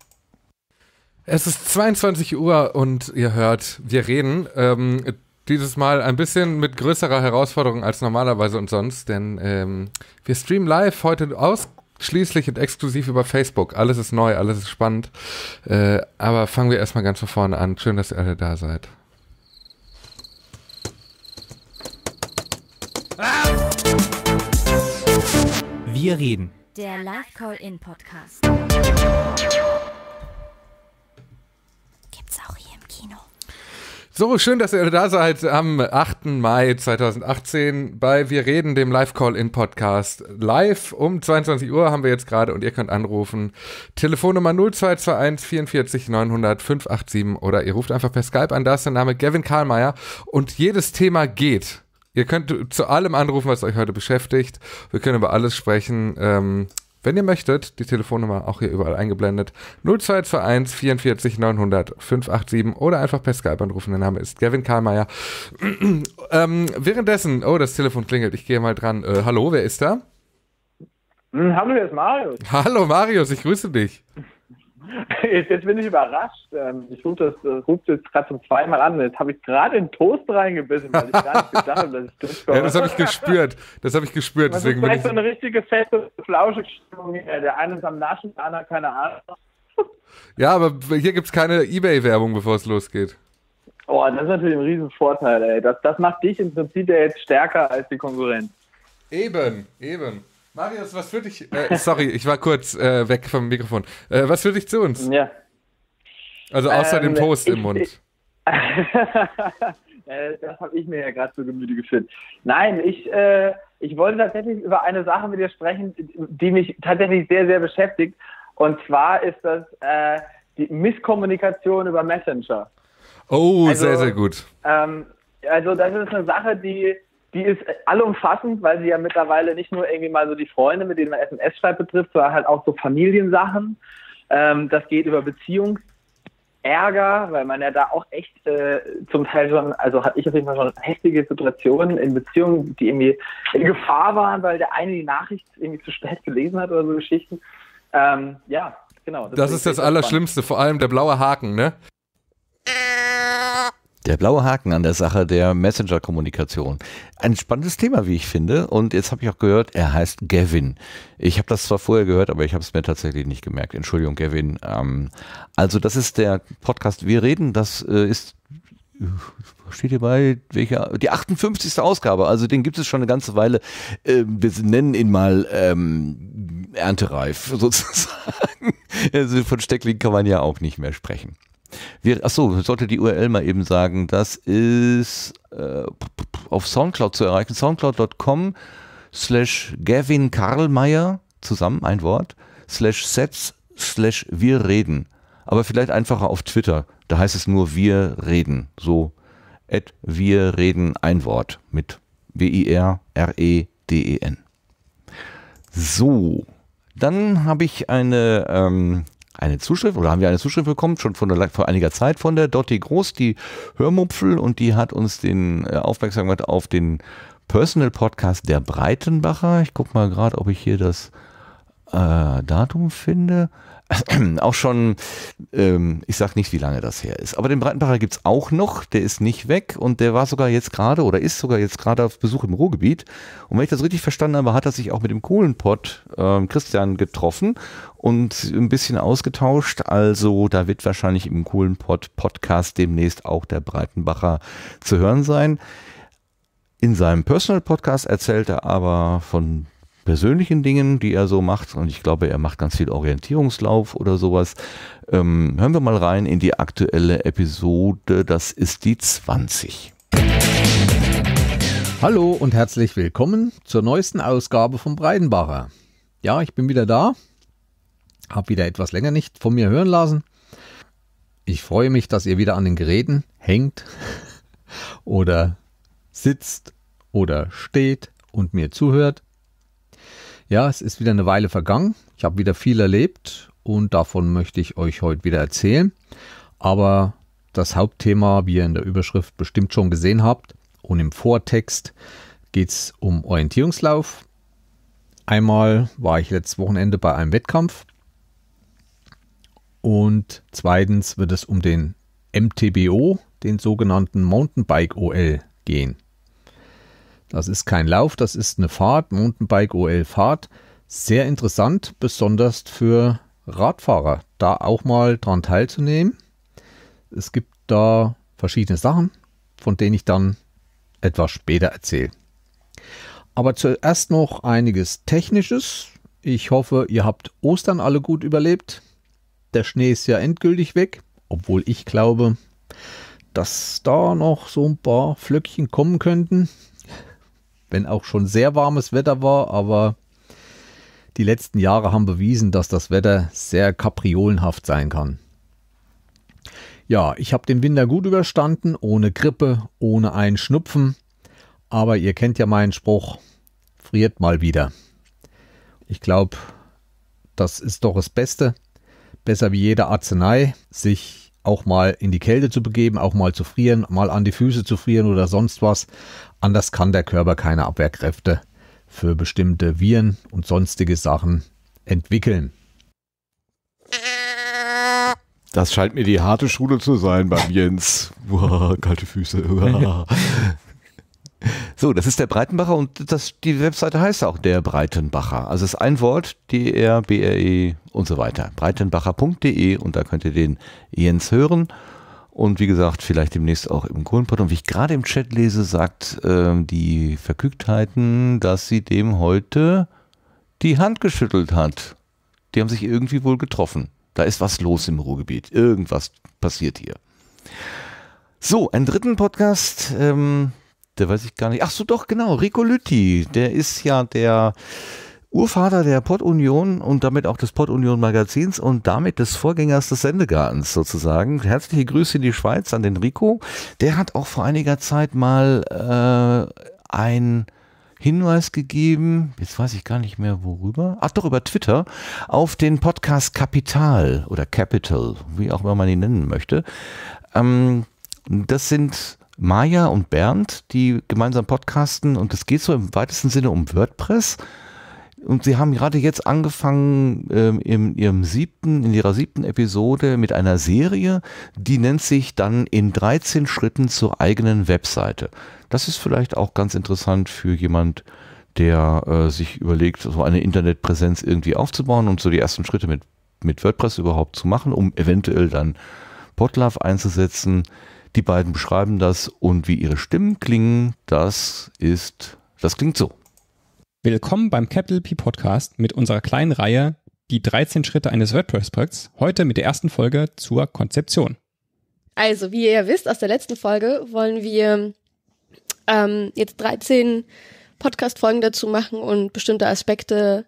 Es ist 22 Uhr und ihr hört, wir reden. Ähm, dieses Mal ein bisschen mit größerer Herausforderung als normalerweise und sonst, denn ähm, wir streamen live heute ausschließlich und exklusiv über Facebook. Alles ist neu, alles ist spannend. Äh, aber fangen wir erstmal ganz von vorne an. Schön, dass ihr alle da seid. Wir reden. Der Live Call-In Podcast. Gibt's auch hier. So, schön, dass ihr da seid am 8. Mai 2018 bei Wir reden, dem Live-Call-In-Podcast. Live um 22 Uhr haben wir jetzt gerade und ihr könnt anrufen. Telefonnummer 0221 44 900 587 oder ihr ruft einfach per Skype an. Da ist der Name Gavin Karlmeier und jedes Thema geht. Ihr könnt zu allem anrufen, was euch heute beschäftigt. Wir können über alles sprechen. Ähm, wenn ihr möchtet, die Telefonnummer auch hier überall eingeblendet. 0221 44 900 587 oder einfach per Skype anrufen. Der Name ist Gavin Karlmeier. ähm, währenddessen, oh, das Telefon klingelt. Ich gehe mal dran. Äh, hallo, wer ist da? Hm, hallo, hier ist Marius. Hallo, Marius. Ich grüße dich. Jetzt bin ich überrascht. Ähm, ich rufe das ruft jetzt gerade zum zweiten Mal an. Jetzt habe ich gerade in Toast reingebissen, weil ich gar nicht gedacht habe, dass ich durchkomme. Ja, das habe ich gespürt. Das habe ich gespürt. Das ist vielleicht so eine richtige feste, flausche Der eine ist am Naschen, der andere keine Ahnung. Ja, aber hier gibt es keine Ebay-Werbung, bevor es losgeht. Oh, das ist natürlich ein Riesenvorteil, ey. Das, das macht dich im Prinzip ja jetzt stärker als die Konkurrenz. Eben, eben. Marius, was führt dich. Äh, sorry, ich war kurz äh, weg vom Mikrofon. Äh, was führt dich zu uns? Ja. Also außer ähm, dem Toast ich, im Mund. das habe ich mir ja gerade zu so Gemüte geführt. Nein, ich, äh, ich wollte tatsächlich über eine Sache mit dir sprechen, die mich tatsächlich sehr, sehr beschäftigt. Und zwar ist das äh, die Misskommunikation über Messenger. Oh, also, sehr, sehr gut. Ähm, also das ist eine Sache, die die ist allumfassend, weil sie ja mittlerweile nicht nur irgendwie mal so die Freunde, mit denen man SMS schreibt, betrifft, sondern halt auch so Familiensachen. Ähm, das geht über Beziehungsärger, weil man ja da auch echt äh, zum Teil schon, also hatte ich auf jeden Fall schon heftige Situationen in Beziehungen, die irgendwie in Gefahr waren, weil der eine die Nachricht irgendwie zu spät gelesen hat oder so Geschichten. Ähm, ja, genau. Das, das ist das Allerschlimmste, spannend. vor allem der blaue Haken, ne? Der blaue Haken an der Sache der Messenger-Kommunikation. Ein spannendes Thema, wie ich finde. Und jetzt habe ich auch gehört, er heißt Gavin. Ich habe das zwar vorher gehört, aber ich habe es mir tatsächlich nicht gemerkt. Entschuldigung, Gavin. Ähm, also das ist der Podcast Wir reden. Das äh, ist steht hier bei welcher? Die 58. Ausgabe, also den gibt es schon eine ganze Weile. Äh, wir nennen ihn mal ähm, erntereif sozusagen. also von Steckling kann man ja auch nicht mehr sprechen. Wir, achso, sollte die URL mal eben sagen. Das ist äh, auf Soundcloud zu erreichen. Soundcloud.com slash Gavin Karlmeier, zusammen ein Wort, slash Sets slash Wir reden. Aber vielleicht einfacher auf Twitter. Da heißt es nur Wir reden. So, at Wir reden ein Wort mit W-I-R-R-E-D-E-N. So, dann habe ich eine ähm, eine Zuschrift oder haben wir eine Zuschrift bekommen, schon von der, vor einiger Zeit von der Dotti Groß, die Hörmupfel und die hat uns den äh, Aufmerksamkeit auf den Personal Podcast der Breitenbacher. Ich gucke mal gerade, ob ich hier das äh, Datum finde. auch schon, ähm, ich sag nicht, wie lange das her ist. Aber den Breitenbacher gibt's auch noch, der ist nicht weg und der war sogar jetzt gerade oder ist sogar jetzt gerade auf Besuch im Ruhrgebiet. Und wenn ich das richtig verstanden habe, hat er sich auch mit dem Kohlenpott ähm, Christian getroffen und ein bisschen ausgetauscht. Also da wird wahrscheinlich im Kohlenpott Podcast demnächst auch der Breitenbacher zu hören sein. In seinem Personal Podcast erzählt er aber von persönlichen Dingen, die er so macht. Und ich glaube, er macht ganz viel Orientierungslauf oder sowas. Ähm, hören wir mal rein in die aktuelle Episode. Das ist die 20. Hallo und herzlich willkommen zur neuesten Ausgabe von Breidenbacher. Ja, ich bin wieder da. Hab wieder etwas länger nicht von mir hören lassen. Ich freue mich, dass ihr wieder an den Geräten hängt oder sitzt oder steht und mir zuhört. Ja, es ist wieder eine Weile vergangen. Ich habe wieder viel erlebt und davon möchte ich euch heute wieder erzählen. Aber das Hauptthema, wie ihr in der Überschrift bestimmt schon gesehen habt und im Vortext, geht es um Orientierungslauf. Einmal war ich letztes Wochenende bei einem Wettkampf und zweitens wird es um den MTBO, den sogenannten Mountainbike OL, gehen. Das ist kein Lauf, das ist eine Fahrt, Mountainbike OL Fahrt. Sehr interessant, besonders für Radfahrer, da auch mal dran teilzunehmen. Es gibt da verschiedene Sachen, von denen ich dann etwas später erzähle. Aber zuerst noch einiges Technisches. Ich hoffe, ihr habt Ostern alle gut überlebt. Der Schnee ist ja endgültig weg, obwohl ich glaube, dass da noch so ein paar Flöckchen kommen könnten wenn auch schon sehr warmes Wetter war, aber die letzten Jahre haben bewiesen, dass das Wetter sehr kapriolenhaft sein kann. Ja, ich habe den Winter gut überstanden, ohne Grippe, ohne einen Schnupfen, aber ihr kennt ja meinen Spruch, friert mal wieder. Ich glaube, das ist doch das Beste. Besser wie jede Arznei, sich auch mal in die Kälte zu begeben, auch mal zu frieren, mal an die Füße zu frieren oder sonst was. Anders kann der Körper keine Abwehrkräfte für bestimmte Viren und sonstige Sachen entwickeln. Das scheint mir die harte Schule zu sein beim Jens. Uah, kalte Füße. Uah. So, das ist der Breitenbacher und das, die Webseite heißt auch der Breitenbacher. Also es ist ein Wort, D-R, e B-R-E e und so weiter. Breitenbacher.de und da könnt ihr den Jens hören und wie gesagt, vielleicht demnächst auch im Kohlenpott. Und wie ich gerade im Chat lese, sagt ähm, die Verkügtheiten, dass sie dem heute die Hand geschüttelt hat. Die haben sich irgendwie wohl getroffen. Da ist was los im Ruhrgebiet. Irgendwas passiert hier. So, einen dritten Podcast. Ähm, der weiß ich gar nicht. Ach so, doch, genau. Rico Lütti. Der ist ja der Urvater der pod und damit auch des pod magazins und damit des Vorgängers des Sendegartens sozusagen. Herzliche Grüße in die Schweiz an den Rico. Der hat auch vor einiger Zeit mal äh, ein Hinweis gegeben, jetzt weiß ich gar nicht mehr worüber, ach doch über Twitter, auf den Podcast Kapital oder Capital, wie auch immer man ihn nennen möchte. Ähm, das sind Maja und Bernd, die gemeinsam podcasten und es geht so im weitesten Sinne um WordPress. Und sie haben gerade jetzt angefangen ähm, in ihrem siebten, in ihrer siebten Episode mit einer Serie, die nennt sich dann in 13 Schritten zur eigenen Webseite. Das ist vielleicht auch ganz interessant für jemand, der äh, sich überlegt, so eine Internetpräsenz irgendwie aufzubauen und so die ersten Schritte mit, mit WordPress überhaupt zu machen, um eventuell dann Potlove einzusetzen. Die beiden beschreiben das und wie ihre Stimmen klingen, das ist, das klingt so. Willkommen beim Capital P Podcast mit unserer kleinen Reihe Die 13 Schritte eines WordPress-Projekts, heute mit der ersten Folge zur Konzeption. Also, wie ihr ja wisst aus der letzten Folge, wollen wir ähm, jetzt 13 Podcast-Folgen dazu machen und bestimmte Aspekte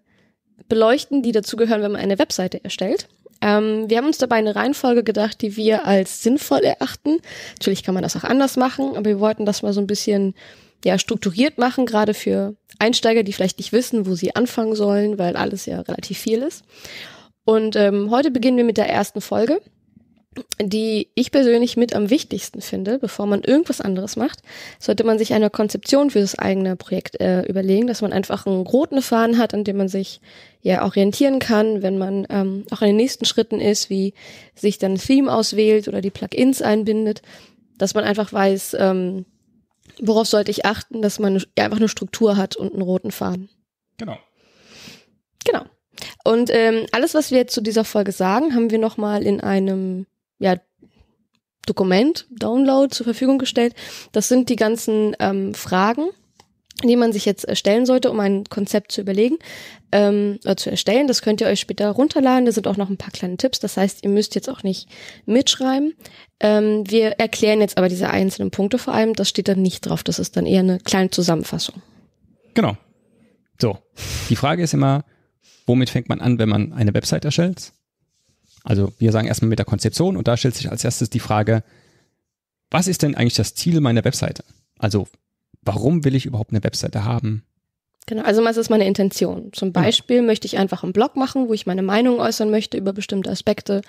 beleuchten, die dazugehören, wenn man eine Webseite erstellt. Ähm, wir haben uns dabei eine Reihenfolge gedacht, die wir als sinnvoll erachten. Natürlich kann man das auch anders machen, aber wir wollten das mal so ein bisschen ja, strukturiert machen, gerade für Einsteiger, die vielleicht nicht wissen, wo sie anfangen sollen, weil alles ja relativ viel ist. Und ähm, heute beginnen wir mit der ersten Folge, die ich persönlich mit am wichtigsten finde, bevor man irgendwas anderes macht, sollte man sich eine Konzeption für das eigene Projekt äh, überlegen, dass man einfach einen roten Faden hat, an dem man sich ja orientieren kann, wenn man ähm, auch in den nächsten Schritten ist, wie sich dann ein Theme auswählt oder die Plugins einbindet, dass man einfach weiß, ähm, worauf sollte ich achten, dass man einfach eine Struktur hat und einen roten Faden. Genau. Genau. Und ähm, alles, was wir jetzt zu dieser Folge sagen, haben wir nochmal in einem ja, Dokument, Download zur Verfügung gestellt. Das sind die ganzen ähm, Fragen, die man sich jetzt erstellen äh, sollte, um ein Konzept zu überlegen ähm, oder zu erstellen. Das könnt ihr euch später runterladen. Da sind auch noch ein paar kleine Tipps. Das heißt, ihr müsst jetzt auch nicht mitschreiben. Ähm, wir erklären jetzt aber diese einzelnen Punkte vor allem. Das steht dann nicht drauf. Das ist dann eher eine kleine Zusammenfassung. Genau. So. Die Frage ist immer, womit fängt man an, wenn man eine Website erstellt? Also wir sagen erstmal mit der Konzeption und da stellt sich als erstes die Frage, was ist denn eigentlich das Ziel meiner Webseite? Also warum will ich überhaupt eine Webseite haben? Genau, also was ist meine Intention? Zum genau. Beispiel genau. möchte ich einfach einen Blog machen, wo ich meine Meinung äußern möchte über bestimmte Aspekte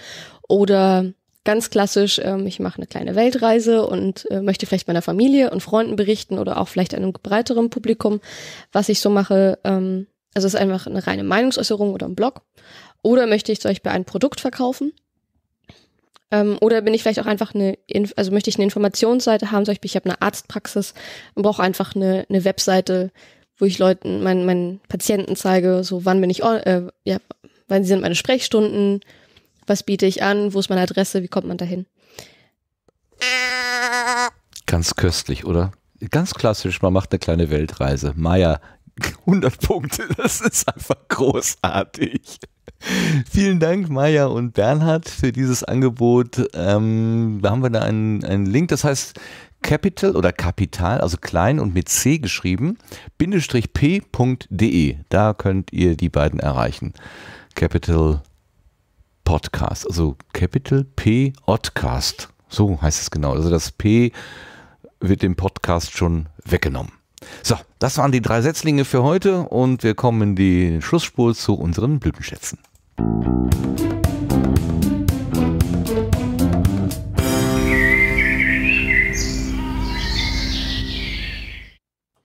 oder ganz klassisch, ähm, ich mache eine kleine Weltreise und äh, möchte vielleicht meiner Familie und Freunden berichten oder auch vielleicht einem breiteren Publikum, was ich so mache. Ähm, also es ist einfach eine reine Meinungsäußerung oder ein Blog. Oder möchte ich zum Beispiel ein Produkt verkaufen ähm, oder bin ich vielleicht auch einfach eine, Inf also möchte ich eine Informationsseite haben, zum Beispiel ich habe eine Arztpraxis und brauche einfach eine, eine Webseite, wo ich Leuten, meinen, meinen Patienten zeige, so wann bin ich, äh, ja, wann sind meine Sprechstunden, was biete ich an, wo ist meine Adresse, wie kommt man dahin? Ganz köstlich, oder? Ganz klassisch, man macht eine kleine Weltreise. Maya, 100 Punkte, das ist einfach großartig. Vielen Dank, Maja und Bernhard, für dieses Angebot. Ähm, da haben wir da einen, einen Link, das heißt Capital oder Kapital, also klein und mit C geschrieben, bindestrich p.de. Da könnt ihr die beiden erreichen. Capital Podcast, also Capital P Podcast. So heißt es genau. Also das P wird dem Podcast schon weggenommen. So, das waren die drei Setzlinge für heute und wir kommen in die Schlussspur zu unseren Blütenschätzen.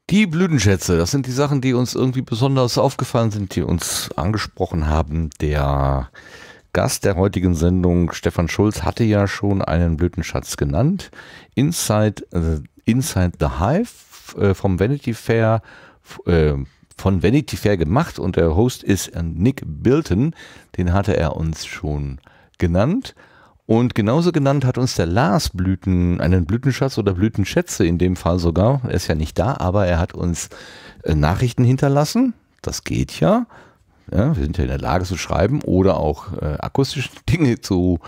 Die Blütenschätze, das sind die Sachen, die uns irgendwie besonders aufgefallen sind, die uns angesprochen haben. Der Gast der heutigen Sendung, Stefan Schulz, hatte ja schon einen Blütenschatz genannt. Inside, äh, Inside the Hive äh, vom Vanity Fair. Äh, von Vanity Fair gemacht und der Host ist Nick Bilton, den hatte er uns schon genannt. Und genauso genannt hat uns der Lars Blüten, einen Blütenschatz oder Blütenschätze in dem Fall sogar. Er ist ja nicht da, aber er hat uns äh, Nachrichten hinterlassen. Das geht ja. ja wir sind ja in der Lage zu schreiben oder auch äh, akustische Dinge zu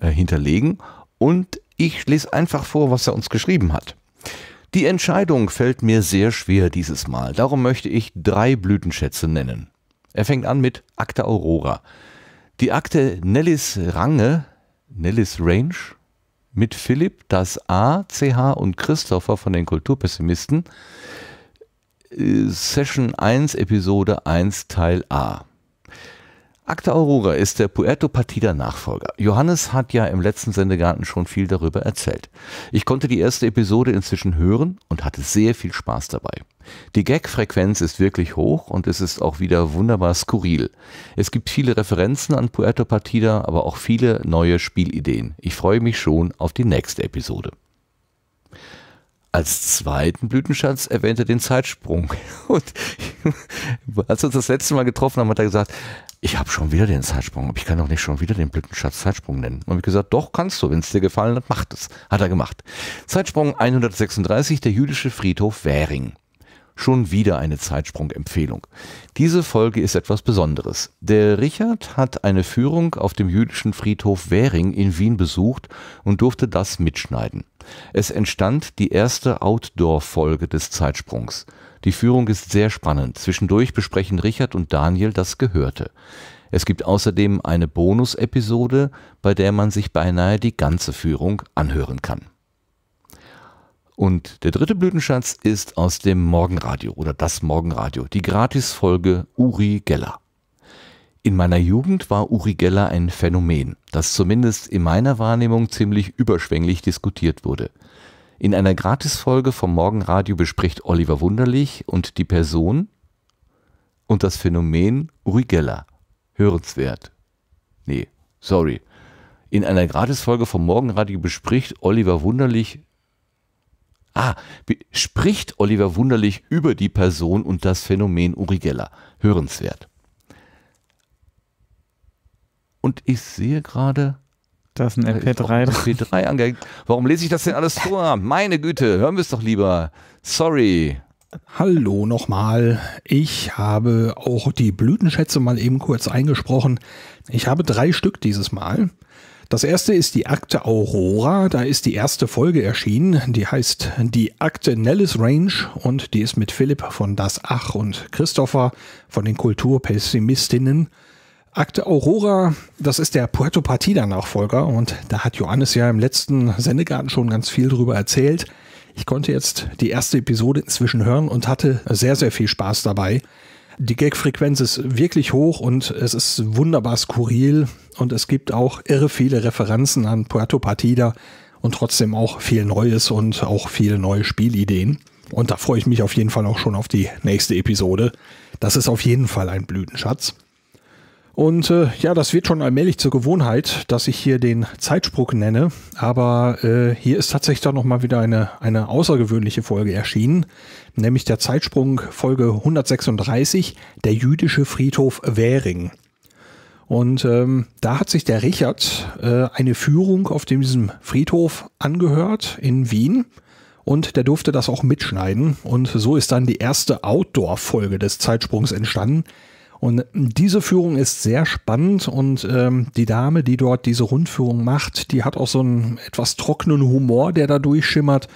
äh, hinterlegen. Und ich lese einfach vor, was er uns geschrieben hat. Die Entscheidung fällt mir sehr schwer dieses Mal, darum möchte ich drei Blütenschätze nennen. Er fängt an mit Akte Aurora. Die Akte Nellis Range, Nellis Range, mit Philipp, das A, CH und Christopher von den Kulturpessimisten, äh, Session 1, Episode 1, Teil A. Acta Aurora ist der Puerto Partida Nachfolger. Johannes hat ja im letzten Sendegarten schon viel darüber erzählt. Ich konnte die erste Episode inzwischen hören und hatte sehr viel Spaß dabei. Die Gag-Frequenz ist wirklich hoch und es ist auch wieder wunderbar skurril. Es gibt viele Referenzen an Puerto Partida, aber auch viele neue Spielideen. Ich freue mich schon auf die nächste Episode. Als zweiten Blütenschatz erwähnte den Zeitsprung. Und als wir uns das letzte Mal getroffen haben, hat er gesagt, ich habe schon wieder den Zeitsprung, aber ich kann doch nicht schon wieder den Blütenschatz Zeitsprung nennen. Und ich gesagt, doch kannst du, wenn es dir gefallen hat, macht es. Hat er gemacht. Zeitsprung 136, der jüdische Friedhof Währing. Schon wieder eine Zeitsprung-Empfehlung. Diese Folge ist etwas Besonderes. Der Richard hat eine Führung auf dem jüdischen Friedhof Währing in Wien besucht und durfte das mitschneiden. Es entstand die erste Outdoor-Folge des Zeitsprungs. Die Führung ist sehr spannend. Zwischendurch besprechen Richard und Daniel das Gehörte. Es gibt außerdem eine Bonus-Episode, bei der man sich beinahe die ganze Führung anhören kann. Und der dritte Blütenschatz ist aus dem Morgenradio oder das Morgenradio, die Gratisfolge Uri Geller. In meiner Jugend war Uri Geller ein Phänomen, das zumindest in meiner Wahrnehmung ziemlich überschwänglich diskutiert wurde. In einer Gratisfolge vom Morgenradio bespricht Oliver Wunderlich und die Person und das Phänomen Uri Geller. Hörenswert. Nee, sorry. In einer Gratisfolge vom Morgenradio bespricht Oliver Wunderlich Ah, spricht Oliver Wunderlich über die Person und das Phänomen Uri Geller. Hörenswert. Und ich sehe gerade, da ist ein MP3 drin. 3 angehängt. Warum lese ich das denn alles vor? Meine Güte, hören wir es doch lieber. Sorry. Hallo nochmal. Ich habe auch die Blütenschätze mal eben kurz eingesprochen. Ich habe drei Stück dieses Mal. Das erste ist die Akte Aurora. Da ist die erste Folge erschienen. Die heißt die Akte Nellis Range und die ist mit Philipp von Das Ach und Christopher von den Kulturpessimistinnen Akte Aurora, das ist der Puerto Partida-Nachfolger und da hat Johannes ja im letzten Sendegarten schon ganz viel drüber erzählt. Ich konnte jetzt die erste Episode inzwischen hören und hatte sehr, sehr viel Spaß dabei. Die Gag-Frequenz ist wirklich hoch und es ist wunderbar skurril und es gibt auch irre viele Referenzen an Puerto Partida und trotzdem auch viel Neues und auch viele neue Spielideen. Und da freue ich mich auf jeden Fall auch schon auf die nächste Episode. Das ist auf jeden Fall ein Blütenschatz. Und äh, ja, das wird schon allmählich zur Gewohnheit, dass ich hier den Zeitsprung nenne. Aber äh, hier ist tatsächlich dann nochmal wieder eine, eine außergewöhnliche Folge erschienen, nämlich der Zeitsprung Folge 136, der jüdische Friedhof Währing. Und ähm, da hat sich der Richard äh, eine Führung auf diesem Friedhof angehört in Wien. Und der durfte das auch mitschneiden. Und so ist dann die erste Outdoor-Folge des Zeitsprungs entstanden, und diese Führung ist sehr spannend und ähm, die Dame, die dort diese Rundführung macht, die hat auch so einen etwas trockenen Humor, der da durchschimmert.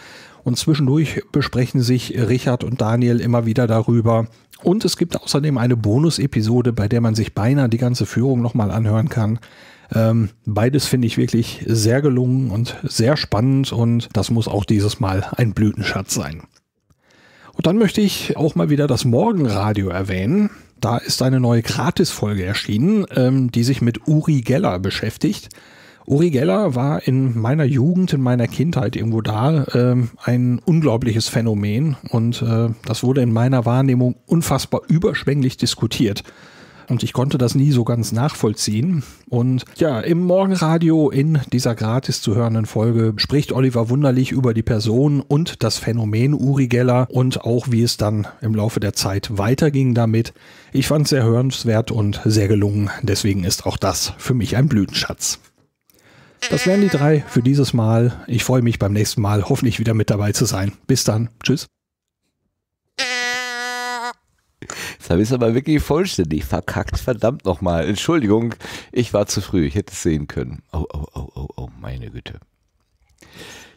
Und zwischendurch besprechen sich Richard und Daniel immer wieder darüber. Und es gibt außerdem eine Bonus-Episode, bei der man sich beinahe die ganze Führung nochmal anhören kann. Ähm, beides finde ich wirklich sehr gelungen und sehr spannend und das muss auch dieses Mal ein Blütenschatz sein. Und dann möchte ich auch mal wieder das Morgenradio erwähnen. Da ist eine neue Gratis-Folge erschienen, ähm, die sich mit Uri Geller beschäftigt. Uri Geller war in meiner Jugend, in meiner Kindheit irgendwo da, ähm, ein unglaubliches Phänomen und äh, das wurde in meiner Wahrnehmung unfassbar überschwänglich diskutiert. Und ich konnte das nie so ganz nachvollziehen. Und ja, im Morgenradio in dieser gratis zu hörenden Folge spricht Oliver Wunderlich über die Person und das Phänomen Uri Geller und auch wie es dann im Laufe der Zeit weiterging damit. Ich fand es sehr hörenswert und sehr gelungen. Deswegen ist auch das für mich ein Blütenschatz. Das wären die drei für dieses Mal. Ich freue mich beim nächsten Mal hoffentlich wieder mit dabei zu sein. Bis dann. Tschüss. Jetzt habe ich es aber wirklich vollständig verkackt. Verdammt nochmal. Entschuldigung, ich war zu früh. Ich hätte es sehen können. Oh, oh, oh, oh, oh, meine Güte.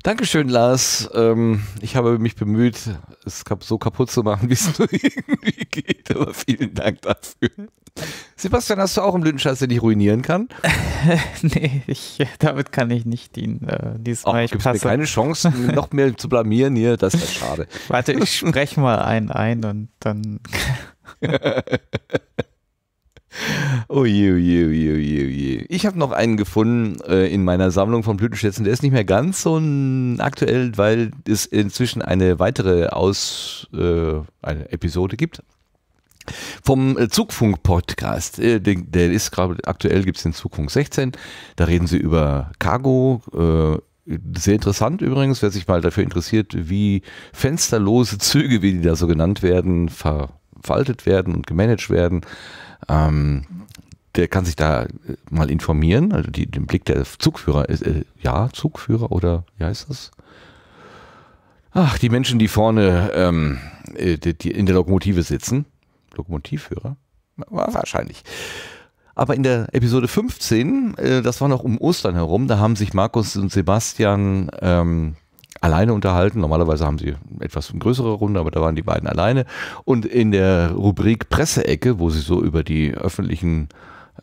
Dankeschön, Lars. Ähm, ich habe mich bemüht, es so kaputt zu machen, wie es nur irgendwie geht. Aber vielen Dank dafür. Sebastian, hast du auch einen Blütenschatz, den ich ruinieren kann? nee, ich, damit kann ich nicht dienen. Äh, diesmal Ach, ich passe. keine Chance, noch mehr zu blamieren hier. Das ist schade. Warte, ich spreche mal einen ein und dann. Oh je, oh je, oh je, oh je, oh je. Ich habe noch einen gefunden äh, in meiner Sammlung von Blütenschätzen. Der ist nicht mehr ganz so aktuell, weil es inzwischen eine weitere Aus, äh, eine Episode gibt. Vom äh, Zugfunk-Podcast, äh, der, der ist gerade aktuell, gibt es den Zugfunk 16. Da reden sie über Cargo, äh, sehr interessant übrigens, wer sich mal dafür interessiert, wie fensterlose Züge, wie die da so genannt werden, verwaltet werden und gemanagt werden. Ähm, der kann sich da äh, mal informieren. Also die, den Blick der Zugführer ist, äh, ja, Zugführer oder wie heißt das? Ach, die Menschen, die vorne ähm, äh, die, die in der Lokomotive sitzen. Lokomotivführer? Wahrscheinlich. Aber in der Episode 15, äh, das war noch um Ostern herum, da haben sich Markus und Sebastian ähm, alleine unterhalten. Normalerweise haben sie etwas größere Runde, aber da waren die beiden alleine. Und in der Rubrik Presseecke, wo sie so über die öffentlichen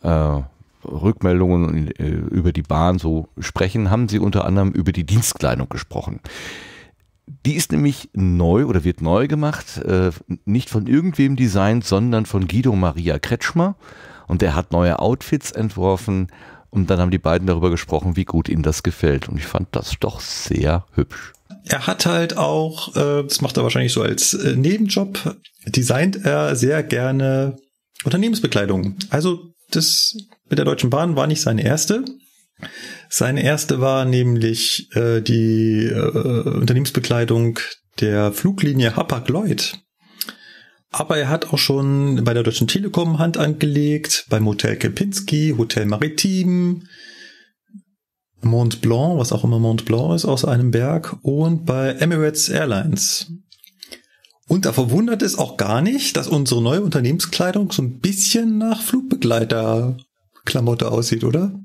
äh, Rückmeldungen äh, über die Bahn so sprechen, haben sie unter anderem über die Dienstkleidung gesprochen. Die ist nämlich neu oder wird neu gemacht, äh, nicht von irgendwem designt, sondern von Guido Maria Kretschmer. Und der hat neue Outfits entworfen und dann haben die beiden darüber gesprochen, wie gut ihnen das gefällt. Und ich fand das doch sehr hübsch. Er hat halt auch, äh, das macht er wahrscheinlich so als äh, Nebenjob, designt er sehr gerne Unternehmensbekleidung. Also das mit der Deutschen Bahn war nicht seine erste. Seine erste war nämlich äh, die Unternehmensbekleidung der Fluglinie Hapag-Lloyd. Aber er hat auch schon bei der Deutschen Telekom Hand angelegt, beim Hotel Kempinski, Hotel Maritim, Mont Blanc, was auch immer Mont Blanc ist, aus einem Berg und bei Emirates Airlines. Und da verwundert es auch gar nicht, dass unsere neue Unternehmenskleidung so ein bisschen nach Flugbegleiter-Klamotte aussieht, oder?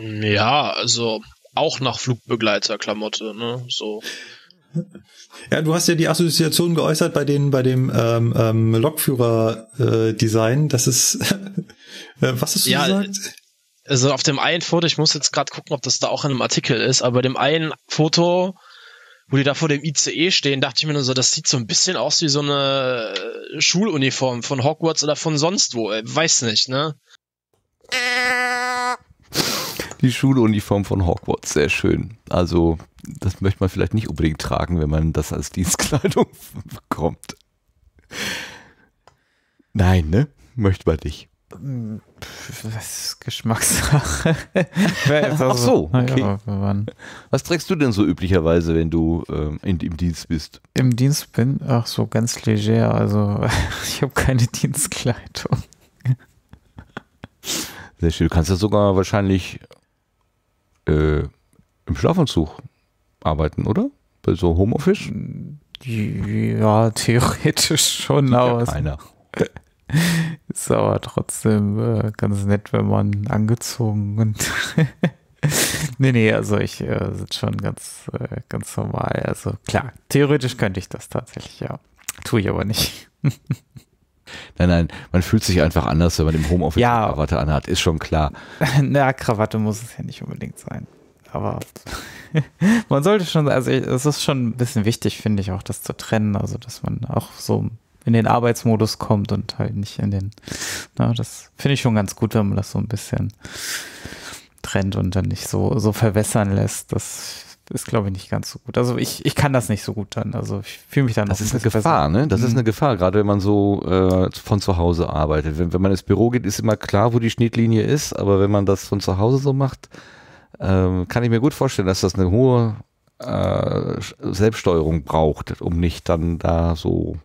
Ja, also auch nach Flugbegleiter-Klamotte, ne? So. Ja, du hast ja die Assoziation geäußert bei den bei dem ähm, ähm, Lokführer-Design. Äh, das ist äh, was hast du ja, gesagt? Also auf dem einen Foto, ich muss jetzt gerade gucken, ob das da auch in einem Artikel ist, aber bei dem einen Foto, wo die da vor dem ICE stehen, dachte ich mir nur so, das sieht so ein bisschen aus wie so eine äh, Schuluniform von Hogwarts oder von sonst wo. Äh, weiß nicht, ne? Die Schuluniform von Hogwarts, sehr schön. Also, das möchte man vielleicht nicht unbedingt tragen, wenn man das als Dienstkleidung bekommt. Nein, ne? Möchte man nicht. Das hm, ist Geschmackssache. Ach so, okay. Was trägst du denn so üblicherweise, wenn du ähm, in, im Dienst bist? Im Dienst bin? Ach so, ganz leger. Also, ich habe keine Dienstkleidung. Sehr schön. Du kannst ja sogar wahrscheinlich äh, im Schlafanzug arbeiten, oder? Bei so Homeoffice? Ja, theoretisch schon, aber. Ja, keiner. Ist aber trotzdem äh, ganz nett, wenn man angezogen und. nee, nee, also ich äh, sitze schon ganz, äh, ganz normal. Also klar, theoretisch könnte ich das tatsächlich, ja. Tue ich aber nicht. Nein, nein, man fühlt sich einfach anders, wenn man im Homeoffice ja. eine Krawatte anhat, ist schon klar. Na, Krawatte muss es ja nicht unbedingt sein. Aber man sollte schon, also es ist schon ein bisschen wichtig, finde ich, auch das zu trennen, also dass man auch so in den Arbeitsmodus kommt und halt nicht in den, na, das finde ich schon ganz gut, wenn man das so ein bisschen trennt und dann nicht so, so verwässern lässt. Das ist, glaube ich, nicht ganz so gut. Also ich, ich kann das nicht so gut dann. Also ich fühle mich dann. Das ist eine Gefahr, besser. ne? Das mhm. ist eine mhm. Gefahr, gerade wenn man so äh, von zu Hause arbeitet. Wenn, wenn man ins Büro geht, ist immer klar, wo die Schnittlinie ist, aber wenn man das von zu Hause so macht, ähm, kann ich mir gut vorstellen, dass das eine hohe äh, Selbststeuerung braucht, um nicht dann da so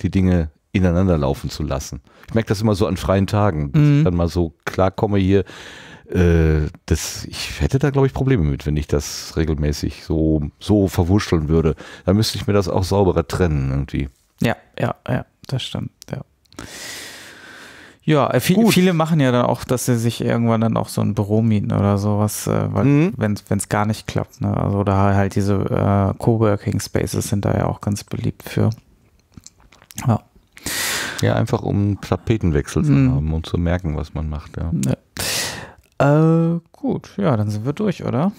die Dinge ineinander laufen zu lassen. Ich merke das immer so an freien Tagen, dass ich mhm. dann mal so klarkomme hier, äh, das, ich hätte da, glaube ich, Probleme mit, wenn ich das regelmäßig so, so verwurschteln würde. Da müsste ich mir das auch sauberer trennen irgendwie. Ja, ja, ja, das stimmt, ja. Ja, äh, viel, viele machen ja dann auch, dass sie sich irgendwann dann auch so ein Büro mieten oder sowas, äh, mhm. wenn es gar nicht klappt. Ne? Also, da halt diese äh, Coworking Spaces sind da ja auch ganz beliebt für. Ja, ja einfach um Tapetenwechsel zu mhm. haben und zu merken, was man macht. Ja. ja. Äh, gut, ja, dann sind wir durch, oder?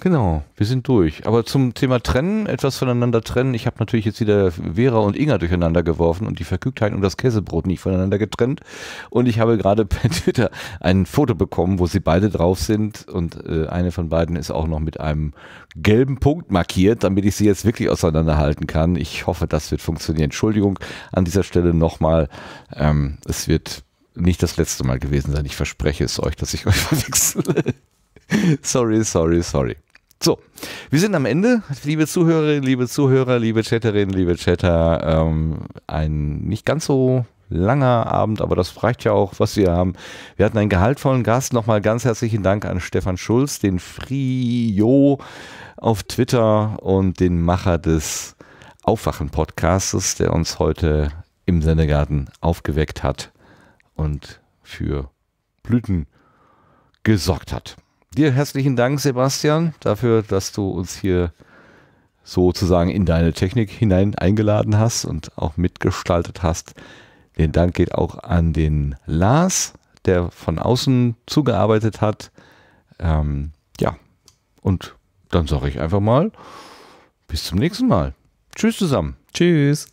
Genau, wir sind durch. Aber zum Thema Trennen, etwas voneinander trennen. Ich habe natürlich jetzt wieder Vera und Inga durcheinander geworfen und die Vergnügtheit und das Käsebrot nicht voneinander getrennt. Und ich habe gerade per Twitter ein Foto bekommen, wo sie beide drauf sind. Und äh, eine von beiden ist auch noch mit einem gelben Punkt markiert, damit ich sie jetzt wirklich auseinanderhalten kann. Ich hoffe, das wird funktionieren. Entschuldigung an dieser Stelle nochmal. Ähm, es wird nicht das letzte Mal gewesen sein. Ich verspreche es euch, dass ich euch verwechsle. sorry, sorry, sorry. So, wir sind am Ende, liebe Zuhörerinnen, liebe Zuhörer, liebe Chatterinnen, liebe Chatter. Ähm, ein nicht ganz so langer Abend, aber das reicht ja auch, was wir haben. Wir hatten einen gehaltvollen Gast. Nochmal ganz herzlichen Dank an Stefan Schulz, den Frio auf Twitter und den Macher des Aufwachen-Podcastes, der uns heute im Sendegarten aufgeweckt hat und für Blüten gesorgt hat. Dir herzlichen Dank, Sebastian, dafür, dass du uns hier sozusagen in deine Technik hinein eingeladen hast und auch mitgestaltet hast. Den Dank geht auch an den Lars, der von außen zugearbeitet hat. Ähm, ja, und dann sage ich einfach mal, bis zum nächsten Mal. Tschüss zusammen. Tschüss.